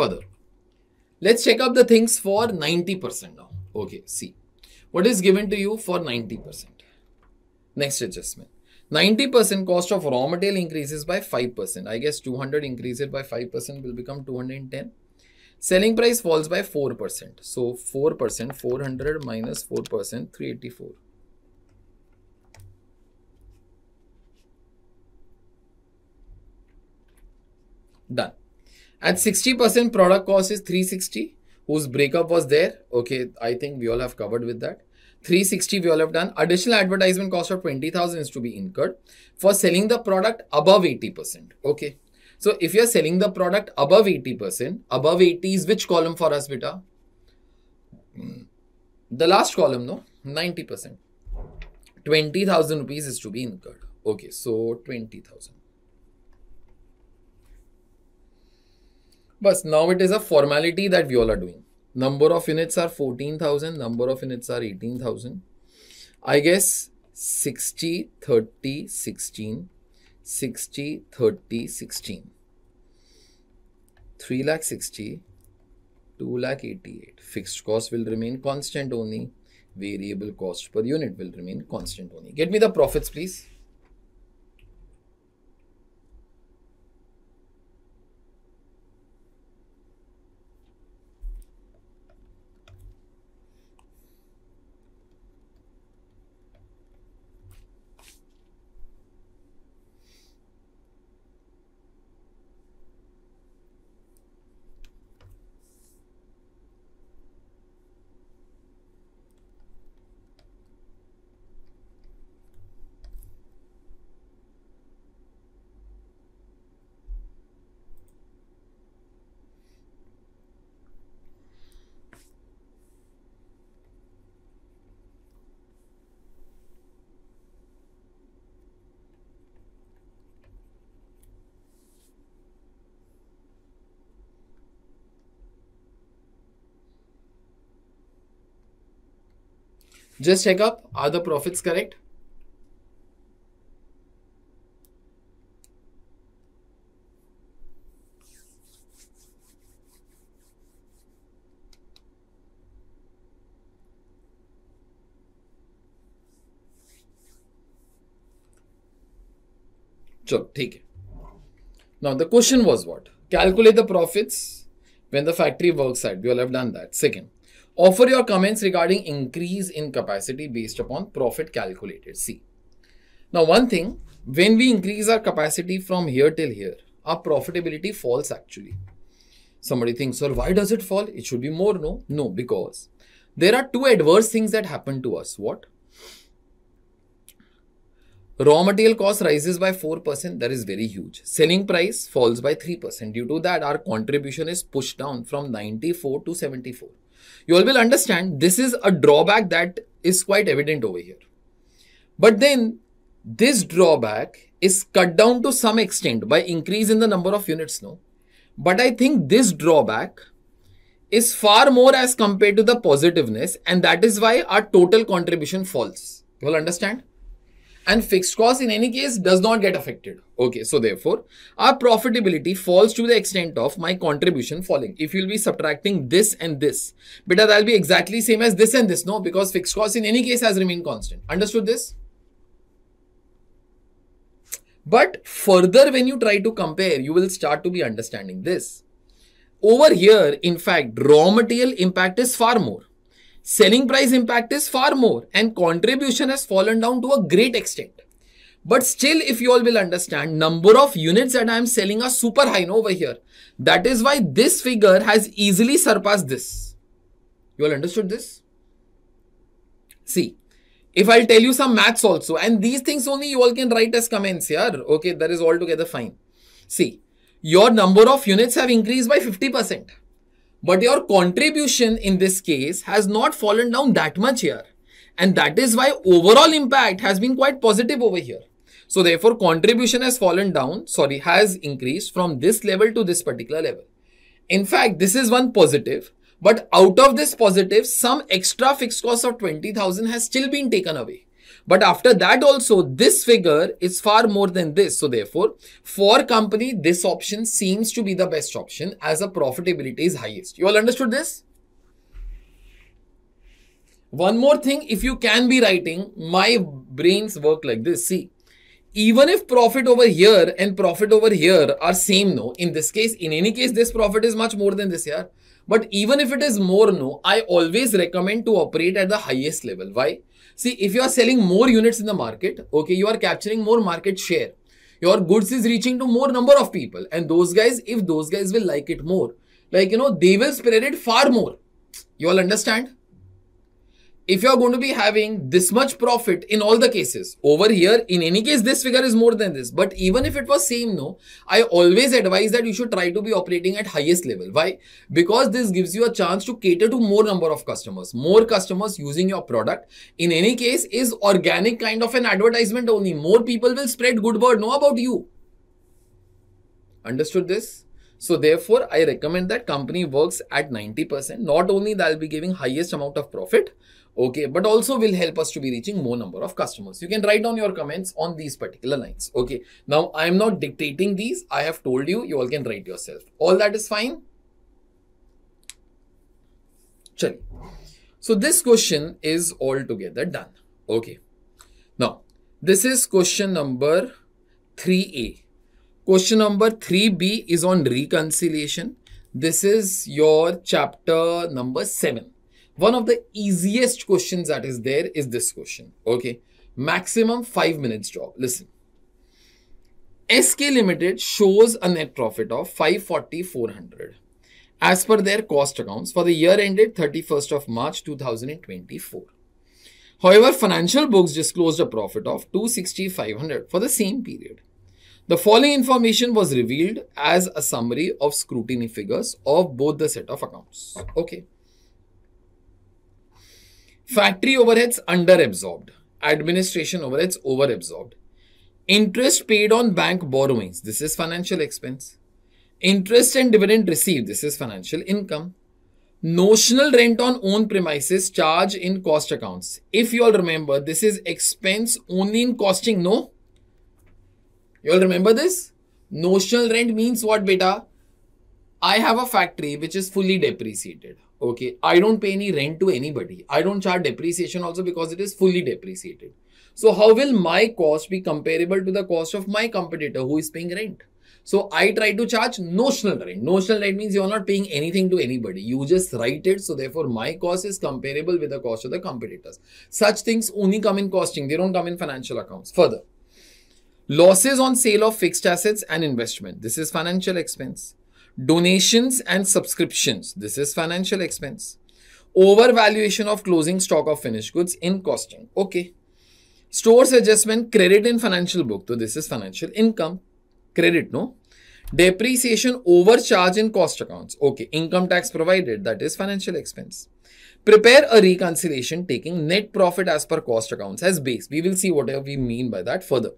further. Let's check up the things for 90% now. Okay, see. What is given to you for 90%? Next adjustment. 90% cost of raw material increases by 5%. I guess 200 increased by 5% will become 210. Selling price falls by 4%. So 4%, 400 minus 4%, 384. Done. And 60% product cost is 360, whose breakup was there. Okay, I think we all have covered with that. 360 we all have done. Additional advertisement cost of 20,000 is to be incurred for selling the product above 80%. Okay. So if you're selling the product above 80%, above 80 is which column for us, beta? Hmm. The last column, no? 90%. 20,000 rupees is to be incurred. Okay, so 20,000. But now it is a formality that we all are doing. Number of units are 14,000. Number of units are 18,000. I guess 60, 30, 16. 60, 30, 16. 3 lakh 60, 2 lakh 88. Fixed cost will remain constant only. Variable cost per unit will remain constant only. Get me the profits, please. Just check up, are the profits correct? now the question was what calculate the profits when the factory works at we all have done that second Offer your comments regarding increase in capacity based upon profit calculated. See, now one thing, when we increase our capacity from here till here, our profitability falls actually. Somebody thinks, sir, why does it fall? It should be more. No, no, because there are two adverse things that happen to us. What? Raw material cost rises by 4%, that is very huge. Selling price falls by 3%. Due to that, our contribution is pushed down from 94 to 74 you all will understand this is a drawback that is quite evident over here. But then this drawback is cut down to some extent by increase in the number of units No, But I think this drawback is far more as compared to the positiveness and that is why our total contribution falls. You all understand? and fixed cost in any case does not get affected. Okay, so therefore, our profitability falls to the extent of my contribution falling. If you'll be subtracting this and this, beta, that'll be exactly same as this and this, no? Because fixed cost in any case has remained constant. Understood this? But further, when you try to compare, you will start to be understanding this. Over here, in fact, raw material impact is far more selling price impact is far more and contribution has fallen down to a great extent. But still, if you all will understand, number of units that I am selling are super high over here. That is why this figure has easily surpassed this. You all understood this? See, if I'll tell you some maths also, and these things only you all can write as comments here. Okay, that is altogether fine. See, your number of units have increased by 50%. But your contribution in this case has not fallen down that much here. And that is why overall impact has been quite positive over here. So therefore contribution has fallen down, sorry, has increased from this level to this particular level. In fact, this is one positive, but out of this positive, some extra fixed cost of 20,000 has still been taken away. But after that also, this figure is far more than this. So therefore, for company, this option seems to be the best option as a profitability is highest. You all understood this? One more thing, if you can be writing, my brains work like this. See, even if profit over here and profit over here are same, no, in this case, in any case, this profit is much more than this here. But even if it is more, no, I always recommend to operate at the highest level. Why? See, if you are selling more units in the market, okay, you are capturing more market share. Your goods is reaching to more number of people. And those guys, if those guys will like it more, like, you know, they will spread it far more. You all understand? if you're going to be having this much profit in all the cases over here in any case this figure is more than this but even if it was same no i always advise that you should try to be operating at highest level why because this gives you a chance to cater to more number of customers more customers using your product in any case is organic kind of an advertisement only more people will spread good word know about you understood this so therefore, I recommend that company works at 90%. Not only that i will be giving highest amount of profit, okay but also will help us to be reaching more number of customers you can write down your comments on these particular lines okay now i am not dictating these i have told you you all can write yourself all that is fine Chali. so this question is altogether done okay now this is question number 3a question number 3b is on reconciliation this is your chapter number 7 one of the easiest questions that is there is this question. Okay. Maximum five minutes job. Listen. SK Limited shows a net profit of five forty four hundred as per their cost accounts for the year ended 31st of March 2024. However, financial books disclosed a profit of two sixty five hundred for the same period. The following information was revealed as a summary of scrutiny figures of both the set of accounts. Okay. Factory overheads under absorbed. Administration overheads over absorbed. Interest paid on bank borrowings. This is financial expense. Interest and dividend received. This is financial income. Notional rent on own premises charge in cost accounts. If you all remember, this is expense only in costing. No? You all remember this? Notional rent means what, beta? I have a factory which is fully depreciated Okay, I don't pay any rent to anybody. I don't charge depreciation also because it is fully depreciated. So how will my cost be comparable to the cost of my competitor who is paying rent? So I try to charge notional rent. Notional rent means you are not paying anything to anybody. You just write it. So therefore my cost is comparable with the cost of the competitors. Such things only come in costing. They don't come in financial accounts. Further, losses on sale of fixed assets and investment. This is financial expense donations and subscriptions. This is financial expense. Overvaluation of closing stock of finished goods in costing. Okay. Stores adjustment, credit in financial book. So this is financial income. Credit, no? Depreciation overcharge in cost accounts. Okay. Income tax provided. That is financial expense. Prepare a reconciliation taking net profit as per cost accounts as base. We will see whatever we mean by that further.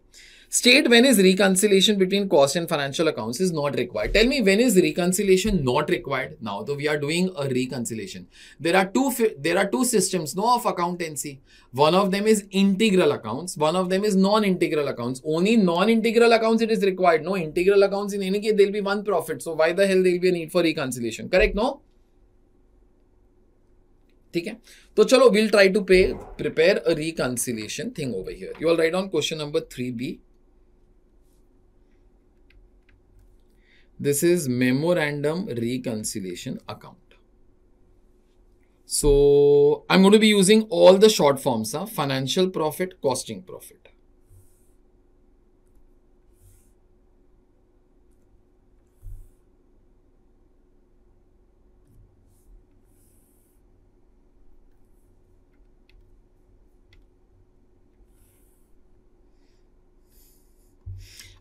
State when is reconciliation between cost and financial accounts is not required. Tell me when is reconciliation not required? Now, though we are doing a reconciliation. There are two there are two systems no of accountancy. One of them is integral accounts. One of them is non-integral accounts. Only non-integral accounts it is required. No integral accounts in any case there will be one profit. So why the hell there will be a need for reconciliation? Correct? No. So है तो we'll try to prepare a reconciliation thing over here. You will write on question number three b. This is memorandum reconciliation account. So I'm going to be using all the short forms, huh? financial profit, costing profit.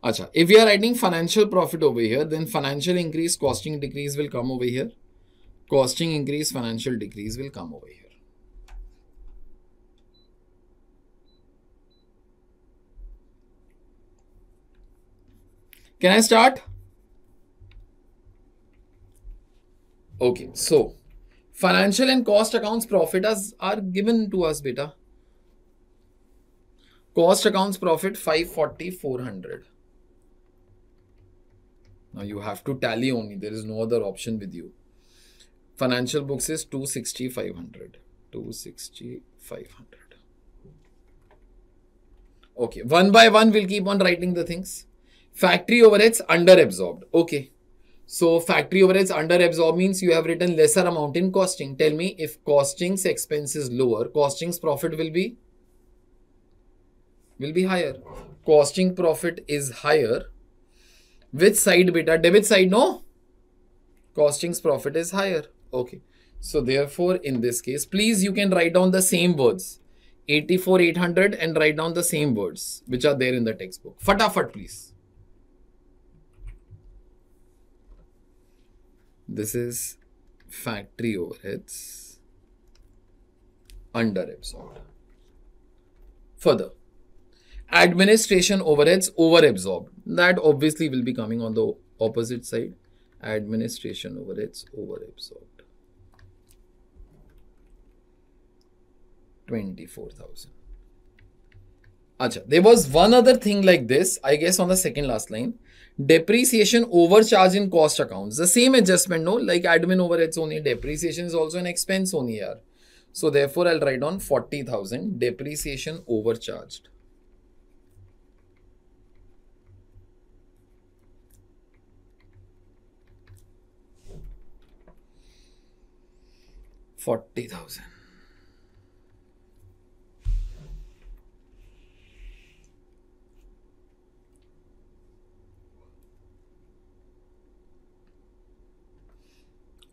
Acha, if you are adding financial profit over here, then financial increase, costing decrease will come over here. Costing increase, financial decrease will come over here. Can I start? Okay, so financial and cost accounts profit as are given to us, beta. Cost accounts profit 540, 400. Now you have to tally only. There is no other option with you. Financial books is two sixty five hundred. Two sixty five hundred. Okay, one by one we'll keep on writing the things. Factory overheads under absorbed. Okay. So factory overheads under absorbed means you have written lesser amount in costing. Tell me if costing's expense is lower, costing's profit will be will be higher. Costing profit is higher which side beta? Debit side, no? Costings profit is higher. Okay. So therefore, in this case, please you can write down the same words. 84, 800 and write down the same words which are there in the textbook. Fatafat, please. This is factory overheads under absorbed. Further administration overheads overabsorbed. That obviously will be coming on the opposite side. Administration overheads overabsorbed. 24,000. Acha, there was one other thing like this, I guess on the second last line. Depreciation overcharge in cost accounts. The same adjustment, no? Like admin overheads only. Depreciation is also an expense only here. So therefore, I'll write on 40,000. Depreciation overcharged. 40,000.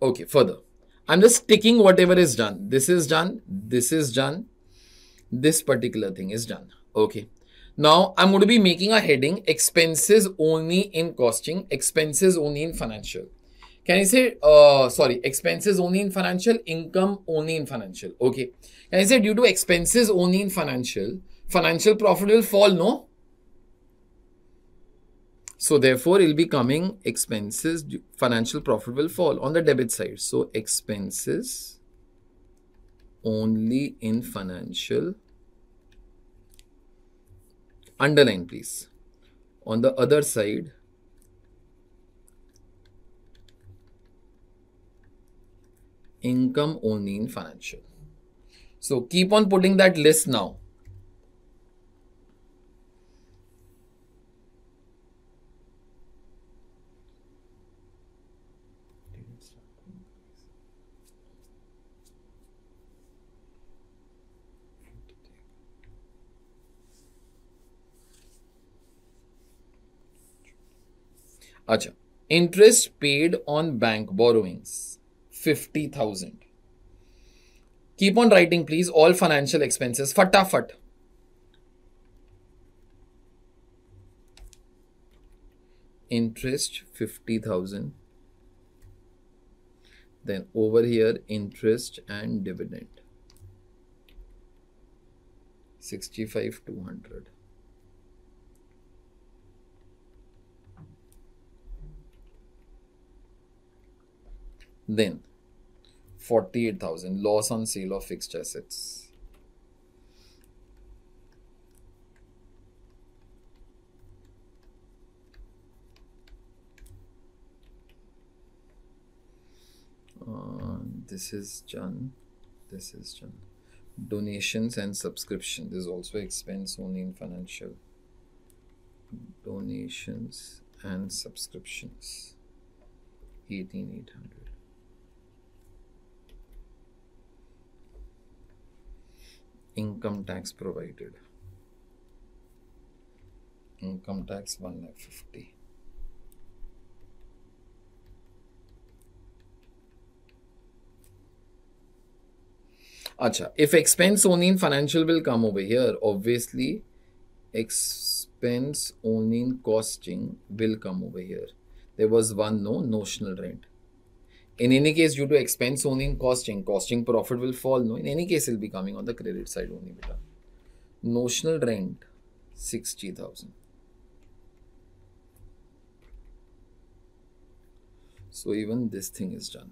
Okay, further. I'm just ticking whatever is done. This is done. This is done. This particular thing is done. Okay. Now, I'm going to be making a heading expenses only in costing, expenses only in financial. Can I say, uh, sorry, expenses only in financial, income only in financial? Okay. Can I say due to expenses only in financial, financial profit will fall, no? So therefore, it will be coming expenses, financial profit will fall on the debit side. So expenses only in financial. Underline please. On the other side, income only in financial. So keep on putting that list now. Acha. Interest paid on bank borrowings. 50,000. Keep on writing, please, all financial expenses. Fatafat. Interest 50,000. Then over here, interest and dividend. 65 200. Then 48,000 loss on sale of fixed assets. Uh, this is done. This is done. Donations and subscription. This is also expense only in financial. Donations and subscriptions. 18,800. income tax provided income tax 1 lakh 50 if expense only in financial will come over here, obviously expense only in costing will come over here. There was one no notional rent in any case, due to expense only in costing, costing profit will fall. No, in any case, it will be coming on the credit side only. Beta. Notional rent 60,000. So even this thing is done.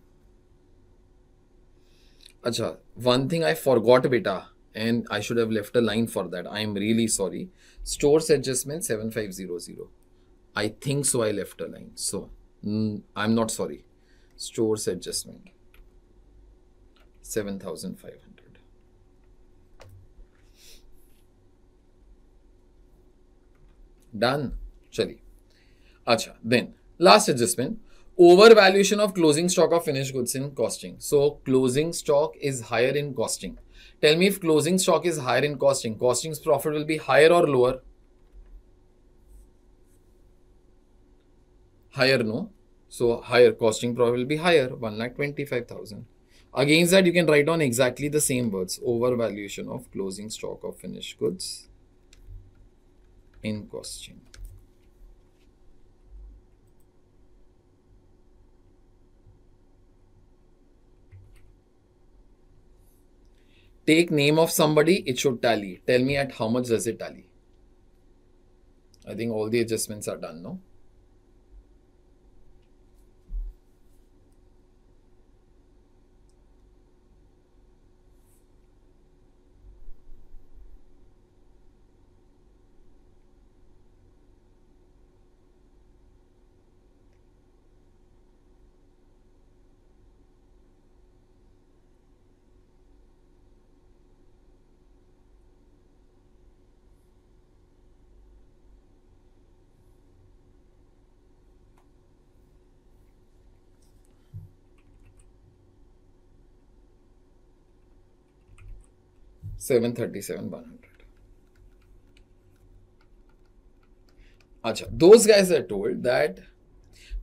Acha, one thing I forgot, beta, and I should have left a line for that. I am really sorry. Stores adjustment 7500. I think so. I left a line. So mm, I'm not sorry. stores adjustment 7500 done चलिए अच्छा then last adjustment over valuation of closing stock of finish goods in costing so closing stock is higher in costing tell me if closing stock is higher in costing costing profit will be higher और lower higher no So higher costing probably will be higher, 1,25,000. Against that, you can write on exactly the same words, overvaluation of closing stock of finished goods in costing. Take name of somebody, it should tally. Tell me at how much does it tally. I think all the adjustments are done, no? 737 100 acha those guys are told that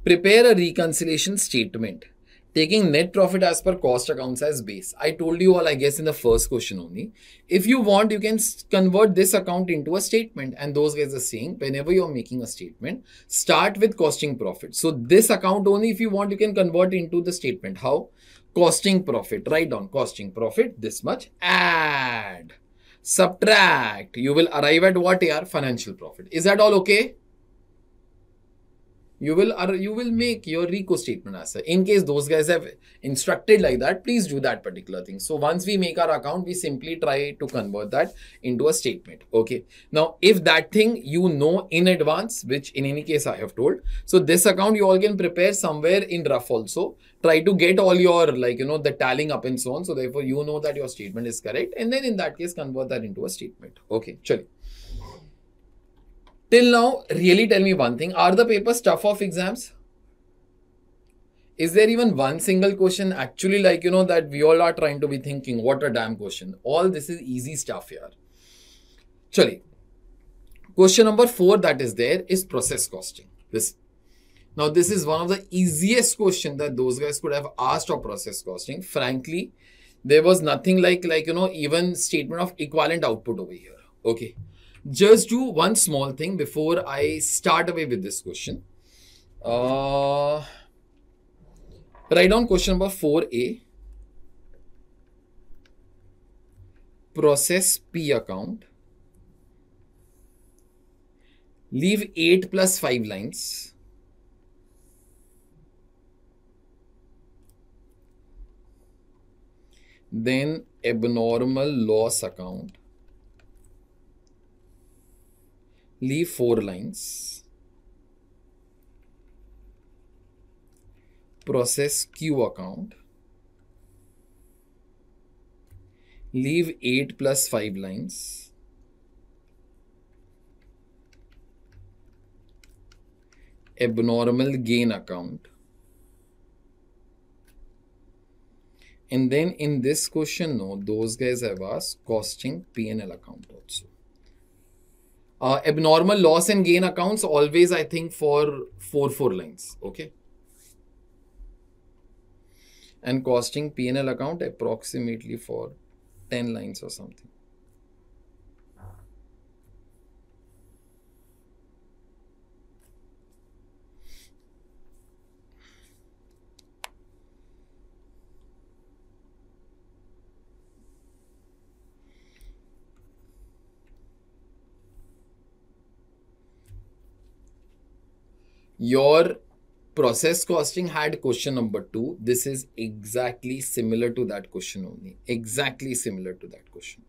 prepare a reconciliation statement taking net profit as per cost accounts as base. I told you all, I guess, in the first question only. If you want, you can convert this account into a statement. And those guys are saying, whenever you're making a statement, start with costing profit. So this account only, if you want, you can convert into the statement. How? costing profit write down costing profit this much add subtract you will arrive at what Your financial profit is that all okay you will you will make your RICO statement as in case those guys have instructed like that please do that particular thing so once we make our account we simply try to convert that into a statement okay now if that thing you know in advance which in any case I have told so this account you all can prepare somewhere in rough also try to get all your like you know the tallying up and so on so therefore you know that your statement is correct and then in that case convert that into a statement okay chali till now really tell me one thing are the papers tough of exams is there even one single question actually like you know that we all are trying to be thinking what a damn question all this is easy stuff here chali question number 4 that is there is process costing this now, this is one of the easiest question that those guys could have asked of process costing. Frankly, there was nothing like, like, you know, even statement of equivalent output over here. Okay. Just do one small thing before I start away with this question. Uh, write down question number 4A. Process P account. Leave 8 plus 5 lines then abnormal loss account. Leave four lines. Process Q account. Leave 8 plus 5 lines. Abnormal gain account. And then in this question, no, those guys have asked costing P&L account also. Uh, abnormal loss and gain accounts always, I think, for four four lines. Okay. And costing P&L account approximately for 10 lines or something. your process costing had question number two. This is exactly similar to that question only. Exactly similar to that question.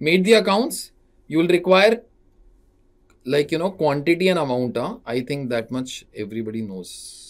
Made the accounts, you will require like, you know, quantity and amount. Huh? I think that much everybody knows.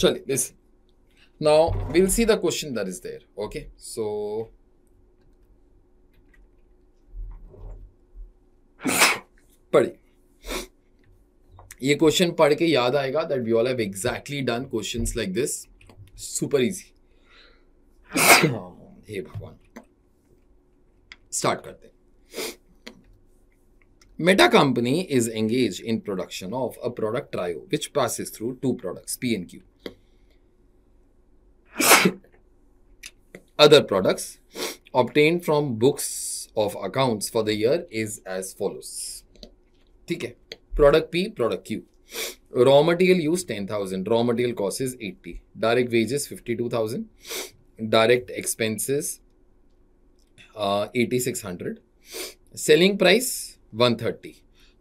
चलिए this now will see the question that is there okay so पढ़ी ये question पढ़ के याद आएगा that we all have exactly done questions like this super easy हे भगवान start करते Meta company is engage in production of a product trio which passes through two products P and Q Other products obtained from books of accounts for the year is as follows. ठीक है product P product Q raw material use ten thousand raw material cost is eighty direct wages fifty two thousand direct expenses eighty six hundred selling price one thirty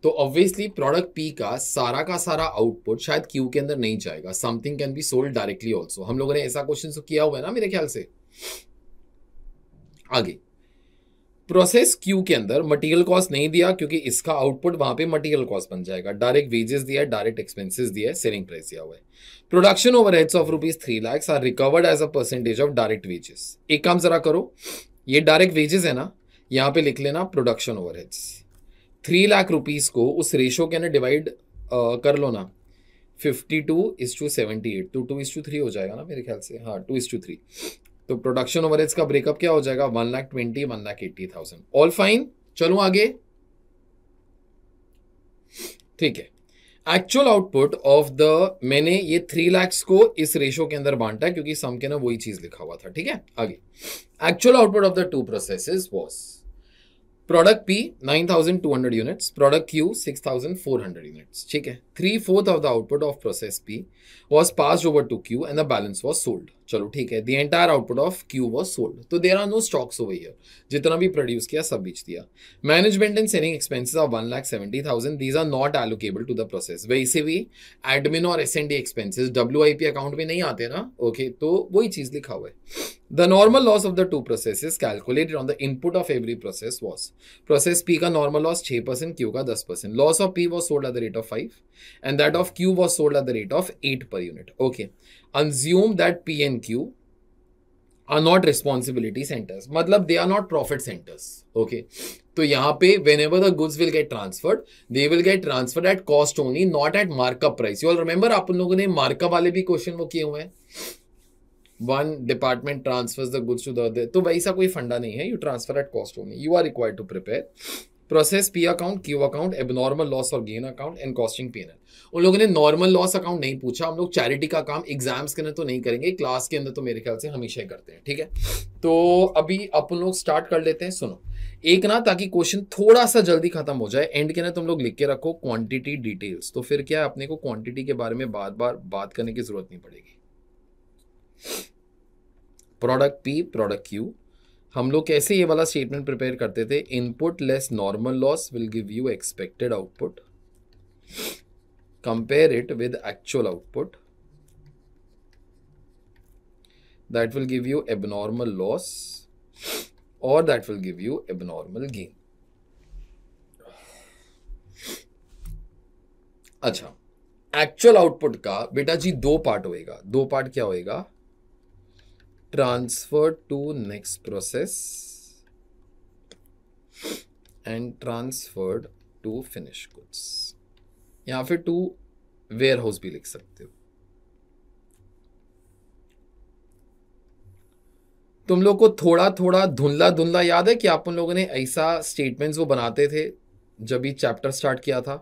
तो obviously product P का सारा का सारा output शायद Q के अंदर नहीं जाएगा something can be sold directly also हम लोगों ने ऐसा क्वेश्चन तो किया हुआ है ना मेरे ख्याल से आगे प्रोसेस क्यू के अंदर मटेरियल कॉस्ट नहीं दिया क्योंकि इसका आउटपुट वहां पे मटेरियल कॉस्ट बन जाएगा डायरेक्ट वेजेस दिया है डायरेक्ट एक्सपेंसेस दिया है सेलिंग प्राइस दिया हुआ है production overheads of rupees three lakhs are recovered as a percentage of direct wages एक काम जरा करो ये डायरेक्ट वेजेस है ना यहाँ पे लिख लेना production overheads three lakh rupees को उस रेशो के अंदर डिवाइड कर लो ना fifty two is to seventy eight two two is to two हो जाएगा ना मेरे ख्याल से हाँ two is to two three production overheads का ब्रेकअप क्या हो जाएगा one lakh twenty one lakh eighty thousand all fine चलो आगे ठीक है एक्चुअल आउटपुट ऑफ द मैंने ये थ्री लैक्स को इस रेशो के अंदर बांटा क्योंकि सम के ना वही चीज लिखा हुआ था ठीक है आगे actual output of the two process was product P 9200 units product Q 6400 units ठीक है three fourth of the output of process P was pass over to Q and the balance was sold चलो ठीक है the entire output of Q was sold तो there are no stocks over year जितना भी produce किया सब बेच दिया management and selling expenses of one lakh seventy thousand these are not allocable to the process वैसे भी एडमिन और S N D expenses W I P account में नहीं आते ना ओके okay, तो वही चीज़ लिखा हुआ है the normal loss of the two process is calculated on the input of every process was process P का normal loss loss percent Q का दस 10% loss of P was sold at the rate of 5 and that of Q was sold at the rate of 8 per unit okay अंज्यूम that P and Q are not responsibility centres मतलब they are not profit centres okay तो यहाँ पे whenever the goods will get transferred they will get transferred at cost only not at markup price you all remember आप उन लोगों ने markup वाले भी क्वेश्चन वो किए हुए हैं one department transfers the goods to the तो वैसा कोई फंडा नहीं है you transfer at cost only you are required to prepare process P account Q account abnormal loss और gain account and costing P and उन लोगों ने नॉर्मल लॉस अकाउंट नहीं पूछा हम लोग चैरिटी का काम एग्जाम्स के अंदर तो नहीं करेंगे क्लास के अंदर तो मेरे ख्याल से हमेशा ही करते हैं ठीक है तो अभी अपन लोग स्टार्ट कर लेते हैं सुनो एक ना ताकि क्वेश्चन थोड़ा सा जल्दी खत्म हो जाए एंड के ना तुम लोग लिख के रखो क्वांटिटी डिटेल्स तो फिर क्या है अपने को क्वांटिटी के बारे में बार बार बात करने की जरूरत नहीं पड़ेगी प्रोडक्ट पी प्रोडक्ट क्यू हम लोग कैसे ये वाला स्टेटमेंट प्रिपेयर करते थे input less normal loss will give you expected output compare it with actual output that will give you abnormal loss or that will give you abnormal gain अच्छा actual output का बेटा जी दो part होएगा दो part क्या होएगा transfer to next process and transferred to finish goods या फिर टू वेयर हाउस भी लिख सकते हो तुम लोग को थोड़ा थोड़ा धुंधला धुंधला याद है कि आप उन लोगों ने ऐसा स्टेटमेंट्स वो बनाते थे जब ये चैप्टर स्टार्ट किया था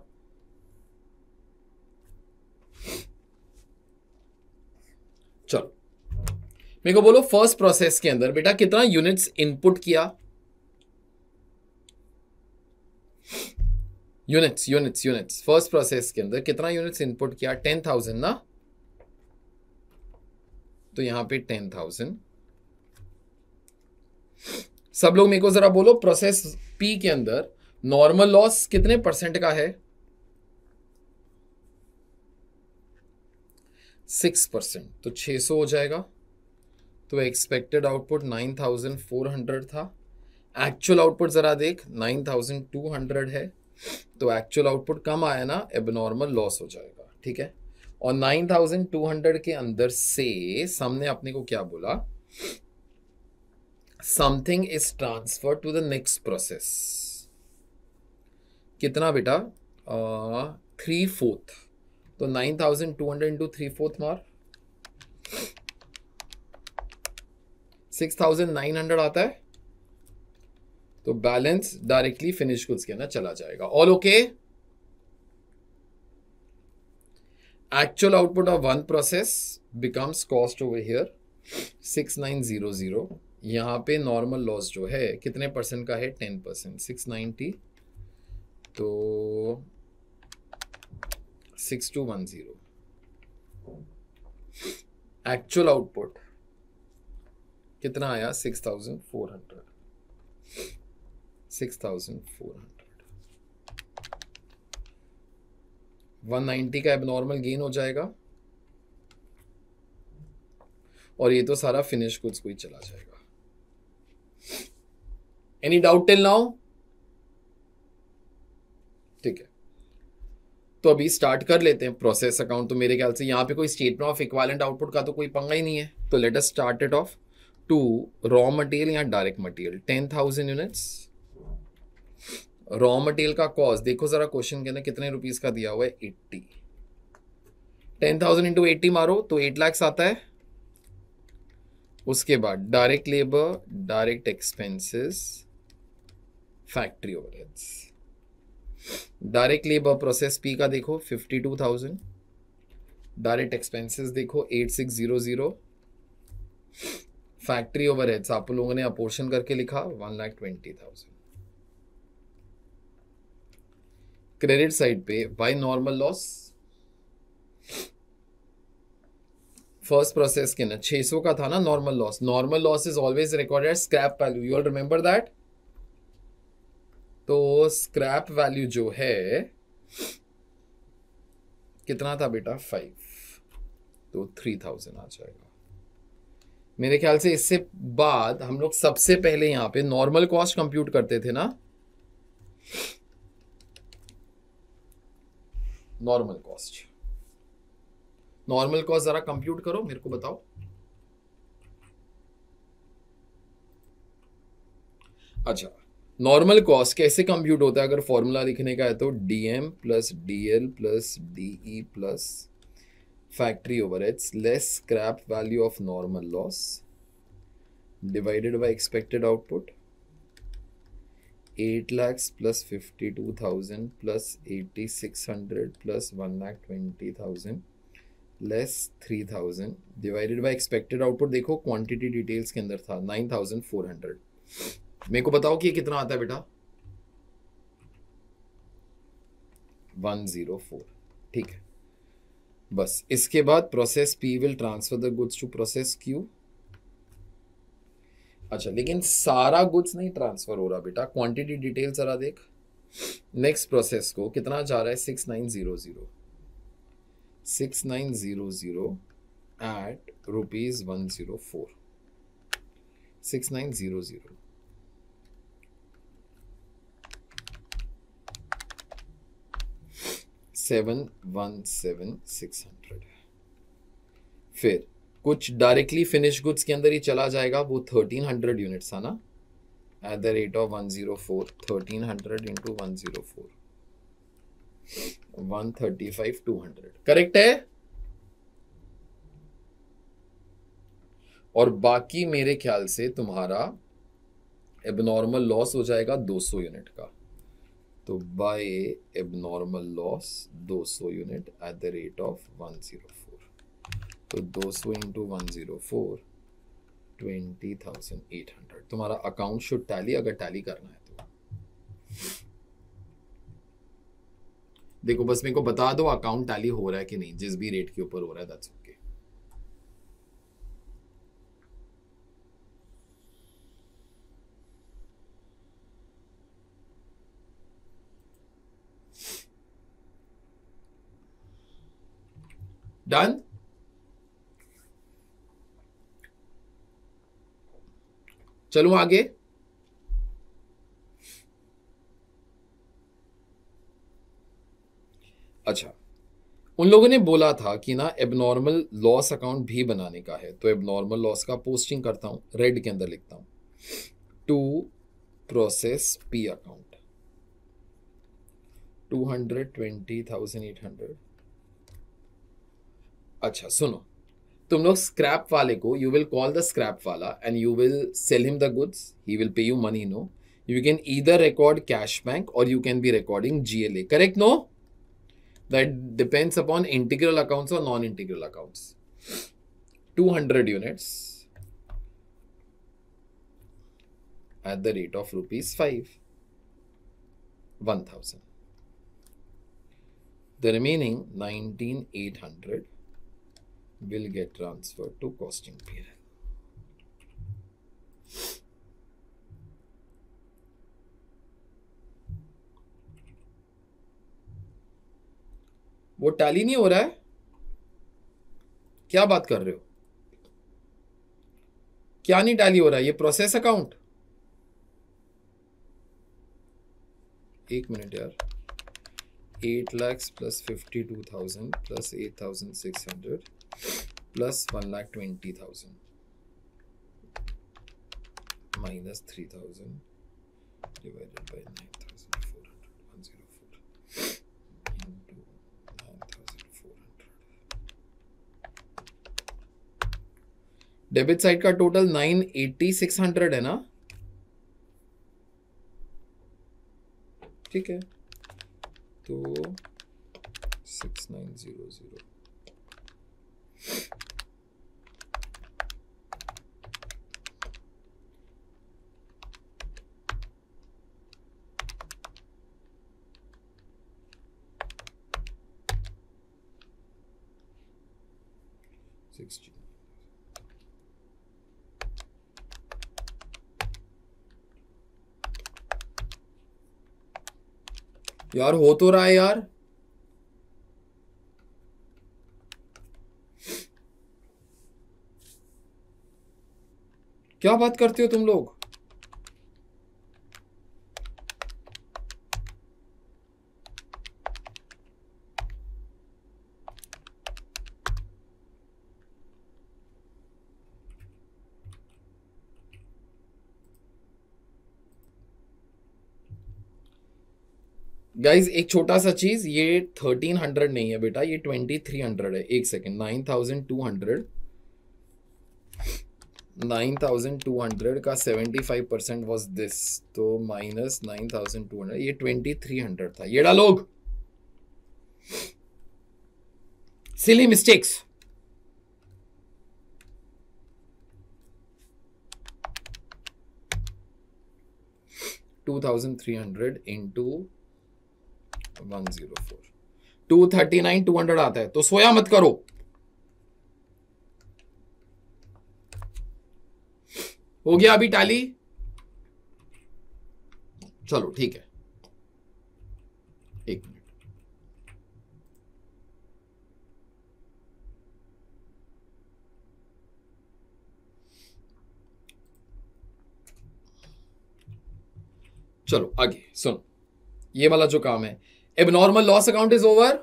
चलो मेरे को बोलो फर्स्ट प्रोसेस के अंदर बेटा कितना यूनिट्स इनपुट किया units units units first process के अंदर कितना यूनिट्स इनपुट किया टेन थाउजेंड ना तो यहां पे टेन थाउजेंड सब लोग मेरे को जरा बोलो प्रोसेस पी के अंदर नॉर्मल लॉस कितने परसेंट का है सिक्स परसेंट तो छह सौ हो जाएगा तो expected output nine thousand four hundred था एक्चुअल आउटपुट ज़रा देख नाइन थाउजेंड टू हंड्रेड है तो एक्चुअल आउटपुट कम आया ना एबनॉर्मल लॉस हो जाएगा ठीक है और 9200 के अंदर से सामने आपने को क्या बोला something is transfer to the next process कितना बेटा थ्री फोर्थ तो nine thousand two hundred into three fourth मार सिक्स थाउजेंड नाइन हंड्रेड आता है तो बैलेंस डायरेक्टली फिनिश गुड्स के अंदर चला जाएगा all okay actual output of one process becomes cost over here six nine zero zero यहां पे नॉर्मल लॉस जो है कितने परसेंट का है टेन परसेंट सिक्स नाइनटी तो six two one zero actual output कितना आया सिक्स थाउजेंड फोर हंड्रेड 190 का एबनॉर्मल गेन हो जाएगा और ये तो सारा फिनिश कुछ को चला जाएगा एनी डाउट टिल नाउ ठीक है तो अभी स्टार्ट कर लेते हैं प्रोसेस अकाउंट तो मेरे ख्याल से यहां पे कोई स्टेटमेंट ऑफ इक्वालेंट आउटपुट का तो कोई पंगा ही नहीं है तो let us start it off to raw material या direct material ten thousand units raw material का कॉस्ट देखो जरा क्वेश्चन के अंदर कितने रुपीज का दिया हुआ है eighty ten thousand into eighty मारो तो एट लैक्स आता है उसके बाद direct labour direct expenses factory overheads direct labour process P का देखो fifty two thousand direct expenses देखो eight six zero zero factory overheads आप लोगों ने अपोर्शन करके लिखा one lakh twenty thousand credit side पे by normal loss first process के ना 600 का था ना normal loss normal loss is always recorded scrap value you all remember that तो स्क्रैप वैल्यू जो है कितना था बेटा फाइव तो थ्री थाउजेंड आ जाएगा मेरे ख्याल से इससे बाद हम लोग सबसे पहले यहां पे नॉर्मल कॉस्ट कंप्यूट करते थे ना नॉर्मल कॉस्ट नॉर्मल कॉस्ट जरा कंप्यूट करो मेरे को बताओ अच्छा नॉर्मल कॉस्ट कैसे कंप्यूट होता है अगर फॉर्मूला लिखने का है तो DM plus D L plus DE plus factory overheads less scrap value of normal loss divided by expected output eight lakhs plus fifty two thousand plus eighty six hundred plus one lakh twenty thousand less three thousand divided by expected output देखो quantity details के अंदर था nine thousand four hundred मेरे को बताओ कि ये कितना आता है बेटा वन जीरो फोर ठीक है बस इसके बाद process P will transfer the goods to process Q अच्छा लेकिन सारा गुड्स नहीं ट्रांसफर हो रहा बेटा क्वांटिटी डिटेल जरा देख नेक्स्ट प्रोसेस को कितना जा रहा है six nine zero zero six nine zero zero eight rupees one zero four six nine zero zero seven one seven six hundred फिर कुछ डायरेक्टली फिनिश गुड्स के अंदर ही चला जाएगा वो थर्टीन हंड्रेड यूनिट्स था ना at the rate of one zero four thirteen hundred into one zero four one thirty five two hundred correct है और बाकी मेरे ख्याल से तुम्हारा एबनॉर्मल लॉस हो जाएगा 200 यूनिट का तो by abnormal loss 200 unit at the rate of 104 तो 200 सौ into one zero four twenty thousand eight hundred तुम्हारा अकाउंट शुड टैली अगर टैली करना है तो देखो बस मेरे को बता दो अकाउंट टैली हो रहा है कि नहीं जिस भी रेट के ऊपर हो रहा है दैट्स ओके okay. चलो आगे अच्छा उन लोगों ने बोला था कि ना एबनॉर्मल लॉस अकाउंट भी बनाने का है तो एबनॉर्मल लॉस का पोस्टिंग करता हूं रेड के अंदर लिखता हूं to process P account two hundred twenty thousand eight hundred अच्छा सुनो तुम लोग स्क्रैप वाले को you will call the scrap वाला and you will sell him the goods he will pay you money no you can either record cash bank or you can be recording GLA. Correct? No? That depends upon integral accounts or non-integral accounts. 200 units at the rate of rupees 5, 1000. The remaining 19800 will get transferred to costing period. वो tally नहीं हो रहा है क्या बात कर रहे हो क्या नहीं टैली हो रहा है ये प्रोसेस अकाउंट एक मिनट यार eight lakhs plus fifty two thousand plus eight thousand six hundred plus one lakh twenty thousand minus three thousand divided by nine thousand four hundred one zero four into nine thousand four hundred debit side का total nine eighty six hundred है ना ठीक है तो six nine zero zero यार हो तो रहा है यार क्या बात करते हो तुम लोग गाइज एक छोटा सा चीज ये थर्टीन हंड्रेड नहीं है बेटा ये ट्वेंटी थ्री हंड्रेड है एक second nine thousand two hundred 9200 thousand two hundred का seventy five percent was this तो minus nine thousand two hundred ये ट्वेंटी थ्री हंड्रेड था ये डालोग silly mistakes two thousand three hundred into one zero four two thirty nine two hundred आता है तो सोया मत करो हो गया अभी टाली चलो ठीक है एक मिनट चलो आगे सुनो ये वाला जो काम है abnormal loss account is over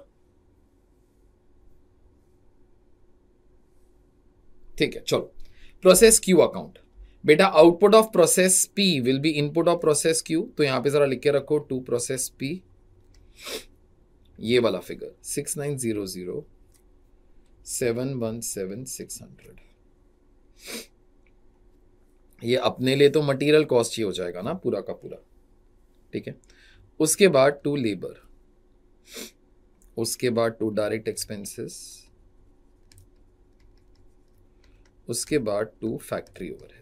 ठीक है चलो प्रोसेस क्यू अकाउंट बेटा output of process P will be input of process Q तो यहां पे जरा लिख के रखो टू प्रोसेस पी ये वाला figure six nine zero zero seven one seven six hundred ये अपने लिए तो मटेरियल कॉस्ट ही हो जाएगा ना पूरा का पूरा ठीक है उसके बाद टू लेबर उसके बाद टू डायरेक्ट एक्सपेंसेस उसके बाद टू फैक्ट्री है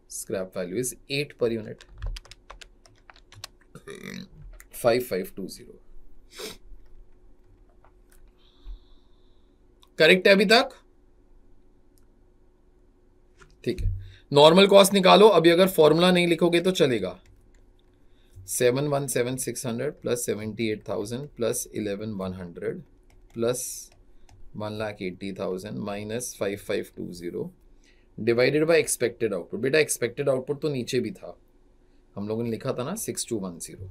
scrap value is 8 per unit 5520 correct है अभी तक ठीक है नॉर्मल कॉस्ट निकालो अभी अगर फॉर्मूला नहीं लिखोगे तो चलेगा seven one seven six hundred plus seventy eight thousand plus eleven one hundred plus one lakh eighty thousand minus five five two zero divided by expected output बेटा एक्सपेक्टेड आउटपुट तो नीचे भी था हम लोगों ने लिखा था ना सिक्स टू वन जीरो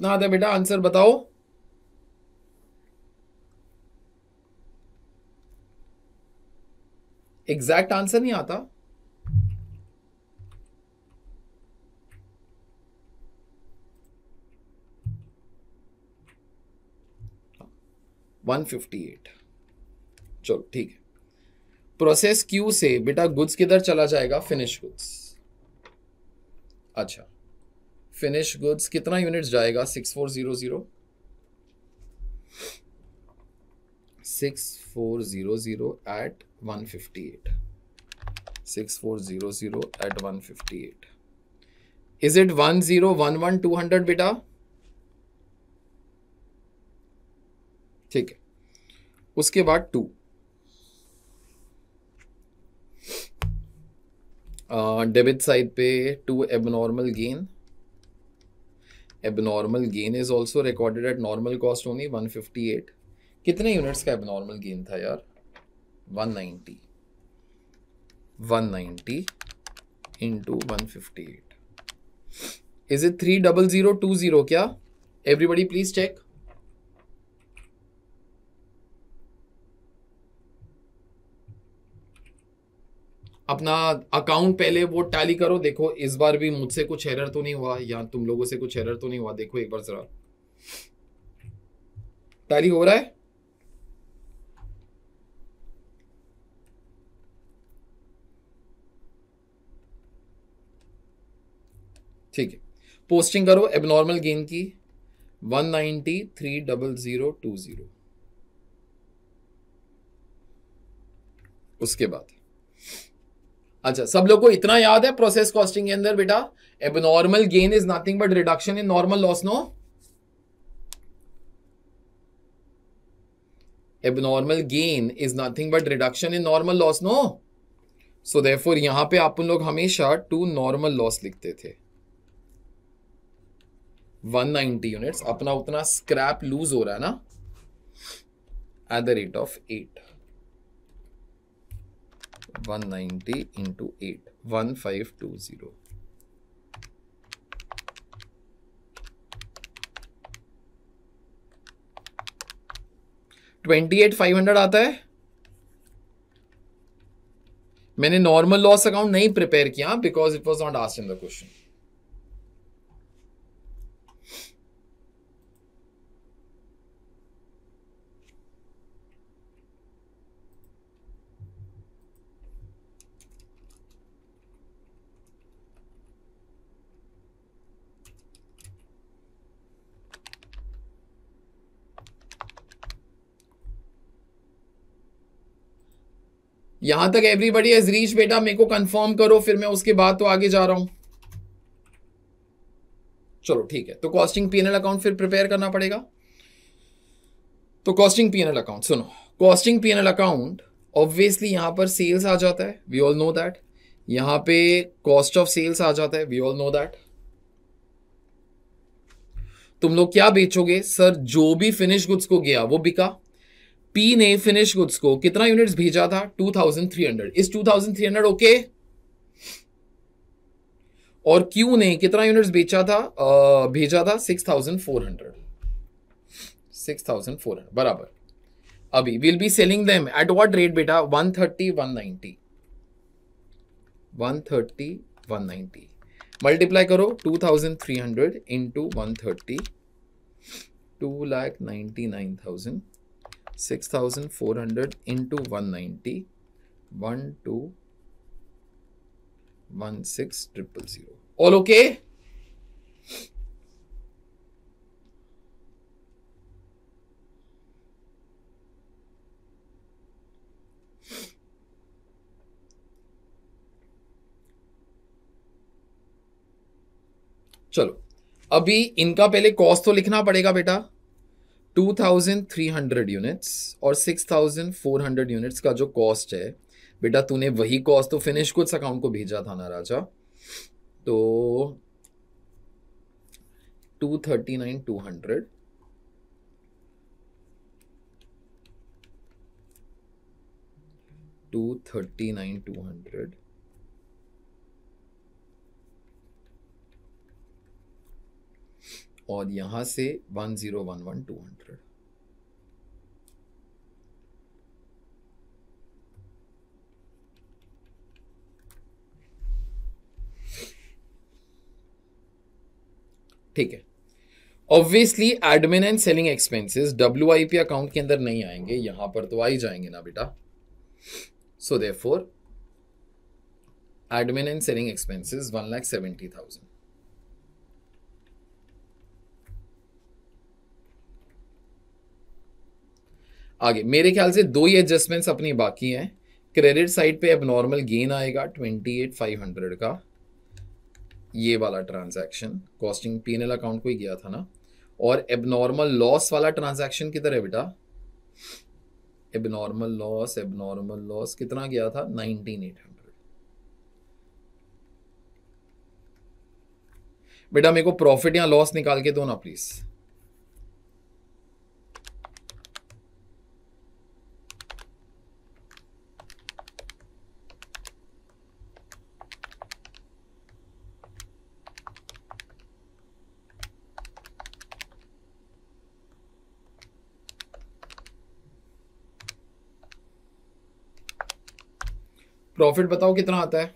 कितना आता है बेटा आंसर बताओ एग्जैक्ट आंसर नहीं आता वन फिफ्टी एट चलो ठीक है प्रोसेस क्यू से बेटा गुड्स किधर चला जाएगा फिनिश गुड्स अच्छा फिनिश गुड्स कितना यूनिट्स जाएगा six four zero zero six four zero zero at one fifty eight six four zero zero at one fifty eight is it one zero one one two hundred बेटा ठीक है उसके बाद to debit side पे to abnormal gain abnormal gain is also recorded at normal cost only one fifty eight कितने units का abnormal gain था यार one ninety one ninety into one fifty eight is it three double zero two zero क्या everybody please check अपना account पहले वो tally करो देखो इस बार भी मुझसे कुछ एरर तो नहीं हुआ या तुम लोगों से कुछ एरर तो नहीं हुआ देखो एक बार जरा टैली हो रहा है ठीक है पोस्टिंग करो एबनॉर्मल गेन की one ninety three double zero two zero उसके बाद अच्छा सब लोग को इतना याद है प्रोसेस कॉस्टिंग के अंदर बेटा abnormal gain is nothing but reduction in normal loss no abnormal gain is nothing but reduction in normal loss no so for यहां पे आप लोग हमेशा टू नॉर्मल लॉस लिखते थे 190 यूनिट्स अपना उतना स्क्रैप लूज हो रहा है ना at the rate of eight one into eight one five two zero twenty eight five hundred आता है मैंने नॉर्मल लॉस अकाउंट नहीं प्रिपेयर किया because it was not asked in the question यहां तक एवरीबडी एज रीच बेटा मेरे को कंफर्म करो फिर मैं उसके बाद तो आगे जा रहा हूं चलो ठीक है तो कॉस्टिंग पीएनएल अकाउंट फिर प्रिपेयर करना पड़ेगा तो कॉस्टिंग पीएनएल अकाउंट सुनो कॉस्टिंग पीएनएल अकाउंट ऑब्वियसली यहां पर सेल्स आ जाता है वी ऑल नो दैट यहां पे कॉस्ट ऑफ सेल्स आ जाता है वी ऑल नो दैट तुम लोग क्या बेचोगे सर जो भी फिनिश गुड्स को गया वो बिका पी ने फिनिश गुड्स को कितना यूनिट्स भेजा था 2300 इस 2300 ओके okay? और क्यू ने कितना यूनिट्स बेचा था आ, भेजा था 6400 6400 बराबर अभी will be selling them at what rate बेटा 130 190 130 190 मल्टीप्लाई करो 2300 thousand three hundred into one thirty two lakh ninety nine thousand six thousand four hundred into one ninety one two one six triple zero all okay चलो अभी इनका पहले cost तो लिखना पड़ेगा बेटा 2300 यूनिट्स और 6400 यूनिट्स का जो कॉस्ट है बेटा तूने वही कॉस्ट तो फिनिश गुड्स अकाउंट को भेजा था ना राजा तो 239200 239200 और यहां से one zero one one two hundred ठीक है obviously admin and selling expenses W I P account के अंदर नहीं आएंगे यहां पर तो आ ही जाएंगे ना बेटा so there for admin and selling expenses one lakh seventy thousand आगे मेरे ख्याल से दो ही एडजस्टमेंट्स अपनी बाकी हैं क्रेडिट साइड पे अब नॉर्मल गेन आएगा ट्वेंटी एट फाइव हंड्रेड का ये वाला ट्रांजैक्शन कॉस्टिंग पी अकाउंट को ही गया था ना और एबनॉर्मल लॉस वाला ट्रांजैक्शन किधर है बेटा एबनॉर्मल लॉस एबनॉर्मल लॉस कितना गया था नाइनटीन एट हंड्रेड बेटा मेरे को प्रॉफिट या लॉस निकाल के दो ना प्लीज़ प्रॉफिट बताओ कितना आता है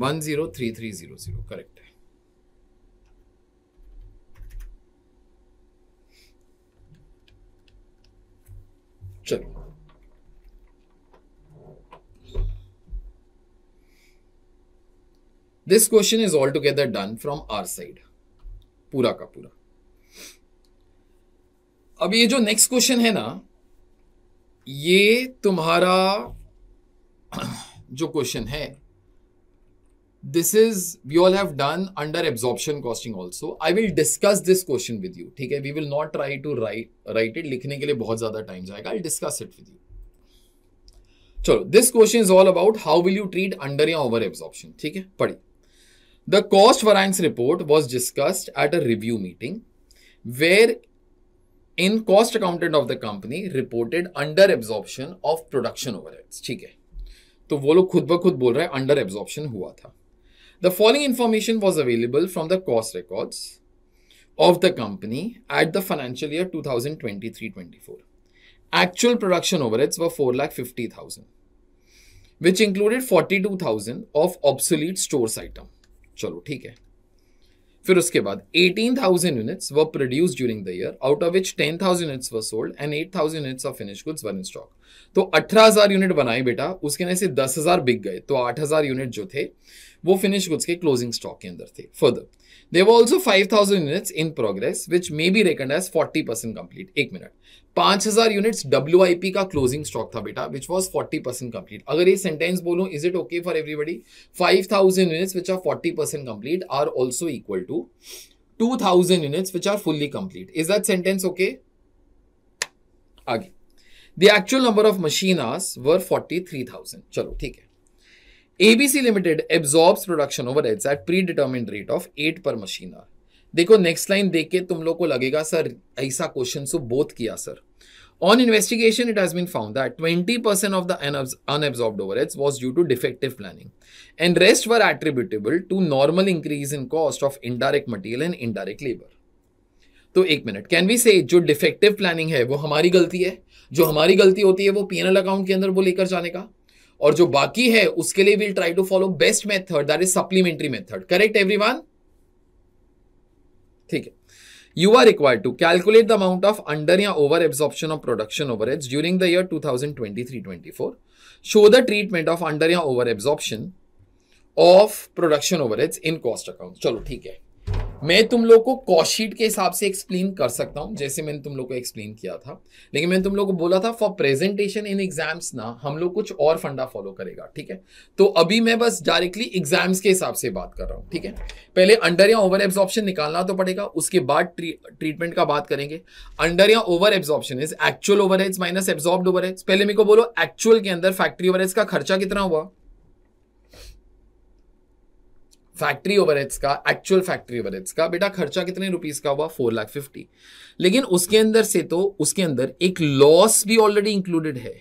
one zero three three zero zero correct है चलो this question is all together done from our side पूरा का पूरा अब ये जो नेक्स्ट क्वेश्चन है ना ये तुम्हारा (clears throat) जो क्वेश्चन है this is we all have done under absorption costing also I will discuss this question with you ठीक है we will not try to write write it लिखने के लिए बहुत ज्यादा टाइम जाएगा I discuss it with you चलो this question is all about how will you treat under या ओवर एब्जॉर्प्शन ठीक है पढ़ी the cost variance report was discussed at a review meeting where wherein cost accountant of the company reported under absorption of production over ठीक है तो वो लोग खुद ब खुद बोल रहे हैं अंडर एब्जॉर्प्शन हुआ था The following information was available from the cost records of the company at the financial year 2023-24. Actual production overheads were 4,50,000, which included 42,000 of obsolete stores item. चलो ठीक है फिर उसके बाद 18,000 units were produced during the year, out of which 10,000 units were sold and 8,000 units of finished goods were in stock. तो 18,000 unit बनाए बेटा उसके ना से 10,000 बिक गए तो 8,000 यूनिट जो थे वो फिनिश गुड्स के क्लोजिंग स्टॉक के अंदर थे further there also five thousand units in progress which may be reckoned as forty percent complete एक मिनट पांच हजार यूनिट्स डब्ल्यू आई पी का क्लोजिंग स्टॉक था बेटा which was forty percent complete अगर ये सेंटेंस बोलो is it okay for everybody five thousand units which are forty percent complete are also equal to two thousand units which are fully complete is that sentence okay आगे the actual number of machine hours were forty three thousand चलो ठीक है ABC Limited absorbs production overheads at predetermined rate of 8 per machine hour. देखो next line देख के तुम लोग को लगेगा सर ऐसा क्वेश्चन सो बोथ किया sir On investigation, it has been found that 20% of the unabsorbed overheads was due to defective planning, and rest were attributable to normal increase in cost of indirect material and indirect labor. तो एक minute can we से जो defective planning है वो हमारी गलती है जो हमारी गलती होती है वो पीएनएल अकाउंट के अंदर वो लेकर जाने का और जो बाकी है उसके लिए will try to follow best method that is supplementary method correct everyone ठीक है you are required to calculate the amount of under or over absorption of production overheads during the year 2023-24 show the treatment of under or over absorption of production overheads in cost accounts chalo theek hai मैं तुम लोग को कॉशीट के हिसाब से explain कर सकता हूँ जैसे मैंने तुम लोग को एक्सप्लेन किया था लेकिन मैंने तुम लोग को बोला था फॉर प्रेजेंटेशन इन एग्जाम्स ना हम लोग कुछ और फंडा फॉलो करेगा ठीक है तो अभी मैं बस डायरेक्टली एग्जाम्स के हिसाब से बात कर रहा हूँ ठीक है पहले अंडर या ओवर एब्जॉर्प्शन निकालना तो पड़ेगा उसके बाद ट्रीटमेंट का बात करेंगे अंडर या over absorption is actual over minus absorbed over पहले मेरे को बोलो एक्चुअल के अंदर फैक्ट्री ओवर का खर्चा कितना हुआ फैक्ट्री ओवर का एक्चुअल फैक्ट्री ओवर का बेटा खर्चा कितने रुपीस का हुआ फोर लाख फिफ्टी लेकिन उसके अंदर से तो उसके अंदर एक लॉस भी ऑलरेडी इंक्लूडेड है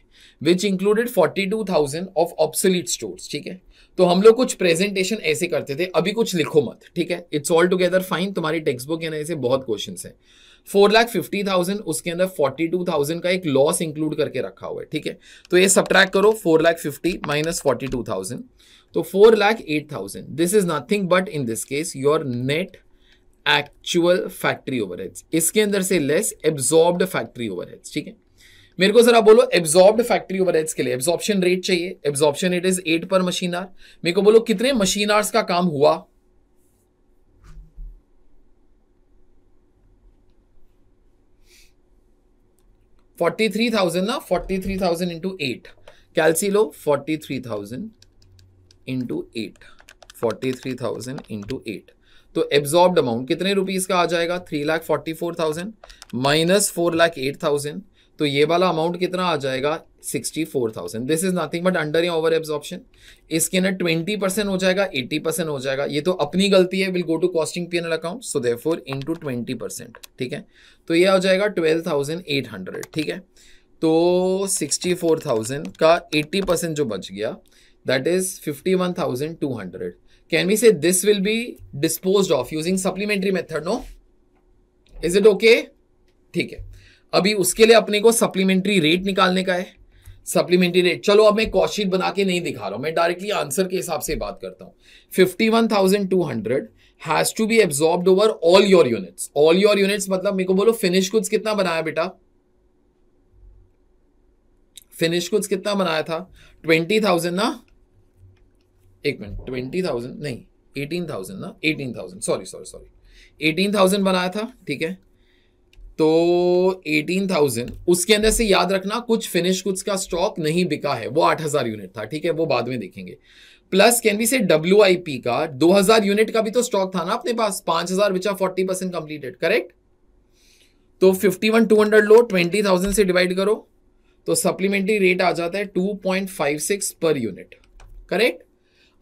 which included forty two thousand of obsolete stores ठीक है तो हम लोग कुछ प्रेजेंटेशन ऐसे करते थे अभी कुछ लिखो मत ठीक है इट्स ऑल टुगेदर फाइन तुम्हारी टेक्स्ट बुक है ऐसे बहुत क्वेश्चन है फोर लाख फिफ्टी थाउजेंड उसके अंदर फोर्टी टू थाउजेंड का एक लॉस इंक्लूड करके रखा हुआ है ठीक है तो ये सब करो four lakh fifty minus forty two thousand तो four lakh eight thousand this is nothing but in this case your net actual factory over इसके अंदर से लेस एब्जॉर्ब्ड फैक्ट्री ओवर ठीक है मेरे को जरा बोलो एब्जॉर्ब्ड फैक्ट्री ओवर के लिए एब्जॉर्प्शन रेट चाहिए absorption rate is eight per machine hour मेरे को बोलो कितने मशीन आर्स का काम हुआ फोर्टी थ्री थाउजेंड ना forty three thousand into eight कैलसी लो forty three thousand into eight forty three thousand into eight तो एब्जॉर्ब अमाउंट कितने रुपीज़ का आ जाएगा three lakh forty four thousand minus four lakh eight thousand तो ये वाला अमाउंट कितना आ जाएगा sixty four thousand this is nothing but under या ओवर एब्जॉर्प्शन इसके ना ट्वेंटी परसेंट हो जाएगा एट्टी परसेंट हो जाएगा ये तो अपनी गलती है will go to costing P N account so they four into twenty percent ठीक है तो ये आ जाएगा ट्वेल्व थाउजेंड एट हंड्रेड ठीक है तो सिक्सटी फोर थाउजेंड का एट्टी परसेंट जो बच गया that is 51,200. Can we say this will be disposed of using supplementary method? No? Is it okay? ठीक है अभी उसके लिए अपने को सप्लीमेंट्री रेट निकालने का है सप्लीमेंट्री रेट चलो अब मैं कॉस्ट बना के नहीं दिखा रहा हूं मैं डायरेक्टली आंसर के हिसाब से बात करता हूं 51,200 has to be absorbed over all your units all your units मतलब मेरे को बोलो फिनिश गुड्स कितना बनाया बेटा फिनिश गुड्स कितना बनाया था 20,000 ना एक मिनट ट्वेंटी थाउजेंड नहीं एटीन थाउजेंड ना eighteen thousand sorry sorry sorry eighteen thousand बनाया था ठीक है तो एटीन थाउजेंड उसके अंदर से याद रखना कुछ फिनिश कुछ का स्टॉक नहीं बिका है वो आठ हज़ार यूनिट था ठीक है वो बाद में देखेंगे प्लस कैन बी से डब्ल्यू आई पी का दो हज़ार यूनिट का भी तो स्टॉक था ना अपने पास पांच हज़ार बिचा फोर्टी परसेंट कंप्लीटेड करेक्ट तो फिफ्टी वन टू हंड्रेड लो ट्वेंटी थाउजेंड से डिवाइड करो तो सप्लीमेंट्री रेट आ जाता है two point five six per unit correct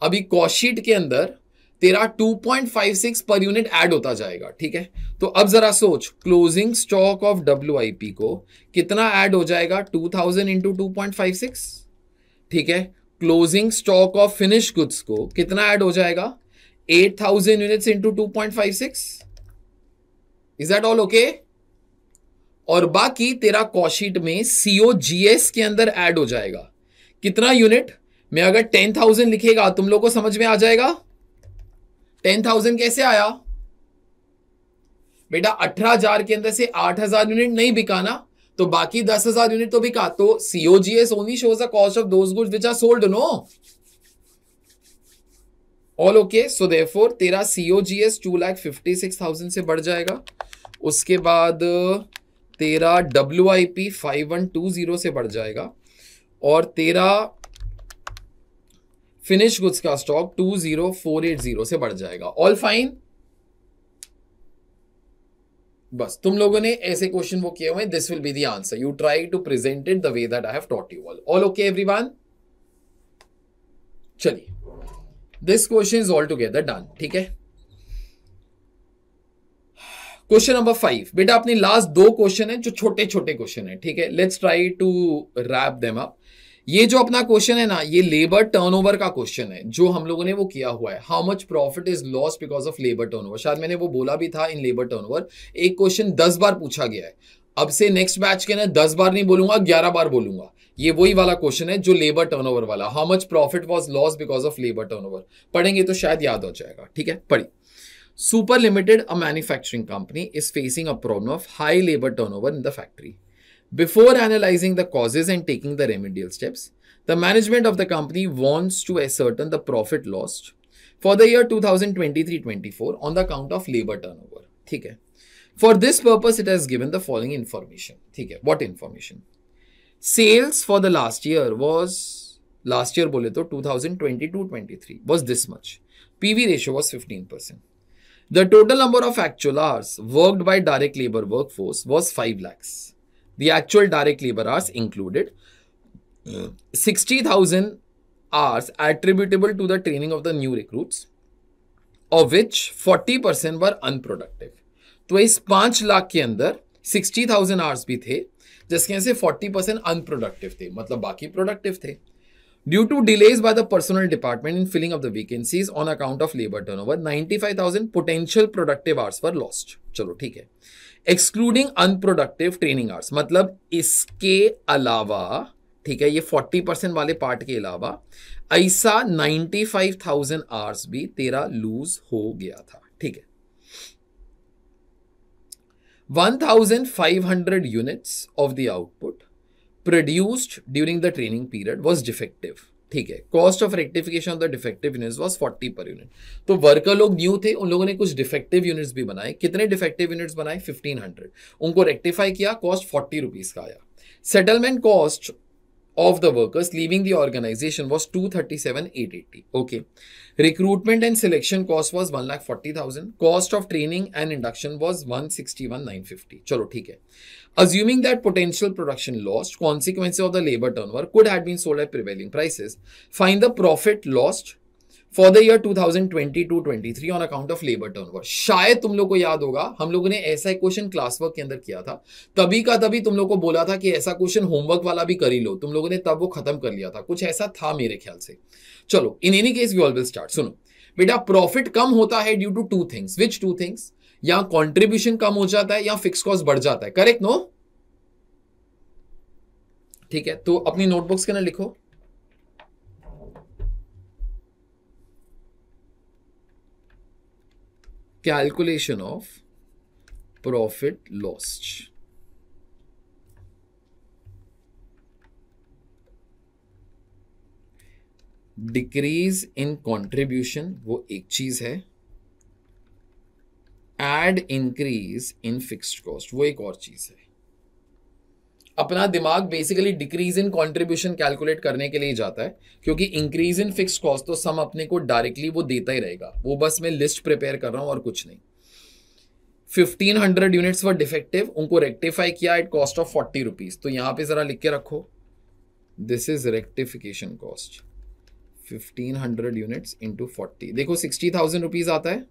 अभी कॉशीट के अंदर तेरा 2.56 पर यूनिट ऐड होता जाएगा ठीक है तो अब जरा सोच क्लोजिंग स्टॉक ऑफ डब्ल्यू को कितना ऐड हो जाएगा 2000 थाउजेंड इंटू टू ठीक है closing stock of finish goods को कितना ऐड हो जाएगा 8000 thousand units into two is that all okay और बाकी तेरा कॉशीट में सीओ के अंदर एड हो जाएगा कितना यूनिट मैं अगर टेन थाउजेंड लिखेगा तुम लोग को समझ में आ जाएगा टेन थाउजेंड कैसे आया बेटा अठारह हजार के अंदर से आठ हजार यूनिट नहीं बिकाना तो बाकी दस हजार यूनिट तो बिका तो COGS only shows cost of those goods which are sold no all okay so for तेरा COGS two lakh fifty six thousand से बढ़ जाएगा उसके बाद तेरा W I P five one two zero से बढ़ जाएगा और तेरा फिनिश गुड्स का स्टॉक 20480 से बढ़ जाएगा ऑल फाइन बस तुम लोगों ने ऐसे क्वेश्चन वो किए हुए this will be the answer you try to present it the way that I have taught you all all okay everyone चलिए this question is all together done ठीक है क्वेश्चन नंबर फाइव बेटा अपने last दो question है जो छोटे छोटे क्वेश्चन है ठीक है let's try to wrap them up ये जो अपना क्वेश्चन है ना ये लेबर टर्नओवर का क्वेश्चन है जो हम लोगों ने वो किया हुआ है how much profit is loss because of labour turnover शायद मैंने वो बोला भी था इन लेबर टर्नओवर एक क्वेश्चन दस बार पूछा गया है अब से नेक्स्ट बैच के ना दस बार नहीं बोलूंगा ग्यारह बार बोलूंगा ये वही वाला क्वेश्चन है जो लेबर टर्नओवर वाला how much profit was loss because of labour turnover पढ़ेंगे तो शायद याद हो जाएगा ठीक है पढ़ी super limited a manufacturing company is facing a problem of high labour turnover in the factory Before analyzing the causes and taking the remedial steps, the management of the company wants to ascertain the profit lost for the year 2023-24 on the account of labor turnover. Okay. For this purpose, it has given the following information. Okay. What information? Sales for the last year was, last year bole to 2022-23 was this much. PV ratio was 15%. The total number of actual hours worked by direct labor workforce was 5 lakhs. The actual direct labor hours included. sixty thousand hours attributable to the training of the new recruits, of which forty percent were unproductive. तो इस पांच लाख के अंदर 60,000 hours भी थे जिसके से 40% unproductive थे मतलब बाकी प्रोडक्टिव थे due to delays by the personnel department in filling of the vacancies on account of labour turnover 95,000 potential productive hours पर लॉस्ट चलो ठीक है एक्सक्लूडिंग अनप्रोडक्टिव ट्रेनिंग आवर्स मतलब इसके अलावा ठीक है ये 40 परसेंट वाले पार्ट के अलावा ऐसा 95,000 आवर्स भी तेरा लूज हो गया था ठीक है 1,500 units of the output produced during the training period was defective ठीक है cost of rectification of the defective units was forty per unit तो वर्कर लोग न्यू थे उन लोगों ने कुछ डिफेक्टिव यूनिट्स भी बनाए कितने डिफेक्टिव यूनिट्स बनाए फिफ्टीन हंड्रेड उनको रेक्टिफाई किया कॉस्ट फोर्टी रुपीज का आया settlement cost of the workers leaving the organisation was two thirty seven eight eighty okay recruitment and selection cost was one lakh forty thousand cost of training and induction was one sixty one nine fifty चलो ठीक है Assuming that potential production lost, consequences of the labor turnover could have been sold at prevailing prices. Find the profit lost for the year 2022-23 on account of labour turnover शायद तुम लोग को याद होगा हम लोगों ने ऐसा क्वेश्चन क्लास वर्क के अंदर किया था तभी का तभी तुम लोग को बोला था कि ऐसा क्वेश्चन होमवर्क वाला भी कर ही लो तुम लोगों ने तब वो खत्म कर लिया था कुछ ऐसा था मेरे ख्याल से चलो in any case we all will start सुनो बेटा प्रॉफिट कम होता है due to two things which two things या कंट्रीब्यूशन कम हो जाता है या फिक्स कॉस्ट बढ़ जाता है करेक्ट नो ठीक है तो अपनी नोटबुक्स के ना लिखो calculation of profit loss decrease in contribution वो एक चीज है and increase in fixed cost वो एक और चीज है अपना दिमाग basically decrease in contribution calculate करने के लिए जाता है क्योंकि इंक्रीज इन फिक्स कॉस्ट तो सम अपने को डायरेक्टली वो देता ही रहेगा वो बस मैं लिस्ट प्रिपेयर कर रहा हूँ और कुछ नहीं 1500 यूनिट्स व डिफेक्टिव उनको रेक्टिफाई किया at cost of forty rupees तो यहाँ पे जरा लिख के रखो this is rectification cost 1500 units into forty देखो सिक्सटी थाउजेंड रुपीज आता है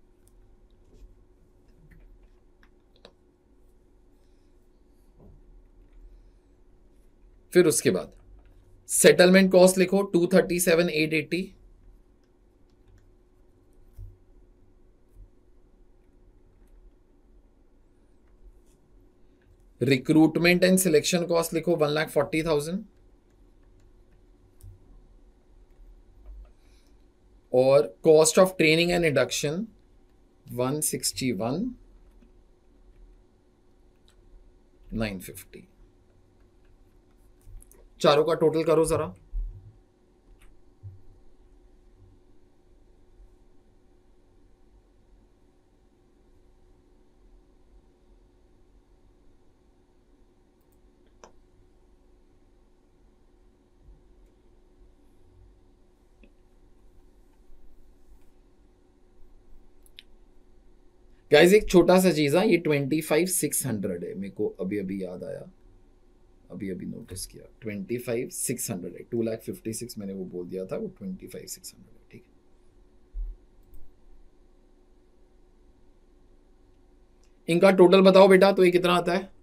फिर उसके बाद सेटलमेंट कॉस्ट लिखो two thirty seven eight eighty recruitment and selection cost लिखो वन लाख फोर्टी थाउजेंड और cost of training and induction one sixty one nine fifty चारों का टोटल करो ज़रा गाइज एक छोटा सा चीज़ है हाँ, ये ट्वेंटी फाइव सिक्स हंड्रेड है मेरे को अभी अभी याद आया अभी अभी नोटिस किया ट्वेंटी फाइव सिक्स हंड्रेड है टू लाख फिफ्टी सिक्स मैंने वो बोल दिया था वो ट्वेंटी फाइव सिक्स हंड्रेड है ठीक है इनका टोटल बताओ बेटा तो ये कितना आता है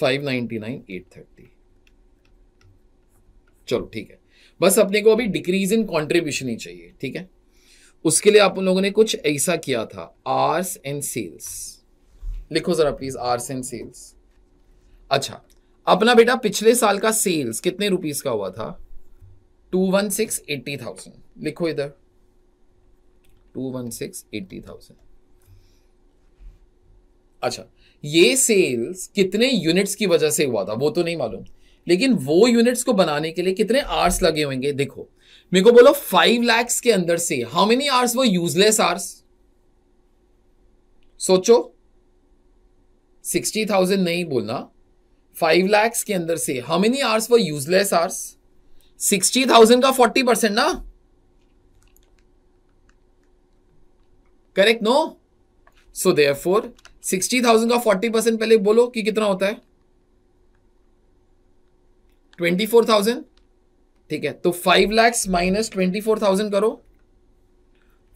five ninety nine eight thirty चलो ठीक है बस अपने को अभी डिक्रीज इन कॉन्ट्रीब्यूशन ही चाहिए ठीक है उसके लिए आप उन लोगों ने कुछ ऐसा किया था आर्स एंड सेल्स लिखो जरा प्लीज आर्स एंड सेल्स अच्छा अपना बेटा पिछले साल का सेल्स कितने रुपीस का हुआ था two one six eighty thousand लिखो इधर two one six eighty thousand अच्छा ये सेल्स कितने यूनिट्स की वजह से हुआ था वो तो नहीं मालूम लेकिन वो यूनिट्स को बनाने के लिए कितने आर्स लगे होंगे देखो मेरे को बोलो फाइव लैक्स के अंदर से हाउ मेनी आर्स वो यूजलेस आर्स सोचो सिक्सटी थाउजेंड नहीं बोलना फाइव लैक्स के अंदर से हाउ मेनी आर्स वो यूजलेस आर्स सिक्सटी थाउजेंड का फोर्टी परसेंट ना correct no so there for sixty thousand का फोर्टी परसेंट पहले बोलो कि कितना होता है ट्वेंटी फोर थाउजेंड ठीक है तो five lakhs minus twenty four thousand करो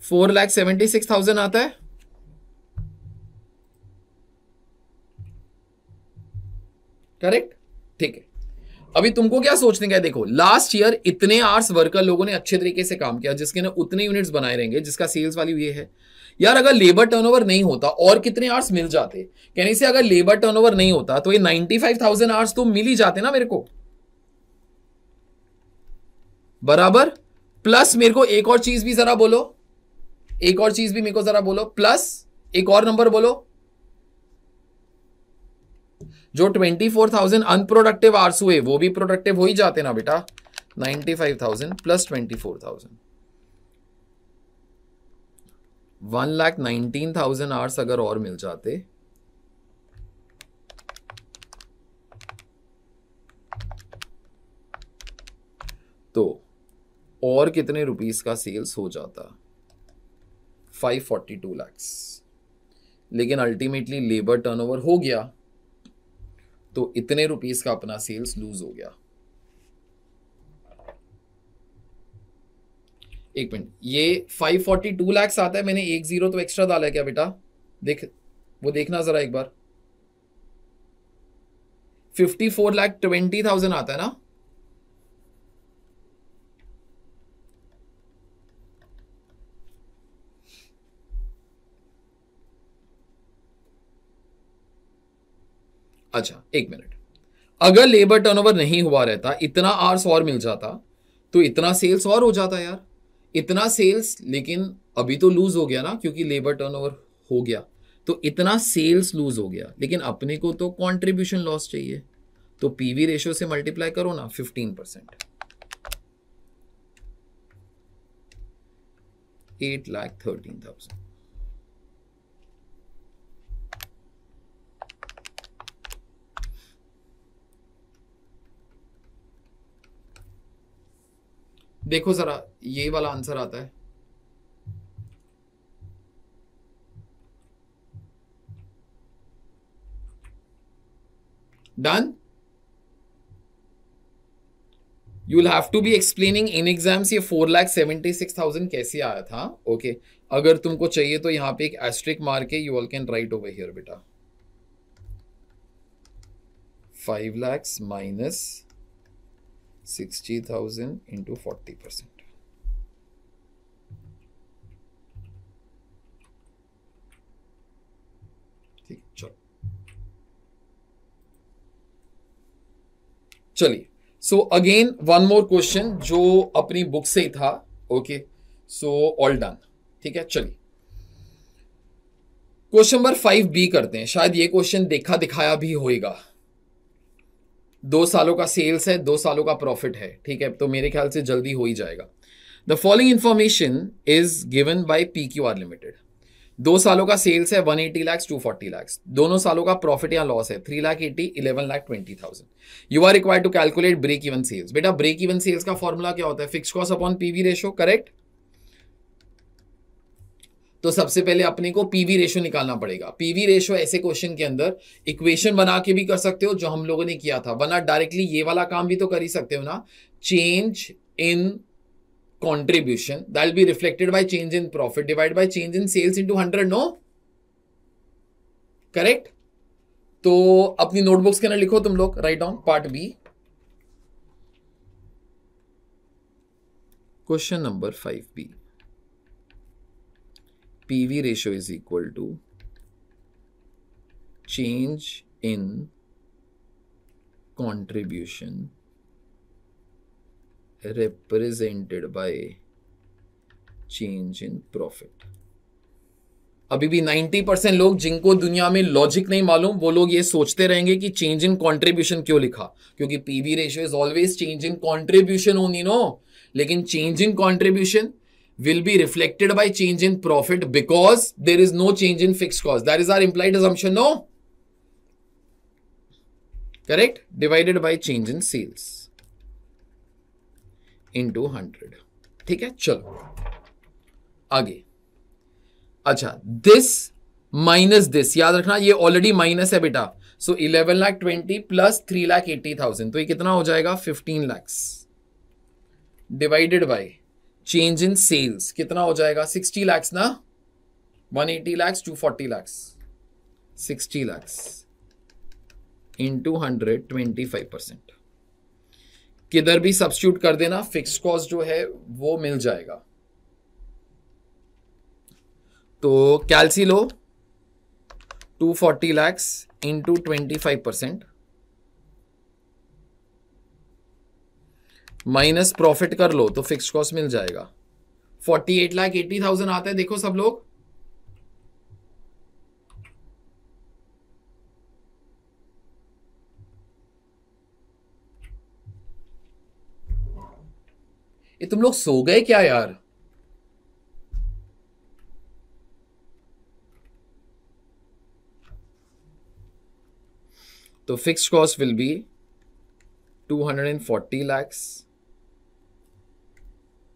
four lakh seventy six thousand आता है करेक्ट ठीक है अभी तुमको क्या सोचने का है देखो लास्ट ईयर इतने आर्स वर्कर लोगों ने अच्छे तरीके से काम किया जिसके ने उतने यूनिट्स बनाए रहेंगे जिसका सेल्स वाली ये है यार अगर लेबर टर्नओवर नहीं होता और कितने आर्स मिल जाते कहने से अगर लेबर टर्नओवर नहीं होता तो ये नाइनटी फाइव थाउजेंड आर्ट्स तो मिल ही जाते ना मेरे को बराबर प्लस मेरे को एक और चीज भी जरा बोलो एक और चीज भी मेरे को जरा बोलो प्लस एक और नंबर बोलो जो twenty four thousand unproductive hours हुए वो भी प्रोडक्टिव हो ही जाते ना बेटा ninety five thousand plus twenty four thousand one lakh nineteen thousand hours अगर और मिल जाते तो और कितने रुपीस का सेल्स हो जाता 542 लाख्स लेकिन अल्टीमेटली लेबर टर्नओवर हो गया तो इतने रुपीस का अपना सेल्स लूज हो गया एक मिनट ये 542 लाख्स आता है मैंने एक जीरो तो एक्स्ट्रा डाला है क्या बेटा देख वो देखना जरा एक बार 54 लाख थाउजेंड आता है ना अच्छा एक मिनट अगर लेबर टर्नओवर नहीं हुआ रहता इतना आर्स और मिल जाता तो इतना सेल्स और हो जाता यार इतना सेल्स लेकिन अभी तो लूज हो गया ना क्योंकि लेबर टर्नओवर हो गया तो इतना सेल्स लूज हो गया लेकिन अपने को तो कॉन्ट्रीब्यूशन लॉस चाहिए तो पीवी रेशियो से मल्टीप्लाई करो ना fifteen percent eight lakh thirteen thousand देखो जरा ये वाला आंसर आता है you will have to be explaining in exams ये four lakh seventy six thousand कैसे आया था ओके okay. अगर तुमको चाहिए तो यहां पे एक एस्ट्रिक मार के you all can write over here बेटा five lakhs minus sixty thousand into forty percent ठीक चलो चलिए so again one more question जो अपनी बुक से ही था ओके सो ऑल डन ठीक है चलिए क्वेश्चन नंबर फाइव बी करते हैं शायद ये क्वेश्चन देखा दिखाया भी होएगा दो सालों का सेल्स है दो सालों का प्रॉफिट है ठीक है तो मेरे ख्याल से जल्दी हो ही जाएगा the following information is given by P Q R limited दो सालों का सेल्स है 180 eighty lakhs two forty lakhs दोनों सालों का प्रॉफिट या लॉस है three lakh eighty eleven lakh twenty thousand you are required to calculate break even sales बेटा ब्रेक इवन सेल्स का फॉर्मूला क्या होता है fix cost upon PV ratio correct तो सबसे पहले अपने को पीवी रेशो निकालना पड़ेगा पीवी रेशो ऐसे क्वेश्चन के अंदर इक्वेशन बना के भी कर सकते हो जो हम लोगों ने किया था वरना डायरेक्टली ये वाला काम भी तो कर ही सकते हो ना change in contribution that be reflected by change in profit divide by change in sales into hundred no correct तो अपनी नोटबुक्स के अंदर लिखो तुम लोग right down part B question number five B PV ratio is equal to change in contribution represented by change in profit. अभी भी 90 percent लोग जिनको दुनिया में लॉजिक नहीं मालूम वो लोग ये सोचते रहेंगे कि चेंज इन कंट्रीब्यूशन क्यों लिखा क्योंकि PV ratio is always change in contribution only no लेकिन change in contribution will be reflected by change in profit because there is no change in fixed cost. That is our implied assumption, no? Correct? Divided by change in sales into 100. ठीक है चलो आगे अच्छा this minus this याद रखना ये already minus है बेटा so eleven lakh twenty plus three lakh eighty thousand तो ये कितना हो जाएगा fifteen lakhs divided by change in sales कितना हो जाएगा सिक्सटी लैक्स ना one eighty lakhs two forty lakhs sixty lakhs into hundred twenty five percent किधर भी सब्सिट्यूट कर देना फिक्स कॉस्ट जो है वो मिल जाएगा तो कैलसी लो two forty lakhs into twenty five percent minus profit कर लो तो फिक्स कॉस्ट मिल जाएगा forty eight lakh eighty thousand आता है देखो सब लोग ये तुम लोग सो गए क्या यार तो fix cost will be 240 lakhs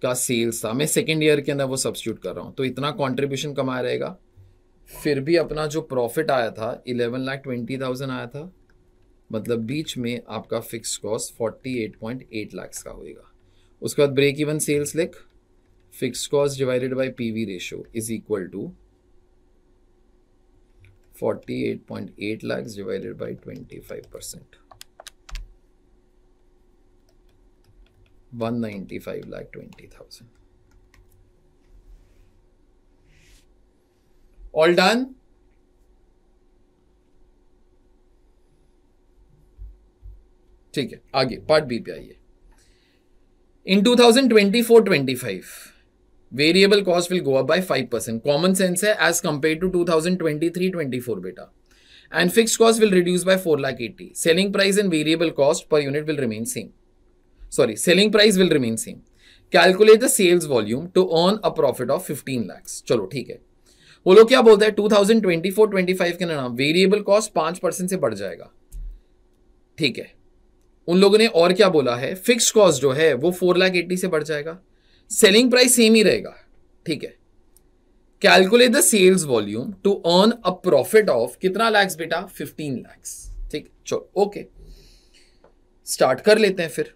का सेल्स था मैं सेकेंड ईयर के अंदर वो सब्सिट्यूट कर रहा हूँ तो इतना कॉन्ट्रीब्यूशन कमाया रहेगा फिर भी अपना जो प्रॉफिट आया था इलेवन लाख ट्वेंटी थाउजेंड आया था मतलब बीच में आपका fix cost forty eight point eight lakh का होएगा उसके बाद ब्रेक इवन सेल्स लिख fix cost divided by P V ratio is equal to forty eight point eight lakh divided by twenty five percent one ninety five lakh twenty thousand all done ठीक है आगे part B पे आइए इन 2024-25 variable cost will go up by 5 percent common sense है as compared to 2023-24 बेटा and fix cost will reduce by 4 lakh 80 selling price and variable cost per unit will remain same sorry selling price will remain same calculate the sales volume to earn a profit of 15 lakhs chalo theek hai wo log kya bolte hai 2024-25 ke na variable cost 5% se badh jayega theek hai उन लोगों ने और क्या बोला है fix cost जो है वो फोर लाख एट्टी से बढ़ जाएगा सेलिंग प्राइस सेम ही रहेगा ठीक है calculate the sales volume to earn a profit of कितना लैक्स बेटा फिफ्टीन लैक्स ठीक चलो ओके स्टार्ट कर लेते हैं फिर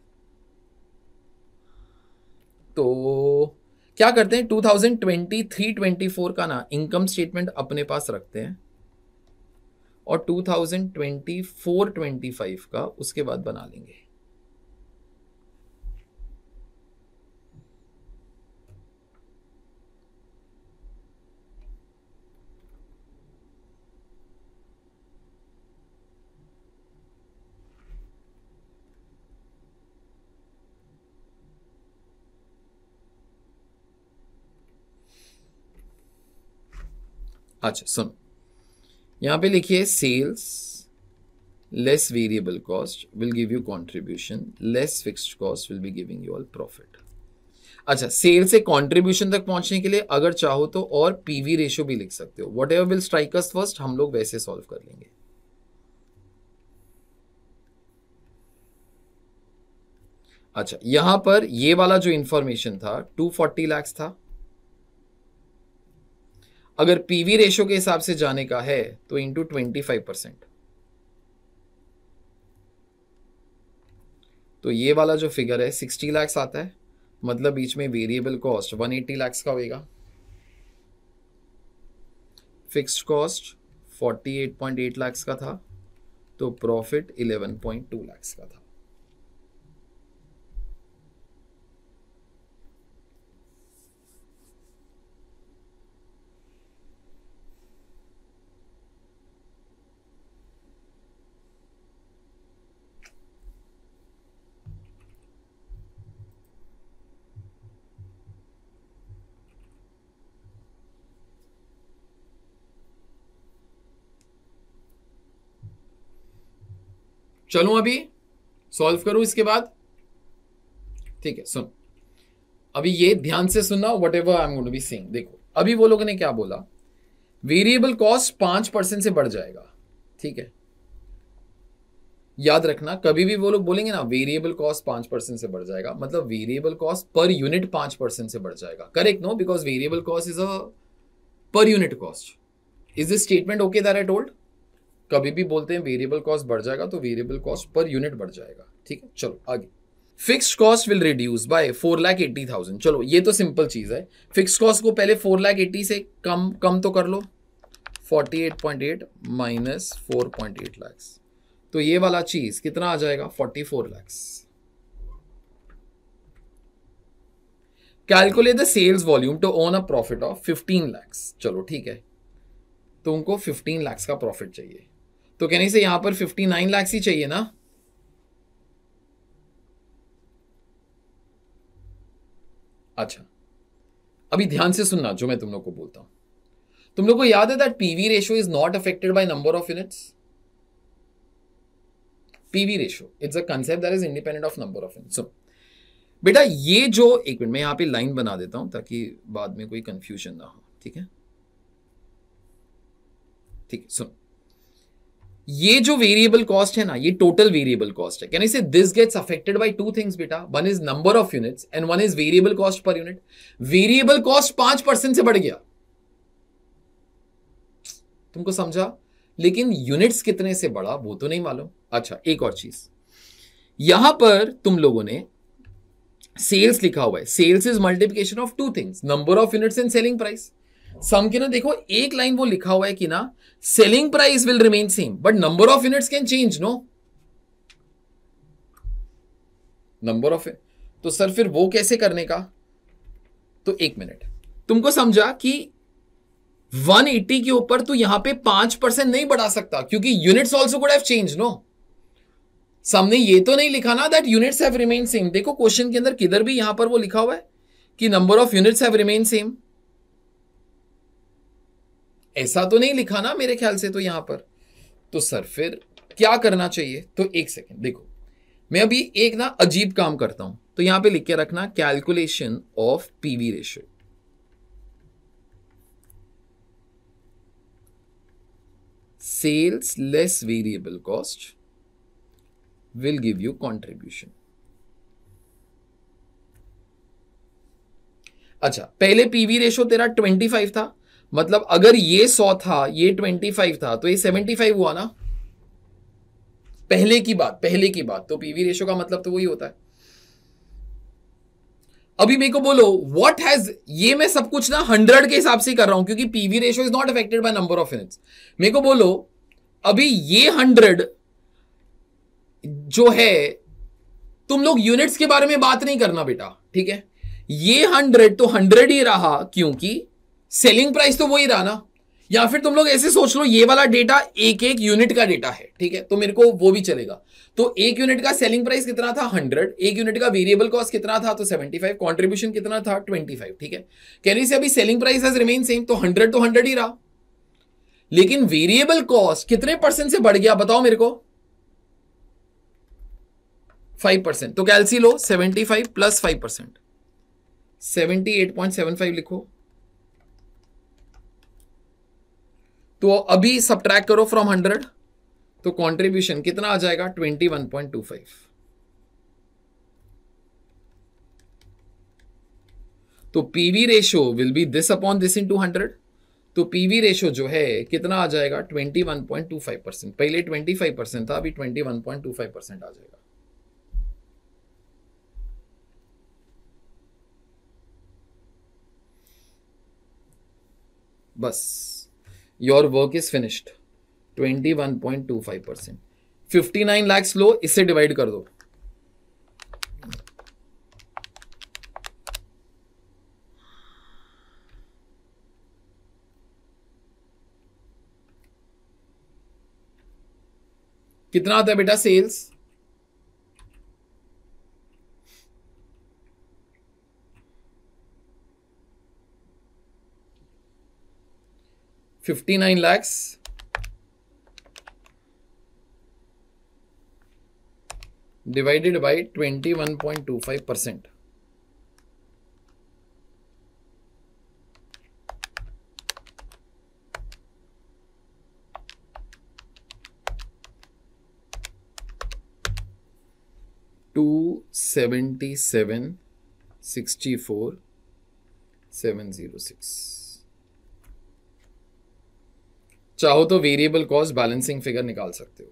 तो क्या करते हैं 2023-24 का ना इनकम स्टेटमेंट अपने पास रखते हैं और 2024-25 का उसके बाद बना लेंगे अच्छा सुनो यहां पे लिखिए sales less variable cost will give you contribution less fix cost will be giving you all profit अच्छा सेल से कॉन्ट्रीब्यूशन तक पहुंचने के लिए अगर चाहो तो और पीवी रेशियो भी लिख सकते हो whatever will us first हम लोग वैसे सॉल्व कर लेंगे अच्छा यहां पर ये वाला जो इंफॉर्मेशन था 240 लैक्स था अगर पीवी रेशो के हिसाब से जाने का है तो इंटू ट्वेंटी फाइव परसेंट तो ये वाला जो फिगर है सिक्सटी लैक्स आता है मतलब बीच में variable cost one eighty lakhs का होगा fixed cost forty eight point eight lakhs का था तो profit eleven point two lakhs का था चलो अभी सॉल्व करूं इसके बाद ठीक है सुन अभी ये ध्यान से सुनना whatever I am going be saying देखो अभी वो लोगों ने क्या बोला वेरिएबल कॉस्ट पांच परसेंट से बढ़ जाएगा ठीक है याद रखना कभी भी वो लोग बोलेंगे ना वेरिएबल कॉस्ट पांच परसेंट से बढ़ जाएगा मतलब वेरिएबल कॉस्ट पर यूनिट पांच परसेंट से बढ़ जाएगा correct no because variable cost is a per unit cost is this statement okay there I told कभी भी बोलते हैं वेरिएबल कॉस्ट बढ़ जाएगा तो वेरिएबल कॉस्ट पर यूनिट बढ़ जाएगा ठीक है चलो आगे fix cost will reduce by four lakh eighty thousand चलो ये तो सिंपल चीज़ है फिक्स कॉस्ट को पहले फोर लाख एट्टी से कम कम तो कर लो forty eight point eight minus four point eight lakhs तो ये वाला चीज़ कितना आ जाएगा forty four lakhs calculate the sales volume to earn a profit of fifteen lakhs चलो ठीक है तुमको फिफ्टीन लैक्स का प्रॉफिट चाहिए तो कहने से यहां पर फिफ्टी नाइन लैक्स ही चाहिए ना अच्छा अभी ध्यान से सुनना जो मैं तुम लोग को बोलता हूं तुम लोग को याद है that PV ratio is not affected by number of units PV ratio it's a concept that is independent of number of units बेटा ये जो एक मिनट मैं यहां पे लाइन बना देता हूं ताकि बाद में कोई कंफ्यूजन ना हो ठीक है ठीक है सुन ये जो वेरिएबल कॉस्ट है ना ये टोटल वेरिएबल कॉस्ट है can say this gets affected by two things बेटा one is number of units and one is variable cost per unit variable cost पांच परसेंट से बढ़ गया तुमको समझा लेकिन यूनिट्स कितने से बढ़ा वो तो नहीं मालूम अच्छा एक और चीज यहां पर तुम लोगों ने सेल्स लिखा हुआ है sales is multiplication of two things number of units and selling price सम के ना देखो एक लाइन वो लिखा हुआ है कि ना selling price will remain same but number of units can change no number of तो सर फिर वो कैसे करने का तो एक मिनट तुमको समझा कि 180 के ऊपर तो यहां पे पांच परसेंट नहीं बढ़ा सकता क्योंकि units also could have change no सामने ये तो नहीं लिखा ना that units have remain same देखो क्वेश्चन के अंदर किधर भी यहां पर वो लिखा हुआ है कि number of units have remain same ऐसा तो नहीं लिखा ना मेरे ख्याल से तो यहां पर तो सर फिर क्या करना चाहिए तो एक सेकेंड देखो मैं अभी एक ना अजीब काम करता हूं तो यहां पे लिख के रखना calculation of PV ratio sales less variable cost will give you contribution अच्छा पहले पीवी रेशो तेरा 25 था मतलब अगर ये सौ था ये ट्वेंटी फाइव था तो ये सेवेंटी फाइव हुआ ना पहले की बात पहले की बात तो पीवी रेशो का मतलब तो वही होता है अभी मेरे को बोलो व्हाट हैज ये मैं सब कुछ ना हंड्रेड के हिसाब से कर रहा हूं क्योंकि PV ratio is not affected by number of units मेरे को बोलो अभी ये हंड्रेड जो है तुम लोग यूनिट्स के बारे में बात नहीं करना बेटा ठीक है ये हंड्रेड तो हंड्रेड ही रहा क्योंकि सेलिंग प्राइस तो वही रहा ना या फिर तुम लोग ऐसे सोच लो ये वाला डेटा एक एक यूनिट का डेटा है ठीक है तो मेरे को वो भी चलेगा तो एक यूनिट का सेलिंग प्राइस कितना था हंड्रेड एक यूनिट का वेरिएबल कॉस्ट कितना था तो सेवेंटी फाइव कॉन्ट्रीब्यूशन कितना था ट्वेंटी ठीक है कैरी से अभी selling price has remain same तो 100 तो हंड्रेड ही रहा लेकिन वेरिएबल कॉस्ट कितने परसेंट से बढ़ गया बताओ मेरे को फाइव परसेंट तो कैलसी लो seventy five plus five percent seventy eight point seven five लिखो तो अभी सब करो फ्रॉम हंड्रेड तो कंट्रीब्यूशन कितना आ जाएगा twenty one point two five तो PV ratio will be this upon this into hundred तो पीवी रेशियो जो है कितना आ जाएगा twenty one point two five percent पहले ट्वेंटी फाइव परसेंट था अभी twenty one point two five percent आ जाएगा बस your work is finished twenty one point two five percent fifty nine lakhs लो इससे डिवाइड कर दो कितना आता है बेटा sales 59 lakhs. divided by 21.25%. Two seventy seven sixty four seven zero six. चाहो तो वेरिएबल कॉस्ट बैलेंसिंग फिगर निकाल सकते हो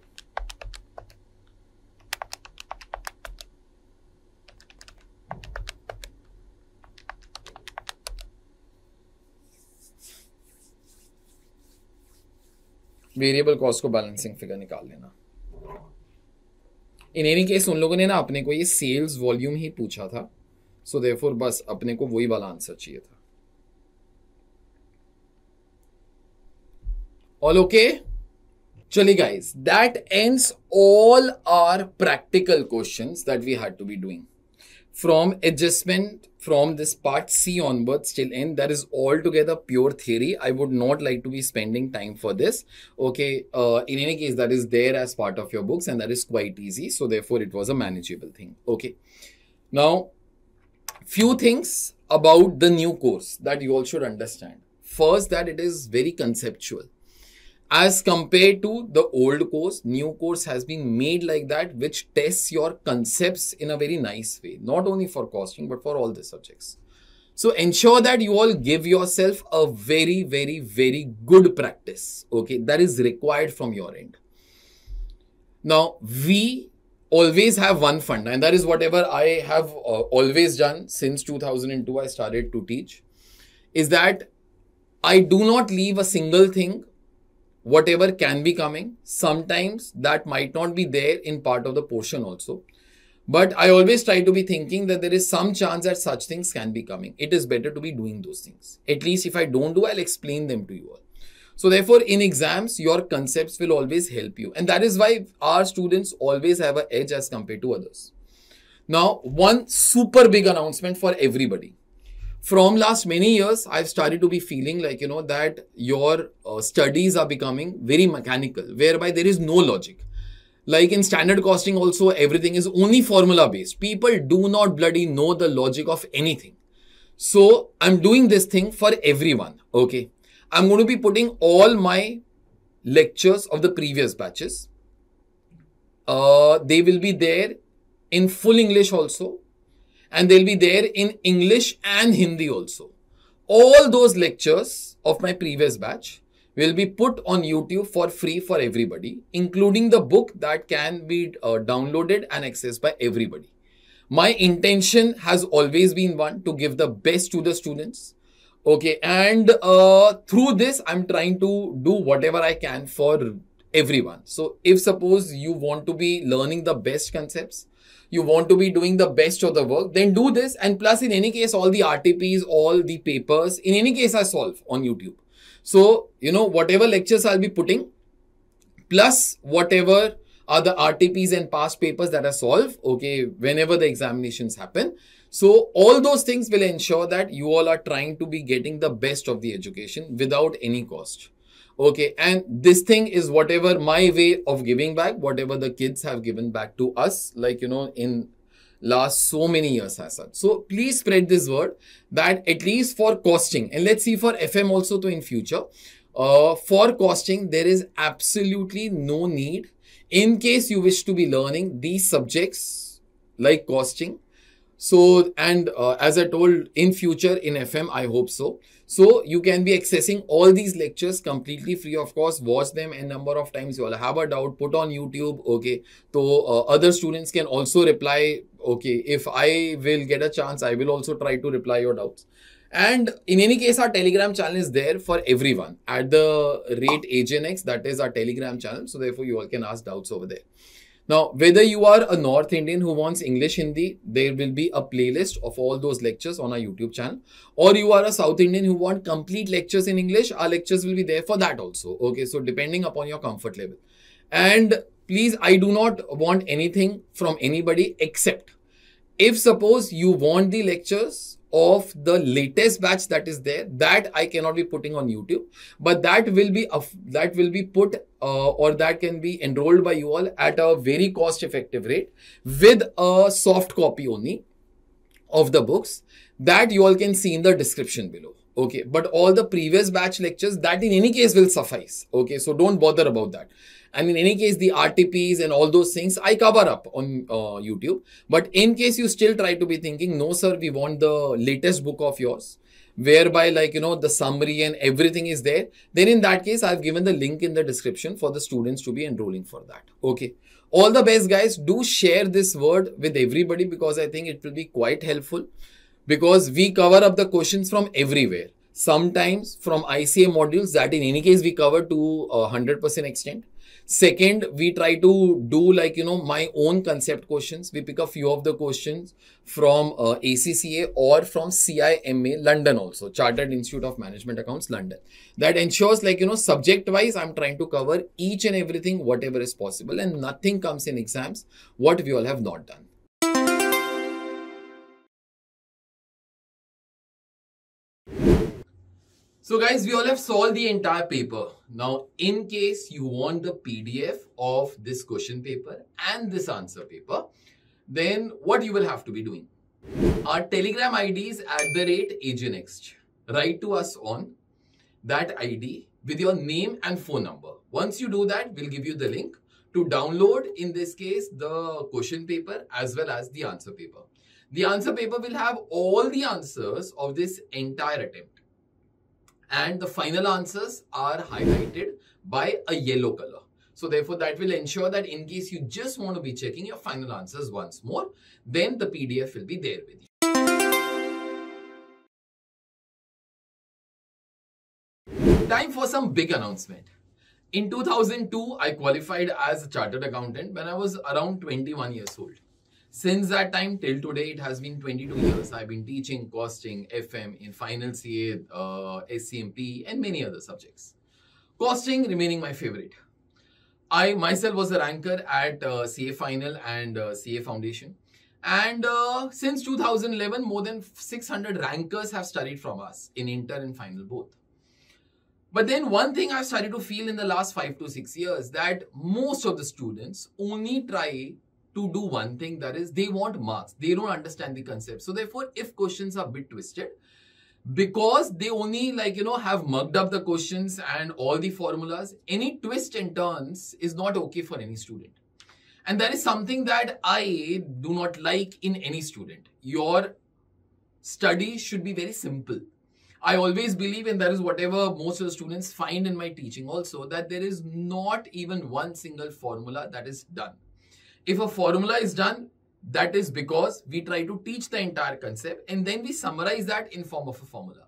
वेरिएबल कॉस्ट को बैलेंसिंग फिगर निकाल लेना इन एनी केस उन लोगों ने ना अपने को ये सेल्स वॉल्यूम ही पूछा था सो so देफोर बस अपने को वही वाला आंसर चाहिए था All okay? Chali guys, that ends all our practical questions that we had to be doing. From adjustment, from this part C onwards till end, that is altogether pure theory. I would not like to be spending time for this. Okay, uh, in any case, that is there as part of your books and that is quite easy. So therefore, it was a manageable thing. Okay, now few things about the new course that you all should understand. First, that it is very conceptual as compared to the old course new course has been made like that which tests your concepts in a very nice way not only for costing but for all the subjects so ensure that you all give yourself a very very very good practice okay that is required from your end now we always have one fund and that is whatever i have uh, always done since 2002 i started to teach is that i do not leave a single thing whatever can be coming. Sometimes that might not be there in part of the portion also. But I always try to be thinking that there is some chance that such things can be coming. It is better to be doing those things. At least if I don't do, I'll explain them to you all. So therefore, in exams, your concepts will always help you. And that is why our students always have an edge as compared to others. Now, one super big announcement for everybody from last many years i've started to be feeling like you know that your uh, studies are becoming very mechanical whereby there is no logic like in standard costing also everything is only formula based people do not bloody know the logic of anything so i'm doing this thing for everyone okay i'm going to be putting all my lectures of the previous batches uh, they will be there in full english also and they'll be there in English and Hindi also. All those lectures of my previous batch will be put on YouTube for free for everybody, including the book that can be uh, downloaded and accessed by everybody. My intention has always been one to give the best to the students. Okay, and uh, through this, I'm trying to do whatever I can for everyone. So if suppose you want to be learning the best concepts, you want to be doing the best of the work, then do this. And plus, in any case, all the RTPs, all the papers, in any case, I solve on YouTube. So, you know, whatever lectures I'll be putting, plus whatever are the RTPs and past papers that I solve. okay, whenever the examinations happen. So, all those things will ensure that you all are trying to be getting the best of the education without any cost. Okay, and this thing is whatever my way of giving back, whatever the kids have given back to us, like, you know, in last so many years as such. So please spread this word that at least for costing, and let's see for FM also to in future, uh, for costing, there is absolutely no need. In case you wish to be learning these subjects like costing, so, and uh, as I told in future in FM, I hope so. So you can be accessing all these lectures completely free of course. Watch them a number of times. You all have a doubt. Put on YouTube. Okay. So uh, other students can also reply. Okay. If I will get a chance, I will also try to reply your doubts. And in any case, our Telegram channel is there for everyone at the rate AJNX. That is our Telegram channel. So therefore, you all can ask doubts over there. Now, whether you are a North Indian who wants English Hindi, there will be a playlist of all those lectures on our YouTube channel. Or you are a South Indian who want complete lectures in English, our lectures will be there for that also. Okay, so depending upon your comfort level. And please, I do not want anything from anybody except if suppose you want the lectures of the latest batch that is there that i cannot be putting on youtube but that will be that will be put uh, or that can be enrolled by you all at a very cost effective rate with a soft copy only of the books that you all can see in the description below. Okay, but all the previous batch lectures that in any case will suffice. Okay, so don't bother about that. And in any case, the RTPs and all those things I cover up on uh, YouTube. But in case you still try to be thinking, no, sir, we want the latest book of yours whereby like, you know, the summary and everything is there, then in that case, I've given the link in the description for the students to be enrolling for that. Okay. All the best guys. Do share this word with everybody because I think it will be quite helpful because we cover up the questions from everywhere. Sometimes from ICA modules that in any case we cover to 100% extent. Second, we try to do like, you know, my own concept questions. We pick a few of the questions from uh, ACCA or from CIMA London also, Chartered Institute of Management Accounts London. That ensures like, you know, subject wise, I'm trying to cover each and everything, whatever is possible and nothing comes in exams, what we all have not done. So guys, we all have solved the entire paper. Now, in case you want the PDF of this question paper and this answer paper, then what you will have to be doing? Our Telegram ID is at the rate AGNext. Write to us on that ID with your name and phone number. Once you do that, we'll give you the link to download, in this case, the question paper as well as the answer paper. The answer paper will have all the answers of this entire attempt and the final answers are highlighted by a yellow color. So therefore, that will ensure that in case you just want to be checking your final answers once more, then the PDF will be there with you. Time for some big announcement. In 2002, I qualified as a chartered accountant when I was around 21 years old. Since that time till today, it has been 22 years. I've been teaching costing, FM, in final CA, uh, SCMP, and many other subjects. Costing remaining my favorite. I myself was a ranker at uh, CA Final and uh, CA Foundation. And uh, since 2011, more than 600 rankers have studied from us in inter and final both. But then one thing I've started to feel in the last five to six years that most of the students only try to do one thing that is they want marks they don't understand the concept so therefore if questions are bit twisted because they only like you know have mugged up the questions and all the formulas any twist and turns is not okay for any student and that is something that i do not like in any student your study should be very simple i always believe and that is whatever most of the students find in my teaching also that there is not even one single formula that is done if a formula is done, that is because we try to teach the entire concept and then we summarize that in form of a formula.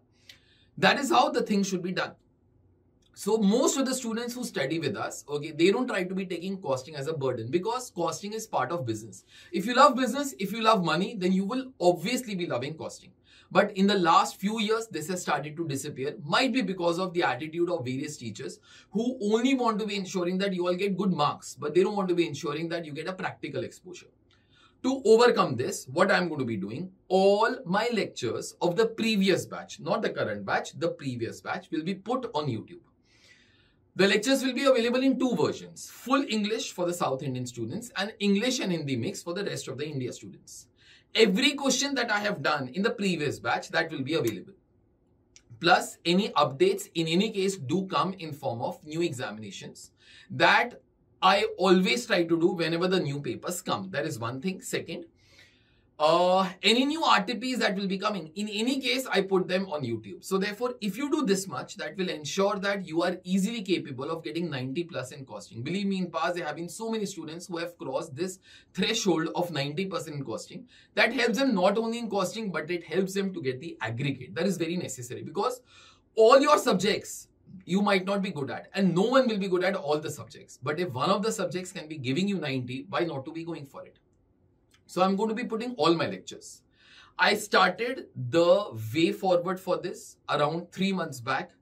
That is how the thing should be done. So most of the students who study with us, okay, they don't try to be taking costing as a burden because costing is part of business. If you love business, if you love money, then you will obviously be loving costing. But in the last few years, this has started to disappear. Might be because of the attitude of various teachers who only want to be ensuring that you all get good marks, but they don't want to be ensuring that you get a practical exposure. To overcome this, what I'm going to be doing, all my lectures of the previous batch, not the current batch, the previous batch will be put on YouTube. The lectures will be available in two versions, full English for the South Indian students and English and Hindi mix for the rest of the India students every question that I have done in the previous batch that will be available. Plus any updates in any case do come in form of new examinations that I always try to do whenever the new papers come. That is one thing. Second, uh, any new RTPs that will be coming. In any case, I put them on YouTube. So therefore, if you do this much, that will ensure that you are easily capable of getting 90 plus in costing. Believe me, in past, there have been so many students who have crossed this threshold of 90% in costing. That helps them not only in costing, but it helps them to get the aggregate. That is very necessary because all your subjects you might not be good at and no one will be good at all the subjects. But if one of the subjects can be giving you 90, why not to be going for it? So I'm going to be putting all my lectures. I started the way forward for this around three months back.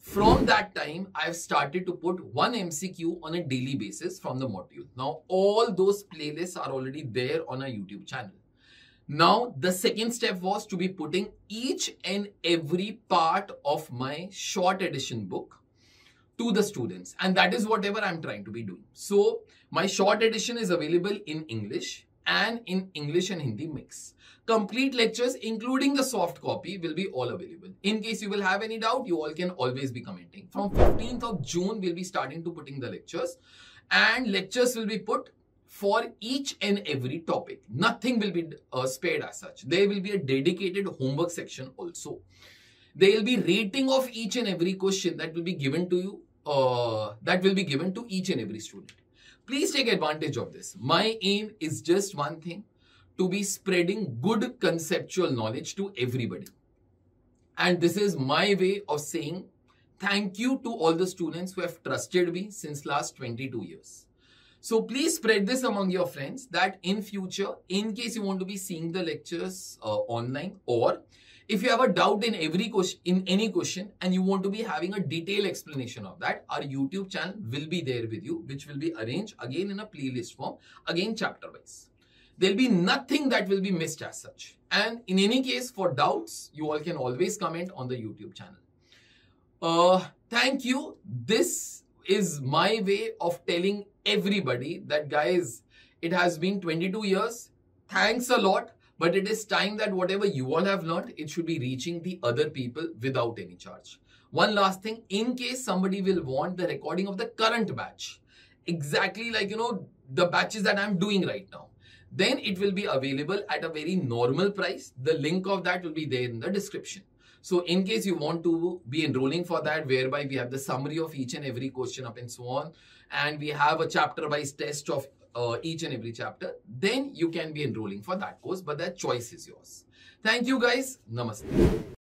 From that time, I've started to put one MCQ on a daily basis from the module. Now, all those playlists are already there on our YouTube channel. Now, the second step was to be putting each and every part of my short edition book to the students. And that is whatever I'm trying to be doing. So, my short edition is available in English and in English and Hindi mix. Complete lectures, including the soft copy, will be all available. In case you will have any doubt, you all can always be commenting. From 15th of June, we'll be starting to putting the lectures and lectures will be put for each and every topic. Nothing will be uh, spared as such. There will be a dedicated homework section also. There will be rating of each and every question that will be given to you, uh, that will be given to each and every student. Please take advantage of this. My aim is just one thing, to be spreading good conceptual knowledge to everybody. And this is my way of saying thank you to all the students who have trusted me since last 22 years. So please spread this among your friends that in future, in case you want to be seeing the lectures uh, online or if you have a doubt in every question, in any question, and you want to be having a detailed explanation of that, our YouTube channel will be there with you, which will be arranged again in a playlist form, again chapter wise. There'll be nothing that will be missed as such. And in any case, for doubts, you all can always comment on the YouTube channel. Uh, thank you. This is my way of telling everybody that, guys, it has been 22 years. Thanks a lot. But it is time that whatever you all have learned, it should be reaching the other people without any charge. One last thing, in case somebody will want the recording of the current batch, exactly like, you know, the batches that I'm doing right now, then it will be available at a very normal price. The link of that will be there in the description. So in case you want to be enrolling for that, whereby we have the summary of each and every question up and so on, and we have a chapter-wise test of uh, each and every chapter, then you can be enrolling for that course. But that choice is yours. Thank you guys. Namaste.